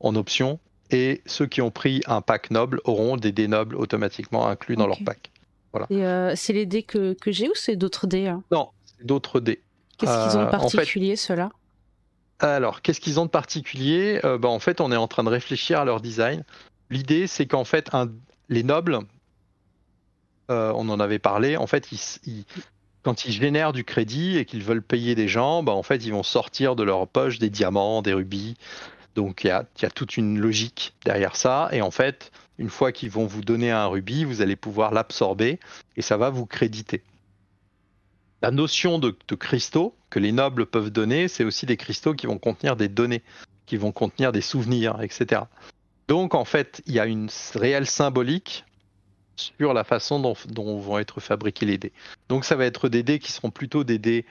en option. Et ceux qui ont pris un pack noble auront des dés nobles automatiquement inclus dans leur pack. Voilà. Euh, c'est les dés que, j'ai ou c'est d'autres dés hein Non, c'est d'autres dés. Qu'est-ce qu'ils ont de euh, particulier ceux-là Alors, qu'est-ce qu'ils ont de particulier euh, bah, En fait, on est en train de réfléchir à leur design. L'idée, c'est qu'en fait, les nobles, on en avait parlé, en fait, ils, ils, quand ils génèrent du crédit et qu'ils veulent payer des gens, bah, en fait, ils vont sortir de leur poche des diamants, des rubis. Donc, il y a, toute une logique derrière ça. Et en fait, une fois qu'ils vont vous donner un rubis, vous allez pouvoir l'absorber et ça va vous créditer. La notion de, de cristaux que les nobles peuvent donner, c'est aussi des cristaux qui vont contenir des données, qui vont contenir des souvenirs, etc. Donc en fait, il y a une réelle symbolique sur la façon dont, vont être fabriqués les dés. Donc ça va être des dés qui seront plutôt des dés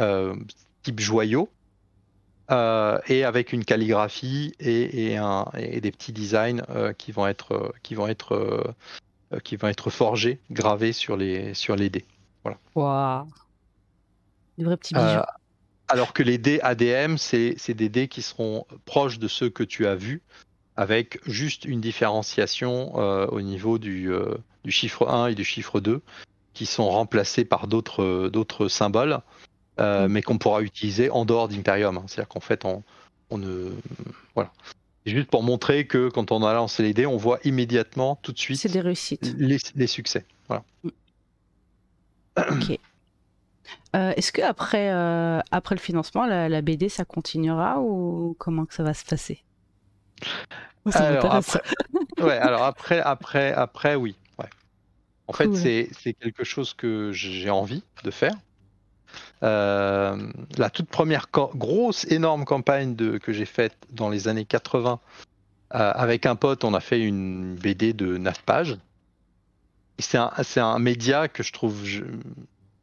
euh, type joyaux, euh, et avec une calligraphie et, des petits designs euh, qui vont être, qui vont être, qui vont être forgés, gravés sur les, sur les dés. Voilà. vrais petits bijoux. alors que les dés ADM, c'est des dés qui seront proches de ceux que tu as vus, avec juste une différenciation euh, au niveau du, euh, chiffre 1 et du chiffre 2, qui sont remplacés par d'autres euh, symboles, mm. mais qu'on pourra utiliser en dehors d'Imperium. Hein. C'est-à-dire qu'en fait, on, ne... Voilà juste pour montrer que quand on a lancé les dés, on voit immédiatement, tout de suite, des réussites. Les, succès. Voilà. Mm. Ok. Est-ce que après, après le financement, la, la, BD, ça continuera ou comment que ça va se passer alors, après, après, après, oui. Ouais. En fait, c'est quelque chose que j'ai envie de faire. Euh, la toute première grosse, énorme campagne de, que j'ai faite dans les années 80, euh, avec un pote, on a fait une BD de 9 pages. C'est un, un, média que je trouve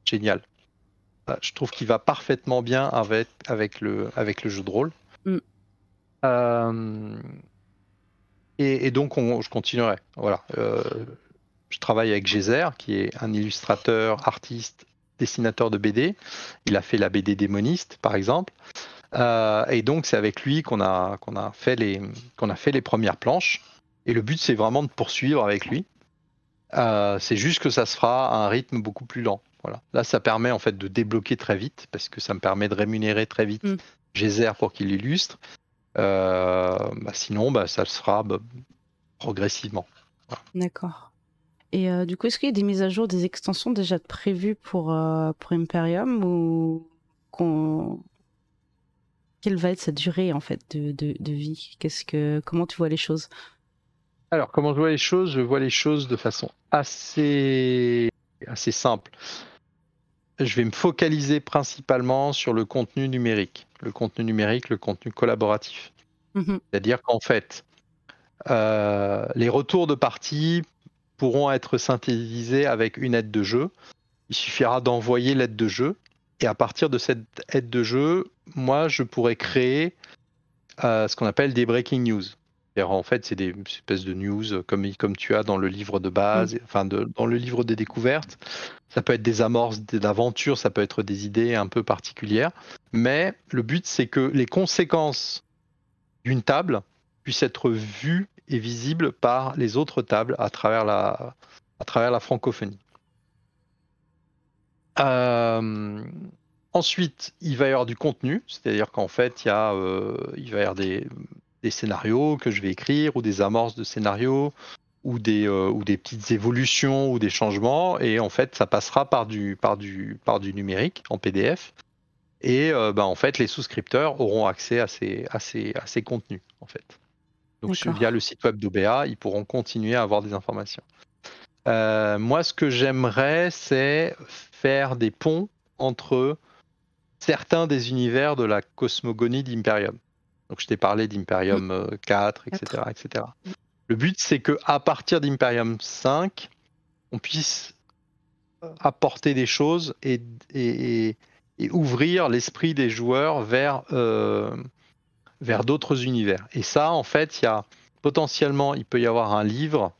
génial. Euh, je trouve qu'il va parfaitement bien avec, avec, le, avec le jeu de rôle. Mm. Euh, et, donc, je continuerai. Voilà. Euh, je travaille avec Geyser, qui est un illustrateur, artiste, dessinateur de BD. Il a fait la BD démoniste, par exemple. Euh, et donc, c'est avec lui qu'on a, a, fait les, a fait les premières planches. Et le but, c'est vraiment de poursuivre avec lui. c'est juste que ça se fera à un rythme beaucoup plus lent. Voilà. Là, ça permet en fait de débloquer très vite, parce que ça me permet de rémunérer très vite mm. Geyser pour qu'il illustre. Euh, bah, sinon, bah, ça le sera bah, progressivement. D'accord. Et euh, du coup, est-ce qu'il y a des mises à jour, des extensions déjà prévues pour, euh, pour Imperium ou quelle va être sa durée en fait de, de, de vie Qu'est-ce que comment tu vois les choses Alors comment je vois les choses Je vois les choses de façon assez assez simple je vais me focaliser principalement sur le contenu numérique, le contenu numérique, le contenu collaboratif. Mhm. C'est-à-dire qu'en fait, euh, les retours de partie pourront être synthétisés avec une aide de jeu. Il suffira d'envoyer l'aide de jeu. Et à partir de cette aide de jeu, moi, je pourrais créer euh, ce qu'on appelle des breaking news en fait, c'est des espèces de news euh, comme, comme tu as dans le livre de base, mm. enfin dans le livre des découvertes. Ça peut être des amorces aventures, ça peut être des idées un peu particulières. Mais le but, c'est que les conséquences d'une table puissent être vues et visibles par les autres tables à travers la, à travers la francophonie. Euh, ensuite, il va y avoir du contenu, c'est-à-dire qu'en fait, il, y a, euh, il va y avoir des scénarios que je vais écrire ou des amorces de scénarios ou des, euh, ou des petites évolutions ou des changements. Et en fait, ça passera par du, par du, par du numérique en PDF. Et euh, ben, en fait, les souscripteurs auront accès à ces, à ces, contenus. En fait. Donc, via le site web d'OBA, ils pourront continuer à avoir des informations. Euh, moi, ce que j'aimerais, c'est faire des ponts entre certains des univers de la cosmogonie d'Imperium. Donc je t'ai parlé d'Imperium 4, etc., etc. Le but, c'est qu'à partir d'Imperium 5, on puisse apporter des choses et, ouvrir l'esprit des joueurs vers, euh, vers d'autres univers. Et ça, en fait, il y a potentiellement, il peut y avoir un livre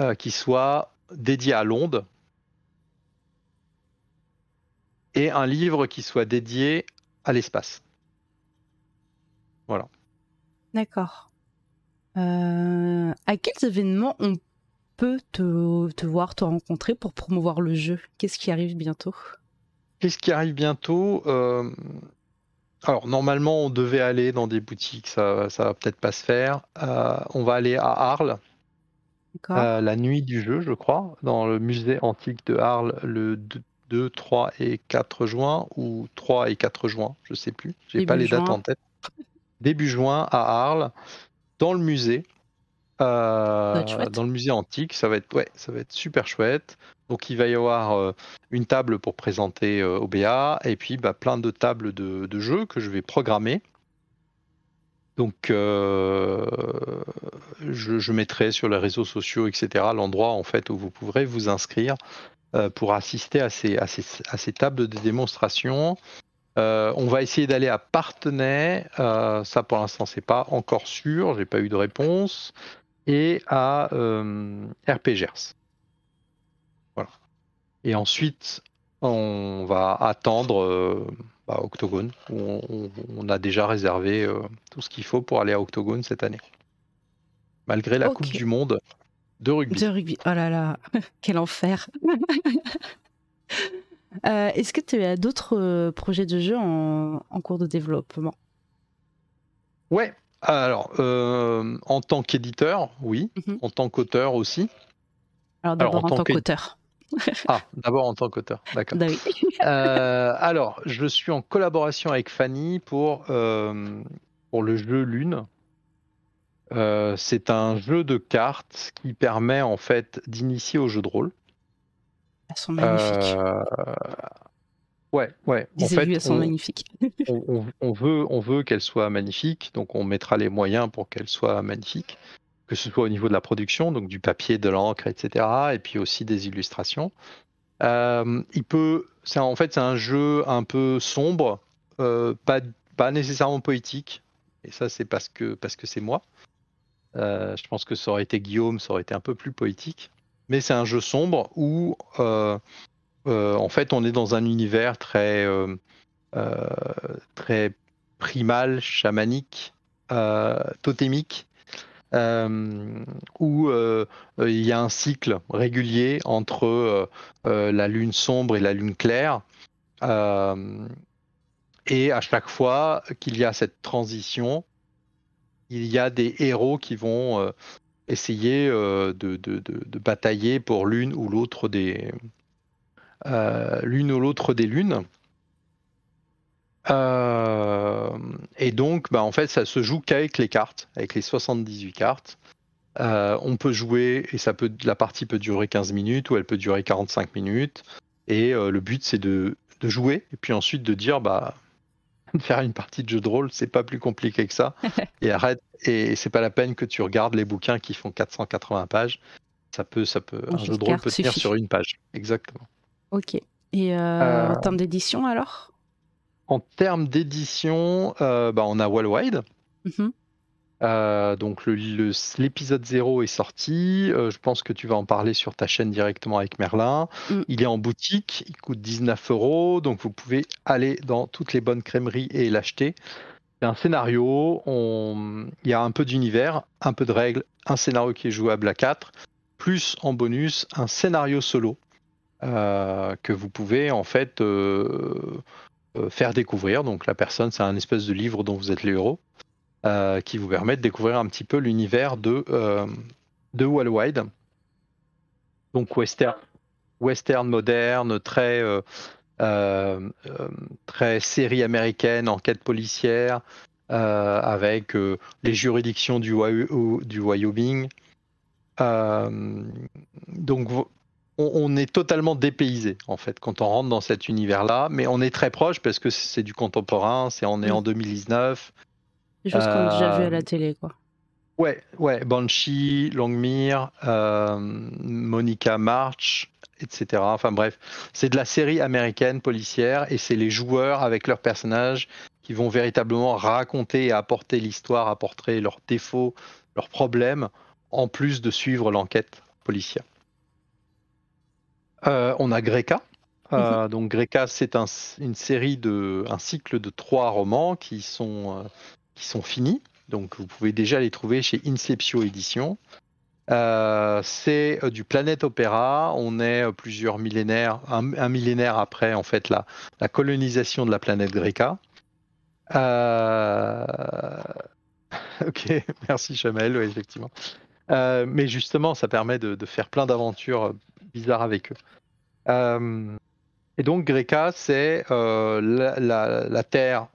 euh, qui soit dédié à l'onde et un livre qui soit dédié à l'espace. Voilà. D'accord. Euh, à quels événements on peut te, voir, te rencontrer pour promouvoir le jeu Qu'est-ce qui arrive bientôt Qu'est-ce qui arrive bientôt euh, Alors normalement on devait aller dans des boutiques, ça, ça va peut-être pas se faire. Euh, on va aller à Arles. la nuit du jeu, je crois, dans le musée antique de Arles le 2, 3 et 4 juin, ou 3 et 4 juin, je sais plus, j'ai pas les dates en tête début juin à Arles, dans le musée. Euh, dans le musée antique, ça va être ouais, ça va être super chouette. Donc il va y avoir euh, une table pour présenter OBA euh, et puis bah, plein de tables de, jeux que je vais programmer. Donc je, mettrai sur les réseaux sociaux, etc. L'endroit en fait où vous pourrez vous inscrire pour assister à ces, à ces, à ces tables de démonstration. Euh, on va essayer d'aller à Partenay, euh, ça pour l'instant c'est pas encore sûr, j'ai pas eu de réponse, et à euh, RPGers. Voilà. Et ensuite, on va attendre bah, Octogone, on, a déjà réservé tout ce qu'il faut pour aller à Octogone cette année. Malgré la Coupe du Monde de rugby. De rugby, oh là là, quel enfer Euh, est-ce que tu as d'autres euh, projets de jeu en, cours de développement Ouais, alors euh, en tant qu'éditeur, oui, mhm. en tant qu'auteur aussi. Alors d'abord en, tant qu'auteur. ah, d'abord en tant qu'auteur, d'accord. Bah alors, je suis en collaboration avec Fanny pour, pour le jeu Lune. c'est un jeu de cartes qui permet en fait d'initier au jeu de rôle sont magnifiques. Euh, ouais, ouais. elles sont on, magnifiques. on, veut, on veut qu'elles soient magnifiques, donc on mettra les moyens pour qu'elle soit magnifique que ce soit au niveau de la production, donc du papier, de l'encre, etc., et puis aussi des illustrations. Euh, il peut, c'est en fait, c'est un jeu un peu sombre, euh, pas, pas nécessairement poétique, et ça c'est parce que parce que c'est moi. je pense que ça aurait été Guillaume, ça aurait été un peu plus poétique mais c'est un jeu sombre où euh, euh, en fait on est dans un univers très euh, très primal, chamanique, totémique. où il y a un cycle régulier entre la lune sombre et la lune claire, et à chaque fois qu'il y a cette transition, il y a des héros qui vont essayer euh, de, batailler pour l'une ou l'autre des euh, l'une ou l'autre des lunes. Euh, et donc, bah, en fait, ça se joue qu'avec les cartes, avec les 78 cartes. on peut jouer et ça peut, la partie peut durer 15 minutes ou elle peut durer 45 minutes. Et le but, c'est de, de, jouer et puis ensuite de dire, bah, de faire une partie de jeu de rôle, c'est pas plus compliqué que ça. et arrête, et c'est pas la peine que tu regardes les bouquins qui font 480 pages. Ça peut, ça peut, un jeu de rôle peut tenir sur une page, exactement. Ok. Et euh, euh. en termes d'édition alors En termes d'édition, euh, bah, on a Worldwide. Mm-hmm. Euh, donc l'épisode 0 est sorti. Euh, je pense que tu vas en parler sur ta chaîne directement avec Merlin. Mm. Il est en boutique, il coûte 19 euros. Donc vous pouvez aller dans toutes les bonnes crèmeries et l'acheter. C'est un scénario. Il y a un peu d'univers, un peu de règles, un scénario qui est jouable à 4, plus en bonus un scénario solo euh, que vous pouvez en fait faire découvrir. Donc la personne, c'est un espèce de livre dont vous êtes le héros. Euh, qui vous permet de découvrir un petit peu l'univers de, euh, de Donc western, western moderne, très, euh, euh, très série américaine, enquête policière, avec les juridictions du, du Wyoming. donc on, est totalement dépaysé en fait quand on rentre dans cet univers-là, mais on est très proche parce que c'est du contemporain, c'est on est en 2019, mm. Des choses qu'on a déjà vues à la euh, télé, quoi. Ouais, ouais, Banshee, Longmire, euh, Monica March, etc. Enfin bref, c'est de la série américaine policière et c'est les joueurs avec leurs personnages qui vont véritablement raconter et apporter l'histoire, apporter leurs défauts, leurs problèmes, en plus de suivre l'enquête policière. Euh, on a Greca. Mhm. donc Greca, c'est une série de, un cycle de trois romans qui sont qui sont finis. Donc vous pouvez déjà les trouver chez Inceptio édition. Euh, c'est euh, du Planète Opéra. On est euh, plusieurs millénaires, un, millénaire après en fait la, la colonisation de la planète Greca. ok, merci Chamel, effectivement. mais justement, ça permet de, faire plein d'aventures bizarres avec eux. et donc Greca, c'est la, la, la, Terre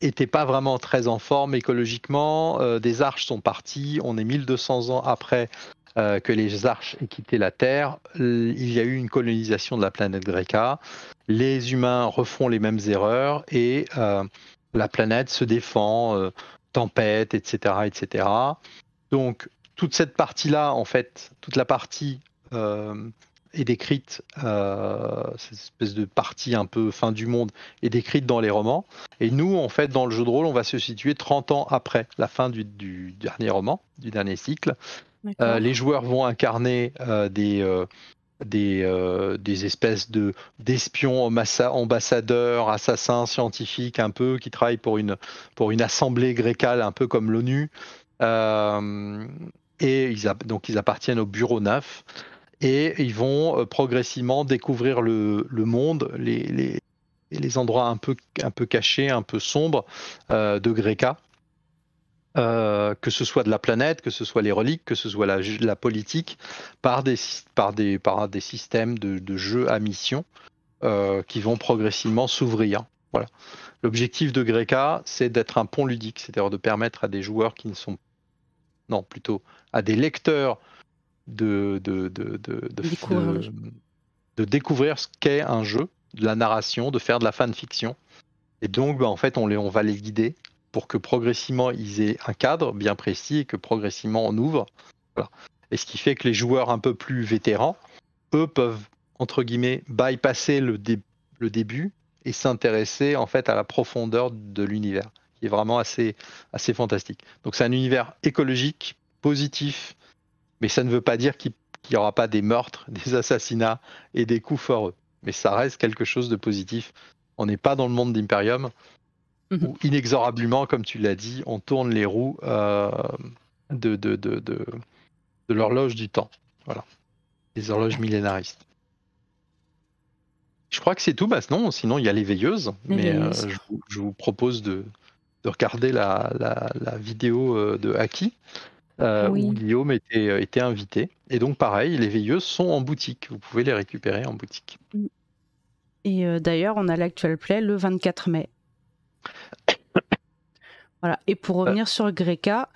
était pas vraiment très en forme écologiquement. Euh, des arches sont parties. On est 1200 ans après euh, que les arches aient quitté la Terre. Il y a eu une colonisation de la planète Greca. Les humains refont les mêmes erreurs et euh, la planète se défend, tempête, etc., etc. Donc toute cette partie-là, en fait, toute la partie est décrite, euh, cette espèce de partie un peu fin du monde, est décrite dans les romans. Et nous, en fait, dans le jeu de rôle, on va se situer 30 ans après la fin du, dernier roman, du dernier cycle. Euh, les joueurs vont incarner euh, des, des, des, espèces de d'espions, ambassadeurs, assassins, scientifiques, un peu, qui travaillent pour une, pour une assemblée grécale, un peu comme l'ONU. et ils, donc ils appartiennent au bureau NAF et ils vont euh, progressivement découvrir le, monde, les, endroits un peu, cachés, un peu sombres euh, de Greca. Euh, que ce soit de la planète, que ce soit les reliques, que ce soit la, politique, par des, systèmes de, jeux à mission qui vont progressivement s'ouvrir. Voilà. L'objectif de Greca, c'est d'être un pont ludique, c'est-à-dire de permettre à des joueurs qui ne sont non, plutôt à des lecteurs de, de, de, découvrir, ce qu'est un jeu, de la narration, de faire de la fanfiction. Et donc, bah, en fait, on, les, on va les guider pour que progressivement ils aient un cadre bien précis et que progressivement on ouvre. Et ce qui fait que les joueurs un peu plus vétérans, eux, peuvent, entre guillemets, bypasser le, le début et s'intéresser en fait à la profondeur de l'univers, qui est vraiment assez, assez fantastique. Donc c'est un univers écologique, positif, mais ça ne veut pas dire qu'il n'y aura pas des meurtres, des assassinats et des coups foreux. Mais ça reste quelque chose de positif. On n'est pas dans le monde d'Imperium mhm. où inexorablement, comme tu l'as dit, on tourne les roues euh, de, l'horloge du temps. Voilà. Les horloges millénaristes. Je crois que c'est tout, non, sinon il y a les veilleuses, mais euh, je, vous, propose de, regarder la vidéo euh, de Haki euh, où Guillaume euh, était, invité. Et donc pareil, les veilleuses sont en boutique, vous pouvez les récupérer en boutique. Mm. Et euh, d'ailleurs, on a l'actual play le 24 mai. Voilà. Et pour revenir sur Greca,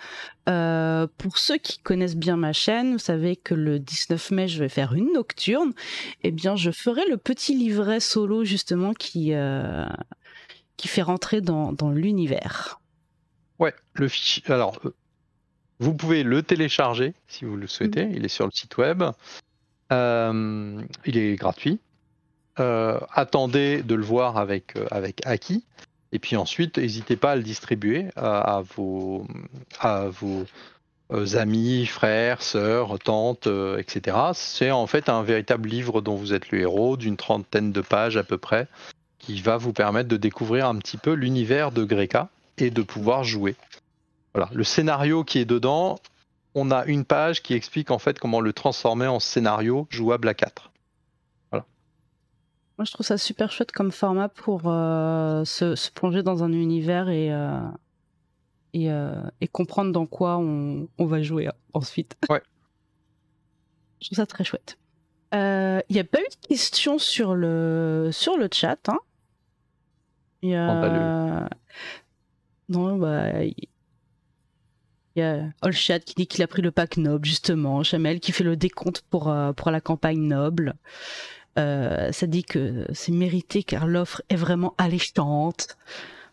pour ceux qui connaissent bien ma chaîne, vous savez que le 19 mai, je vais faire une nocturne. Eh bien, je ferai le petit livret solo, justement, qui, qui fait rentrer dans, l'univers. Ouais, le Alors, vous pouvez le télécharger si vous le souhaitez. Mm. Il est sur le site web. Euh, il est gratuit. Euh, attendez de le voir avec, euh, avec Aki. Et puis ensuite, n'hésitez pas à le distribuer à, vos, à vos amis, frères, sœurs, tantes, etc. C'est en fait un véritable livre dont vous êtes le héros, d'une trentaine de pages à peu près, qui va vous permettre de découvrir un petit peu l'univers de Greca et de pouvoir jouer le scénario qui est dedans, on a une page qui explique en fait comment le transformer en scénario jouable à 4. Voilà. Moi, je trouve ça super chouette comme format pour euh, se, plonger dans un univers et, euh, euh, comprendre dans quoi on, va jouer hein, ensuite. Ouais. je trouve ça très chouette. Il n'y a pas eu de questions sur le, sur le chat. Hein oh, bah, non, bah, il y a qui dit qu'il a pris le pack noble, justement. Chamel qui fait le décompte pour, euh, pour la campagne noble. Euh, ça dit que c'est mérité car l'offre est vraiment alléchante.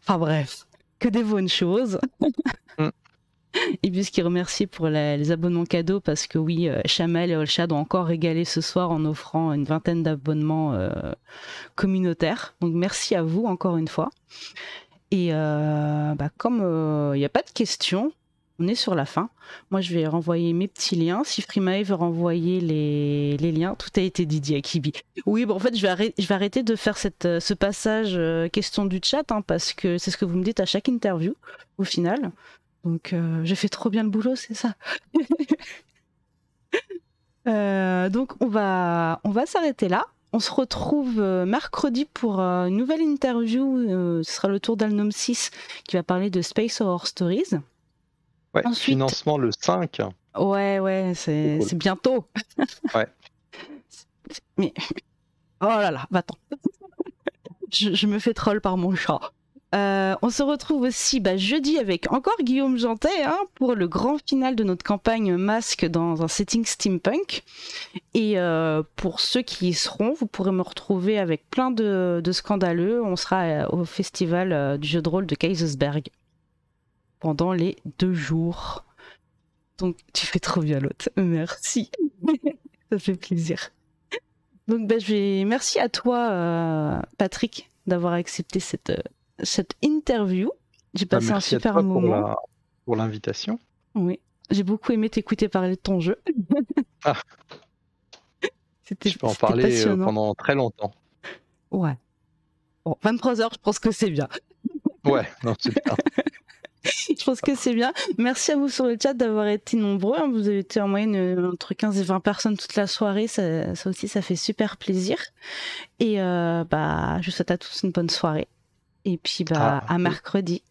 Enfin bref, que des bonnes choses. mm. qui qui remercie pour les abonnements cadeaux, parce que oui, Chamel euh, et Olshad ont encore régalé ce soir en offrant une vingtaine d'abonnements communautaires. Donc merci à vous encore une fois. Et bah, comme il n'y a pas de questions, on est sur la fin. Moi, je vais renvoyer mes petits liens. Si Frimae veut renvoyer les, liens, tout a été dit à Kibi. Oui, bon, en fait, je vais, arrêter, je vais arrêter de faire cette, euh, ce passage euh, question du chat, hein, parce que c'est ce que vous me dites à chaque interview, au final. Donc, euh, j'ai fait trop bien le boulot, c'est ça. donc, on va, on va s'arrêter là. On se retrouve mercredi pour une nouvelle interview. Ce sera le tour d'Alnom 6 qui va parler de Space Horror Stories. Ouais, financement le 5. Ouais, ouais, c'est bientôt. ouais. Mais. Oh là là, va-t'en. je, me fais troll par mon chat. Euh, on se retrouve aussi bah, jeudi avec encore Guillaume Jantet hein, pour le grand final de notre campagne Masque dans un setting steampunk. Et euh, pour ceux qui y seront, vous pourrez me retrouver avec plein de, de scandaleux. On sera euh, au festival du jeu de rôle de Kaisersberg pendant les deux jours. Donc tu fais trop bien l'autre. Merci. Ça fait plaisir. Donc ben, je vais... merci à toi euh, Patrick d'avoir accepté cette, euh, cette interview. J'ai bah, passé un super moment. Merci moment. Pour l'invitation. Oui. J'ai beaucoup aimé t'écouter parler de ton jeu. Ah. C'était Je peux en parler euh, pendant très longtemps. Ouais. Bon, 23 heures, je pense que c'est bien. ouais, non, c'est je pense que c'est bien. Merci à vous sur le chat d'avoir été nombreux. Hein. Vous avez été en moyenne euh, entre 15 et 20 personnes toute la soirée. Ça, aussi, ça fait super plaisir. Et euh, bah, je vous souhaite à tous une bonne soirée. Et puis bah, ah, à mercredi.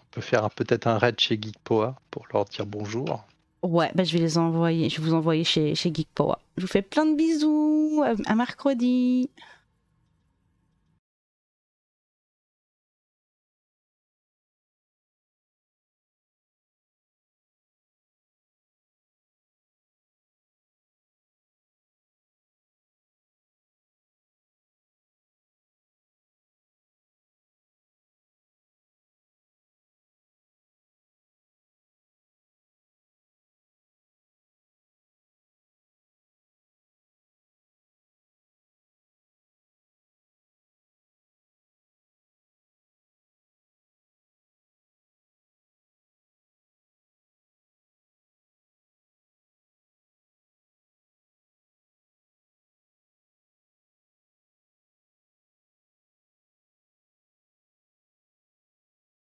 On peut faire peut-être un raid chez Geekpoa pour leur dire bonjour. Ouais, bah, je vais les envoyer. Je vais vous envoyer chez, chez Je vous fais plein de bisous. à mercredi.